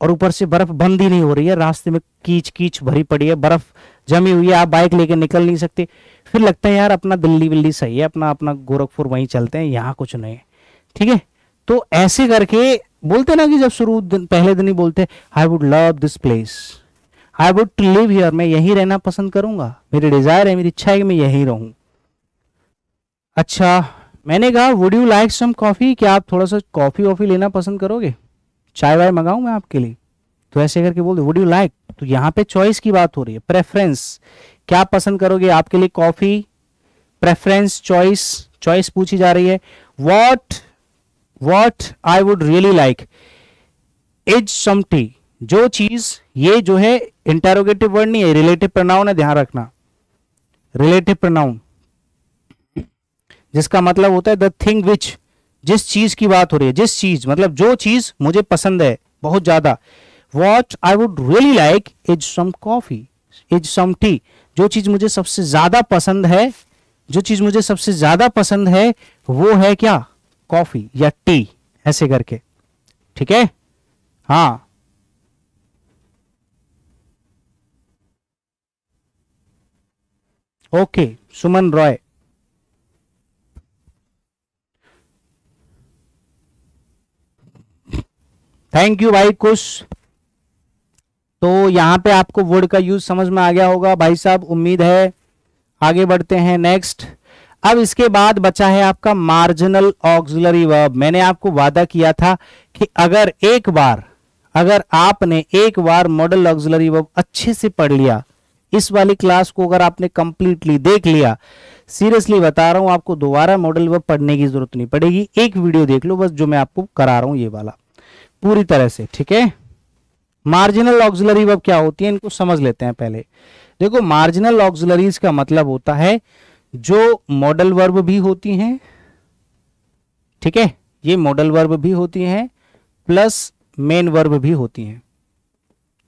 और ऊपर से बर्फ बंद ही नहीं हो रही है रास्ते में कीच कीच भरी पड़ी है बर्फ जमी हुई है आप बाइक लेके निकल नहीं सकते फिर लगता है यार अपना दिल्ली विल्ली सही है अपना अपना गोरखपुर वहीं चलते हैं यहाँ कुछ नहीं ठीक है तो ऐसे करके बोलते ना कि जब शुरू दिन पहले दिन ही बोलते I would love this place I would to live here मैं यहीं रहना पसंद करूंगा मेरी डिजायर है मेरी इच्छा है कि मैं यहीं रहूं अच्छा मैंने कहा would you like some coffee क्या आप थोड़ा सा कॉफ़ी वॉफ़ी लेना पसंद करोगे चाय वाय मंगाऊ मैं आपके लिए तो ऐसे करके बोल दो वुड यू लाइक तो यहाँ पे चॉइस की बात हो रही है प्रेफरेंस क्या पसंद करोगे आपके लिए कॉफ़ी प्रेफरेंस चॉइस चॉइस पूछी जा रही है what what I would really like is समी जो चीज़ ये जो है इंटेरोगेटिव वर्ड नहीं है रिलेटिव प्रनाउन है ध्यान रखना रिलेटिव प्रनाउन जिसका मतलब होता है द थिंग विच जिस चीज की बात हो रही है जिस चीज मतलब जो चीज मुझे पसंद है बहुत ज्यादा what I would really like is some coffee is some tea जो चीज मुझे सबसे ज्यादा पसंद है जो चीज मुझे सबसे ज्यादा पसंद है वो है क्या कॉफी या टी ऐसे करके ठीक है हाँ okay Suman Roy thank you भाई कुश तो यहां पे आपको वर्ड का यूज समझ में आ गया होगा भाई साहब उम्मीद है आगे बढ़ते हैं नेक्स्ट अब इसके बाद बचा है आपका मार्जिनल ऑक्सिलरी वर्ब मैंने आपको वादा किया था कि अगर एक बार अगर आपने एक बार मॉडल ऑक्सिलरी वर्ब अच्छे से पढ़ लिया इस वाली क्लास को अगर आपने कंप्लीटली देख लिया सीरियसली बता रहा हूं आपको दोबारा मॉडल वर्ब पढ़ने की जरूरत नहीं पड़ेगी एक वीडियो देख लो बस जो मैं आपको करा रहा हूं ये वाला पूरी तरह से ठीक है मार्जिनल ऑक्सिलरी वर्ब क्या होती है इनको समझ लेते हैं पहले देखो मार्जिनल ऑक्सिलरीज का मतलब होता है जो मॉडल वर्ब भी होती हैं ठीक है ये मॉडल वर्ब भी होती हैं प्लस मेन वर्ब भी होती हैं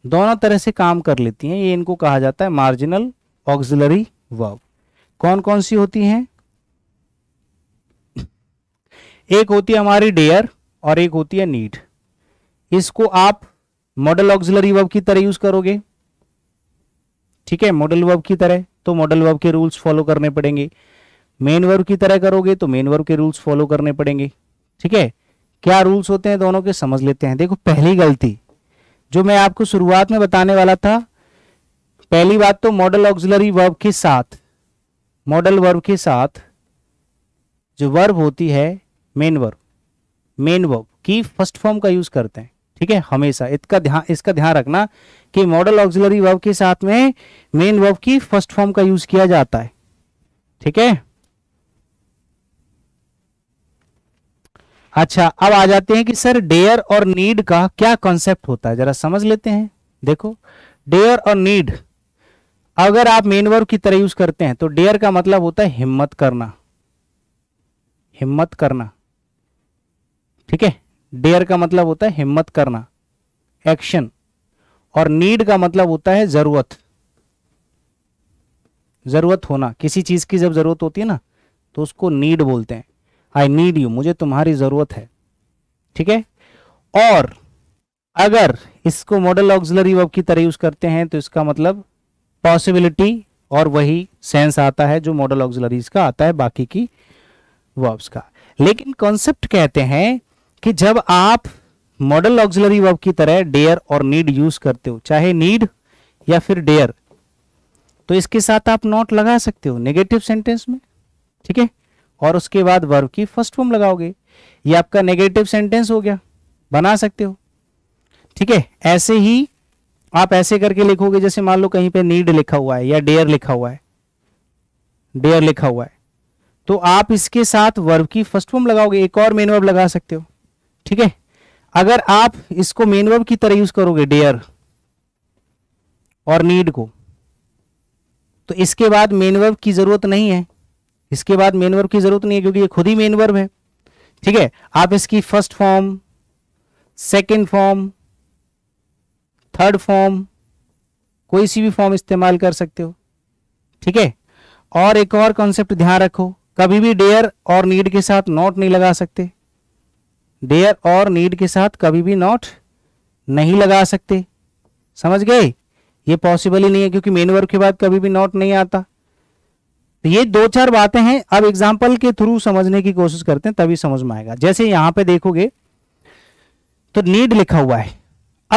दोनों तरह से काम कर लेती हैं ये इनको कहा जाता है मार्जिनल ऑक्सिलरी वर्ब कौन कौन सी होती हैं एक होती है हमारी डेयर और एक होती है नीड इसको आप मॉडल ऑक्सिलरी वर्ब की तरह यूज करोगे ठीक है मॉडल वर्ब की तरह तो मॉडल वर्ब के रूल्स फॉलो करने पड़ेंगे मेन वर्ब की तरह करोगे तो मेन वर्ब के रूल्स फॉलो करने पड़ेंगे ठीक है क्या रूल्स होते हैं दोनों के समझ लेते हैं देखो पहली गलती जो मैं आपको शुरुआत में बताने वाला था पहली बात तो मॉडल ऑक्सिलरी वर्ब के साथ मॉडल वर्ब के साथ जो वर्ब होती है मेन वर्ब मेन वर्ब की फर्स्ट फॉर्म का यूज करते हैं ठीक है हमेशा इसका ध्यान इसका ध्यान रखना कि मॉडल ऑक्सिलरी वर्ब के साथ में मेन वर्ब की फर्स्ट फॉर्म का यूज किया जाता है ठीक है अच्छा अब आ जाते हैं कि सर डेयर और नीड का क्या कॉन्सेप्ट होता है जरा समझ लेते हैं देखो डेयर और नीड अगर आप मेन वर्ब की तरह यूज करते हैं तो डेयर का मतलब होता है हिम्मत करना हिम्मत करना ठीक है डेयर का मतलब होता है हिम्मत करना एक्शन और नीड का मतलब होता है जरूरत जरूरत होना किसी चीज की जब जरूरत होती है ना तो उसको नीड बोलते हैं आई नीड यू मुझे तुम्हारी जरूरत है ठीक है और अगर इसको मॉडल ऑक्सिलरी वर्ब की तरह यूज करते हैं तो इसका मतलब पॉसिबिलिटी और वही सेंस आता है जो मॉडल ऑक्सिलरीज का आता है बाकी की वर्ब्स का लेकिन कॉन्सेप्ट कहते हैं कि जब आप मॉडल ऑक्सिलरी वर्ब की तरह डेयर और नीड यूज करते हो चाहे नीड या फिर डेयर तो इसके साथ आप नॉट लगा सकते हो नेगेटिव सेंटेंस में ठीक है और उसके बाद वर्ब की फर्स्ट फॉर्म लगाओगे ये आपका नेगेटिव सेंटेंस हो गया बना सकते हो ठीक है ऐसे ही आप ऐसे करके लिखोगे जैसे मान लो कहीं पे नीड लिखा हुआ है या डेयर लिखा हुआ है डेयर लिखा हुआ है तो आप इसके साथ वर्ब की फर्स्ट फॉर्म लगाओगे एक और मेन वर्ब लगा सकते हो ठीक है अगर आप इसको मेन वर्ब की तरह यूज करोगे डेयर और नीड को तो इसके बाद मेन वर्ब की जरूरत नहीं है इसके बाद मेन वर्ब की जरूरत नहीं है क्योंकि ये खुद ही मेन वर्ब है ठीक है आप इसकी first form second form third form कोई सी भी फॉर्म इस्तेमाल कर सकते हो ठीक है और एक और कॉन्सेप्ट ध्यान रखो कभी भी डेयर और नीड के साथ नॉट नहीं लगा सकते डेयर और नीड के साथ कभी भी नॉट नहीं लगा सकते समझ गए ये पॉसिबल ही नहीं है क्योंकि मेन वर्ब के बाद कभी भी नॉट नहीं आता तो ये दो चार बातें हैं अब एग्जाम्पल के थ्रू समझने की कोशिश करते हैं तभी समझ में आएगा जैसे यहां पे देखोगे तो नीड लिखा हुआ है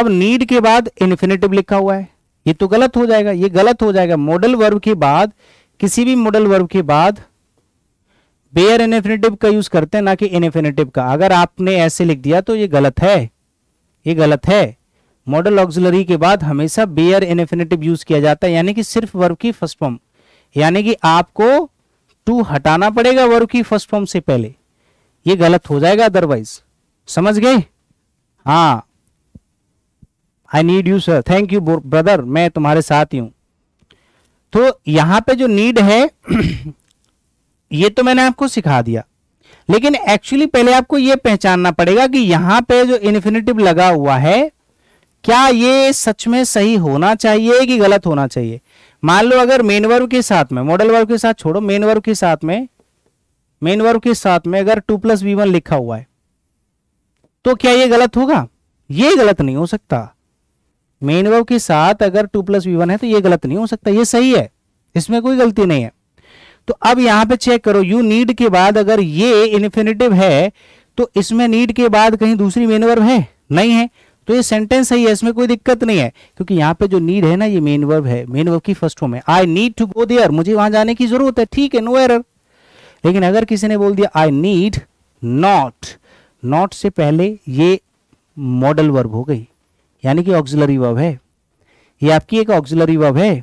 अब नीड के बाद इन्फिनेटिव लिखा हुआ है ये तो गलत हो जाएगा ये गलत हो जाएगा मॉडल वर्ब के बाद किसी भी मॉडल वर्ब के बाद बेयर इनफिनेटिव का यूज करते हैं ना कि इनफिनेटिव का अगर आपने ऐसे लिख दिया तो ये गलत है ये गलत है मॉडल ऑक्सिलरी के बाद हमेशा बेयर इनफिनेटिव यूज किया जाता है यानी कि सिर्फ वर्ब की फर्स्ट फॉर्म यानी कि आपको टू हटाना पड़ेगा वर्ग की फर्स्ट फॉर्म से पहले ये गलत हो जाएगा अदरवाइज समझ गए हाँ I need you sir thank you brother मैं तुम्हारे साथ ही हूं तो यहां पे जो नीड है ये तो मैंने आपको सिखा दिया लेकिन एक्चुअली पहले आपको ये पहचानना पड़ेगा कि यहां पे जो इन्फिनेटिव लगा हुआ है क्या ये सच में सही होना चाहिए कि गलत होना चाहिए मान लो अगर मेन वर्व के साथ में मॉडल वर्व के साथ छोड़ो मेन वर्व के साथ में मेन वर्व के साथ में अगर टू प्लस वी वन लिखा हुआ है तो क्या ये गलत होगा ये गलत नहीं हो सकता मेन वर्व के साथ अगर टू प्लस वी वन है तो ये गलत नहीं हो सकता ये सही है इसमें कोई गलती नहीं है तो अब यहां पे चेक करो यू नीड के बाद अगर ये इन्फिनेटिव है तो इसमें नीड के बाद कहीं दूसरी मेन वर्व है नहीं है तो ये सेंटेंस सही है इसमें कोई दिक्कत नहीं है क्योंकि यहाँ पे जो नीड है ना ये मेन वर्ब है मेन वर्ब की फर्स्ट फॉर्म है I need to go there मुझे वहां जाने की जरूरत है ठीक है नो एरर लेकिन अगर किसी ने बोल दिया आई नीड नॉट नॉट से पहले ये मॉडल वर्ब हो गई यानी कि ऑक्सिलरी वर्ब है ये आपकी एक ऑक्सिलरी वर्ब है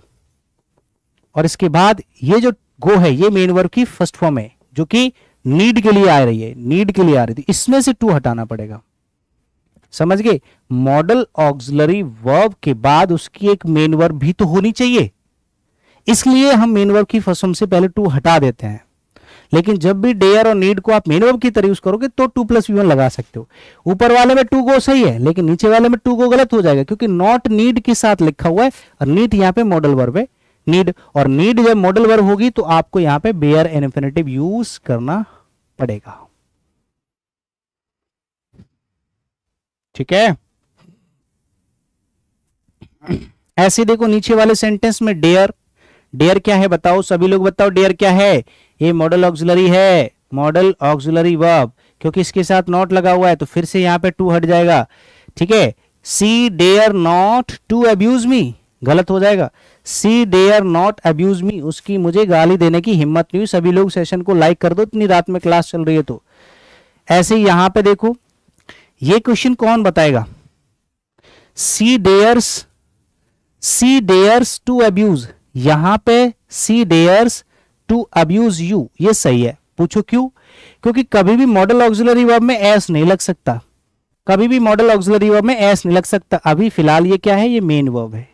और इसके बाद ये जो गो है ये मेन वर्ब की फर्स्ट फॉर्म है जो कि नीड के लिए आ रही है नीड के लिए आ रही थी इसमें से टू हटाना पड़ेगा समझ गए मॉडल ऑक्सलरी वर्ब के बाद उसकी एक मेन वर्ब भी तो होनी चाहिए इसलिए हम मेन वर्ब की फसम से पहले टू हटा देते हैं लेकिन जब भी डेयर और नीड को आप मेन वर्ब की तरह यूज करोगे तो टू प्लस वी लगा सकते हो ऊपर वाले में टू गो सही है लेकिन नीचे वाले में टू गो गलत हो जाएगा क्योंकि नॉट नीड के साथ लिखा हुआ है और नीट यहाँ पे मॉडल वर्ब है नीड और नीड जब मॉडल वर्ब होगी तो आपको यहां पर बेयर एन इन्फिनेटिव यूज करना पड़ेगा ठीक है ऐसे देखो नीचे वाले सेंटेंस में डेयर डेयर क्या है बताओ सभी लोग बताओ डेयर क्या है ये मॉडल ऑक्सिलरी है मॉडल ऑक्सिलरी वर्ब क्योंकि इसके साथ नॉट लगा हुआ है तो फिर से यहां पे टू हट जाएगा ठीक है she dare not to abuse me गलत हो जाएगा she dare not abuse me उसकी मुझे गाली देने की हिम्मत नहीं हुई सभी लोग सेशन को लाइक कर दो इतनी रात में क्लास चल रही है तो ऐसे यहां पर देखो ये क्वेश्चन कौन बताएगा she dares she dares to abuse यहां पे she dares to abuse you ये सही है पूछो क्यों क्योंकि कभी भी मॉडल ऑक्सिलरी वर्ब में एस नहीं लग सकता कभी भी मॉडल ऑक्सिलरी वर्ब में एस नहीं लग सकता अभी फिलहाल ये क्या है ये मेन वर्ब है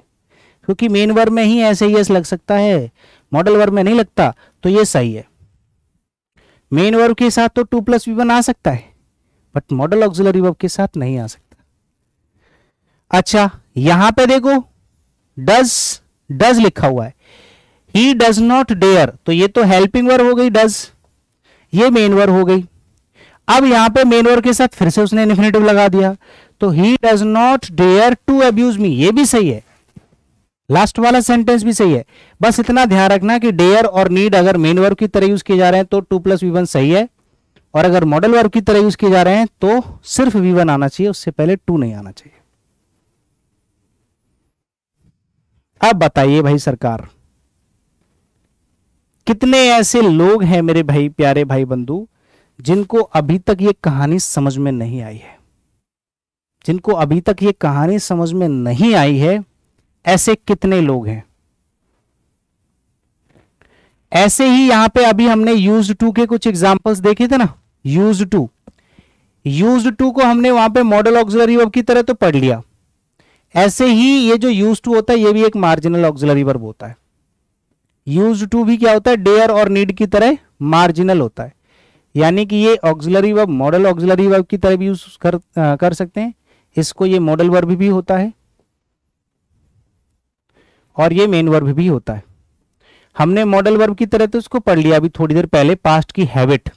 क्योंकि मेन वर्ब में ही ऐसे ही एस लग सकता है मॉडल वर्ब में नहीं लगता तो ये सही है मेन वर्ब के साथ तो टू प्लस वी वन आ सकता है बट मॉडल ऑक्सिलरी वर्ब के साथ नहीं आ सकता अच्छा यहां पे देखो डज डज लिखा हुआ है ही डज नॉट डेयर तो ये तो हेल्पिंग वर्ब हो गई डज ये मेन वर्ब हो गई अब यहां पे मेन वर्ब के साथ फिर से उसने इन्फिनेटिव लगा दिया तो he does not dare to abuse me ये भी सही है लास्ट वाला सेंटेंस भी सही है बस इतना ध्यान रखना कि डेयर और नीड अगर मेन वर्ब की तरह यूज किए जा रहे हैं तो टू प्लस वी वन सही है और अगर मॉडल वर्ब की तरह यूज किए जा रहे हैं तो सिर्फ वी वन आना चाहिए उससे पहले टू नहीं आना चाहिए अब बताइए भाई सरकार कितने ऐसे लोग हैं मेरे भाई प्यारे भाई बंधु जिनको अभी तक ये कहानी समझ में नहीं आई है जिनको अभी तक ये कहानी समझ में नहीं आई है ऐसे कितने लोग हैं ऐसे ही यहां पे अभी हमने यूज टू के कुछ एग्जाम्पल्स देखे थे ना यूज टू यूज टू को हमने वहां पे मॉडल ऑक्सिलरी वर्ब की तरह तो पढ़ लिया ऐसे ही ये जो यूज टू होता है ये भी एक मार्जिनल ऑक्सिलरी वर्ब होता है यूज टू भी क्या होता है डेयर और नीड की तरह मार्जिनल होता है यानी कि ये auxiliary verb modal auxiliary verb की तरह भी यूज कर कर सकते हैं इसको ये मॉडल वर्ब भी होता है और ये मेन वर्ब भी होता है हमने मॉडल वर्ब की तरह तो इसको पढ़ लिया अभी थोड़ी देर पहले पास्ट की हैबिट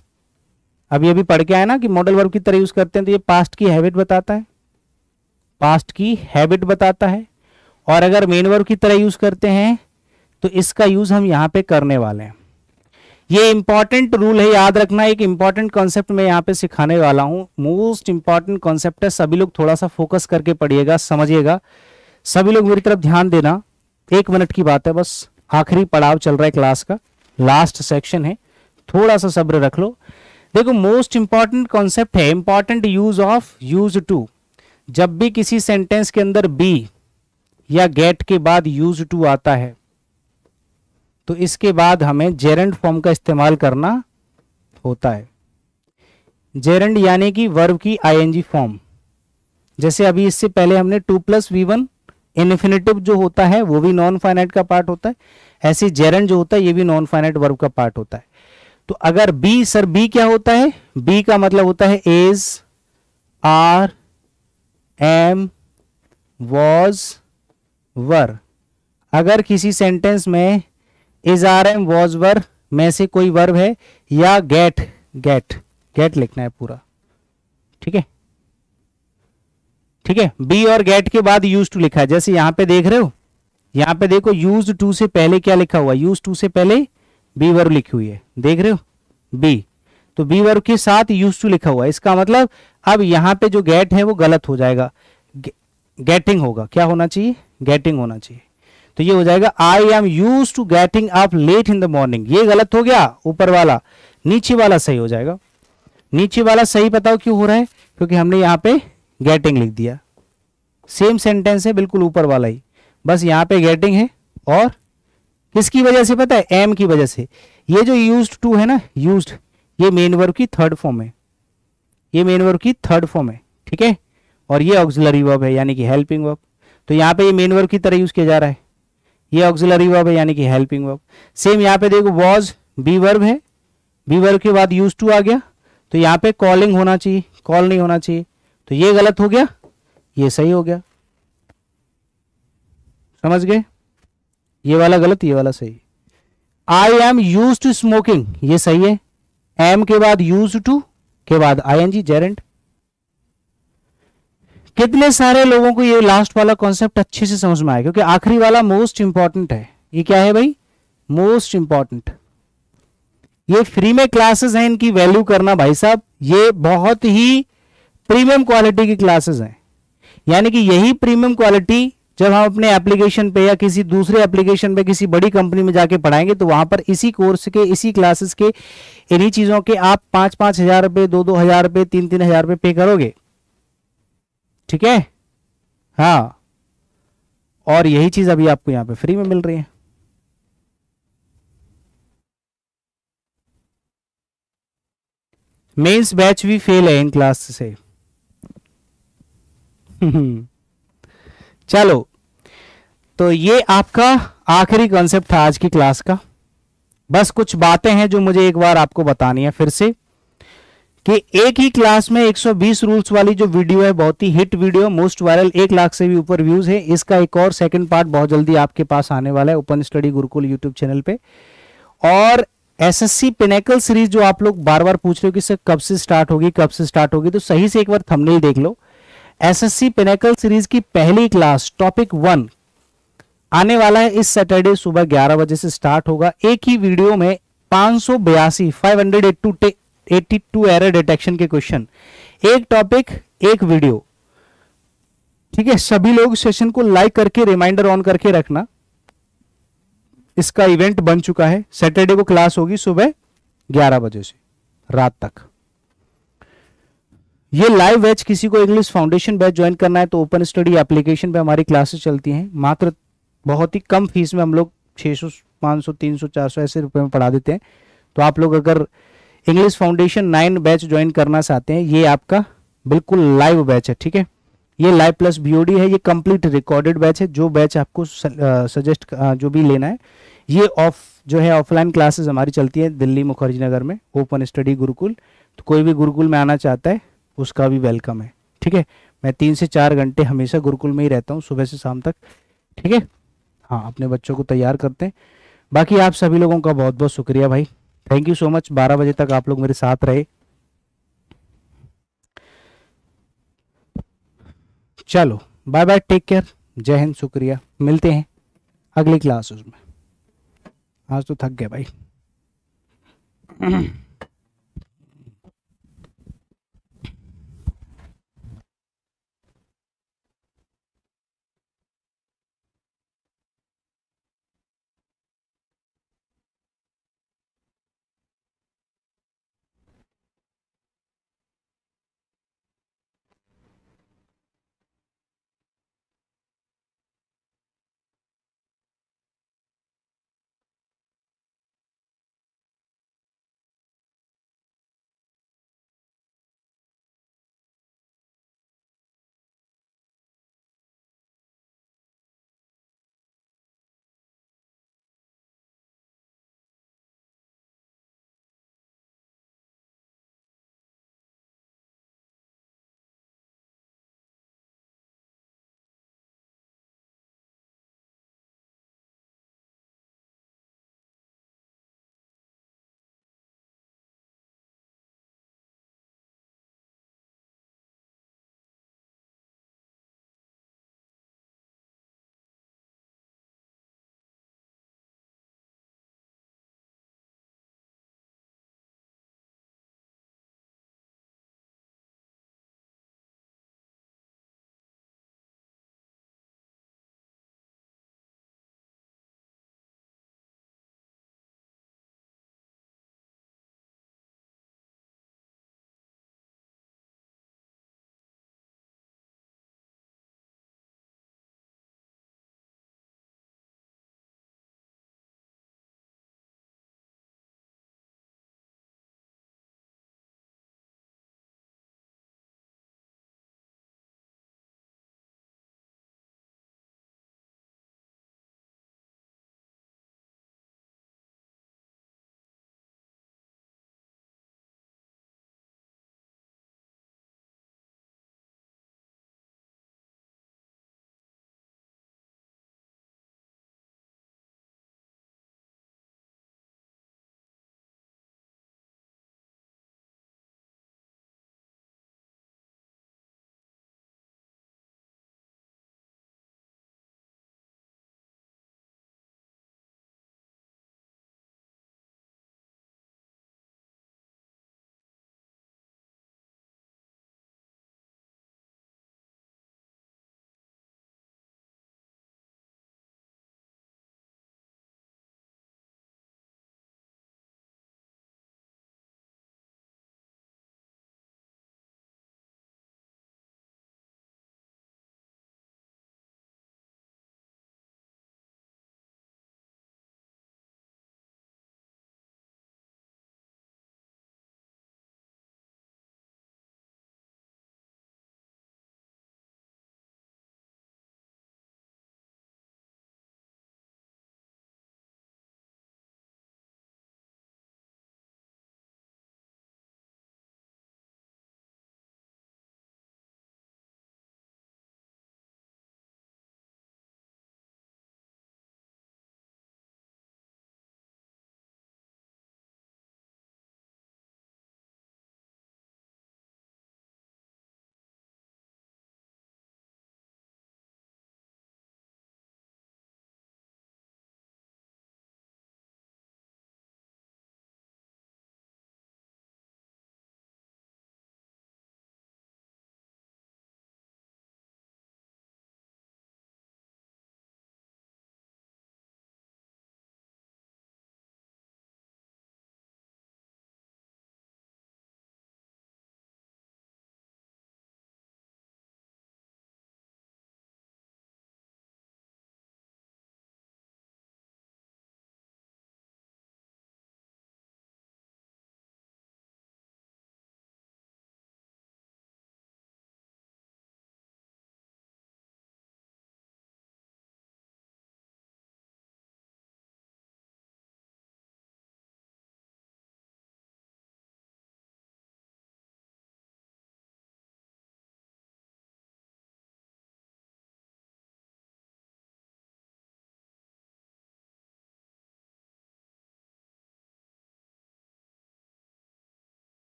अभी अभी पढ़ के आए ना कि मॉडल वर्ब की तरह यूज करते हैं तो ये पास्ट की हैबिट बताता है पास्ट की हैबिट बताता है और अगर मेन वर्ब की तरह यूज करते हैं तो इसका यूज हम यहाँ पे करने वाले हैं ये इंपॉर्टेंट रूल है याद रखना एक इंपॉर्टेंट कॉन्सेप्ट मैं यहां पे सिखाने वाला हूँ मोस्ट इंपॉर्टेंट कॉन्सेप्ट है सभी लोग थोड़ा सा फोकस करके पढ़िएगा समझिएगा सभी लोग मेरी तरफ ध्यान देना एक मिनट की बात है बस आखिरी पड़ाव चल रहा है क्लास का लास्ट सेक्शन है थोड़ा सा सब्र रख लो देखो मोस्ट इंपॉर्टेंट कॉन्सेप्ट है important use of use to जब भी किसी सेंटेंस के अंदर बी या गेट के बाद यूज टू आता है तो इसके बाद हमें जेरेंड फॉर्म का इस्तेमाल करना होता है जेरेंड यानी कि वर्ब की आईएनजी फॉर्म जैसे अभी इससे पहले हमने to plus V one infinitive जो होता है वो भी नॉन फाइनाइट का पार्ट होता है ऐसे जेरेंड जो होता है ये भी नॉन फाइनाइट वर्ब का पार्ट होता है तो अगर बी सर बी क्या होता है बी का मतलब होता है is are am was were अगर किसी सेंटेंस में is are am was were में से कोई वर्ब है या गेट गेट गेट लिखना है पूरा ठीक है ठीक है बी और गेट के बाद यूज टू लिखा है जैसे यहां पे देख रहे हो यहां पे देखो यूज टू से पहले क्या लिखा हुआ यूज टू से पहले बी वर्ब लिखी हुई है देख रहे हो बी तो बी वर्ब के साथ यूज टू लिखा हुआ है इसका मतलब अब यहां पे जो गेट है वो गलत हो जाएगा गेटिंग होगा क्या होना चाहिए गेटिंग होना चाहिए तो ये हो जाएगा I am used to getting up late in the morning ये गलत हो गया ऊपर वाला नीचे वाला सही हो जाएगा नीचे वाला सही बताओ क्यों हो रहा है क्योंकि हमने यहाँ पे गेटिंग लिख दिया सेम सेंटेंस है बिल्कुल ऊपर वाला ही बस यहाँ पे गेटिंग है और किसकी वजह से पता है एम की वजह से ये जो यूज टू है ना यूज ये मेन वर्ब की थर्ड फॉर्म है ये मेन वर्ब की थर्ड फॉर्म है ठीक है और ये ऑक्सिलरी वर्ब है यानी कि हेल्पिंग वर्ब तो यहाँ पे ये मेन वर्ब की तरह यूज किया जा रहा है ये ऑक्सिलरी वर्ब है यानी कि हेल्पिंग वर्ब सेम यहाँ पे देखो वॉज बी वर्ब है बी वर्ब के बाद यूज टू आ गया तो यहाँ पे कॉलिंग होना चाहिए कॉल नहीं होना चाहिए तो ये गलत हो गया ये सही हो गया समझ गए ये वाला गलत ये वाला सही I am used to smoking ये सही है एम के बाद यूज टू के बाद आई एन जी जेरेंट कितने सारे लोगों को ये लास्ट वाला कॉन्सेप्ट अच्छे से समझ में आया क्योंकि आखिरी वाला मोस्ट इंपॉर्टेंट है ये क्या है भाई मोस्ट इंपॉर्टेंट ये फ्री में क्लासेस हैं इनकी वैल्यू करना भाई साहब ये बहुत ही प्रीमियम क्वालिटी की क्लासेस हैं यानी कि यही प्रीमियम क्वालिटी जब हम अपने एप्लीकेशन पे या किसी दूसरे एप्लीकेशन पे किसी बड़ी कंपनी में जाके पढ़ाएंगे तो वहां पर इसी कोर्स के इसी क्लासेस के इन्हीं चीज़ों के आप पांच पांच हज़ार रुपये दो दो हज़ार रुपये तीन तीन हज़ार रुपए पे करोगे ठीक है हाँ और यही चीज़ अभी आपको यहां पे फ्री में मिल रही है मेंस बैच भी फेल है इन क्लास से चलो तो ये आपका आखिरी कॉन्सेप्ट था आज की क्लास का बस कुछ बातें हैं जो मुझे एक बार आपको बतानी है फिर से कि एक ही क्लास में 120 रूल्स वाली जो वीडियो है बहुत ही हिट वीडियो मोस्ट वायरल एक लाख से भी ऊपर व्यूज है इसका एक और सेकंड पार्ट बहुत जल्दी आपके पास आने वाला है open study Gurukul YouTube channel पे और एसएससी पिनेकल सीरीज जो आप लोग बार बार पूछ रहे हो कि सर कब से स्टार्ट होगी कब से स्टार्ट होगी तो सही से एक बार थमने देख लो एस पिनेकल सीरीज की पहली क्लास टॉपिक वन आने वाला है इस सैटरडे सुबह 11 बजे से स्टार्ट होगा एक ही वीडियो में पांच सौ बयासी five hundred eighty two error detection के क्वेश्चन एक टॉपिक एक वीडियो ठीक है सभी लोग सेशन को लाइक करके रिमाइंडर ऑन करके रखना इसका इवेंट बन चुका है सैटरडे को क्लास होगी सुबह 11 बजे से रात तक ये लाइव बैच किसी को इंग्लिश फाउंडेशन बैच ज्वाइन करना है तो ओपन स्टडी एप्लीकेशन पे हमारी क्लासेस चलती हैं मात्र बहुत ही कम फीस में हम लोग छः सौ पाँच सौ तीन सौ चार सौ ऐसे रुपये में पढ़ा देते हैं तो आप लोग अगर English foundation nine batch join करना चाहते हैं ये आपका बिल्कुल लाइव बैच है ठीक है ये लाइव प्लस बीओडी है ये कंप्लीट रिकॉर्डेड बैच है जो बैच आपको सजेस्ट जो भी लेना है ये ऑफ जो है ऑफलाइन क्लासेज हमारी चलती है दिल्ली मुखर्जी नगर में ओपन स्टडी गुरुकुल तो कोई भी गुरुकुल में आना चाहता है उसका भी वेलकम है ठीक है मैं तीन से चार घंटे हमेशा गुरुकुल में ही रहता हूँ सुबह से शाम तक ठीक है हाँ अपने बच्चों को तैयार करते हैं बाकी आप सभी लोगों का बहुत बहुत शुक्रिया भाई थैंक यू सो मच बारह बजे तक आप लोग मेरे साथ रहे चलो बाय बाय टेक केयर जय हिंद शुक्रिया मिलते हैं अगली क्लास उसमें आज तो थक गए भाई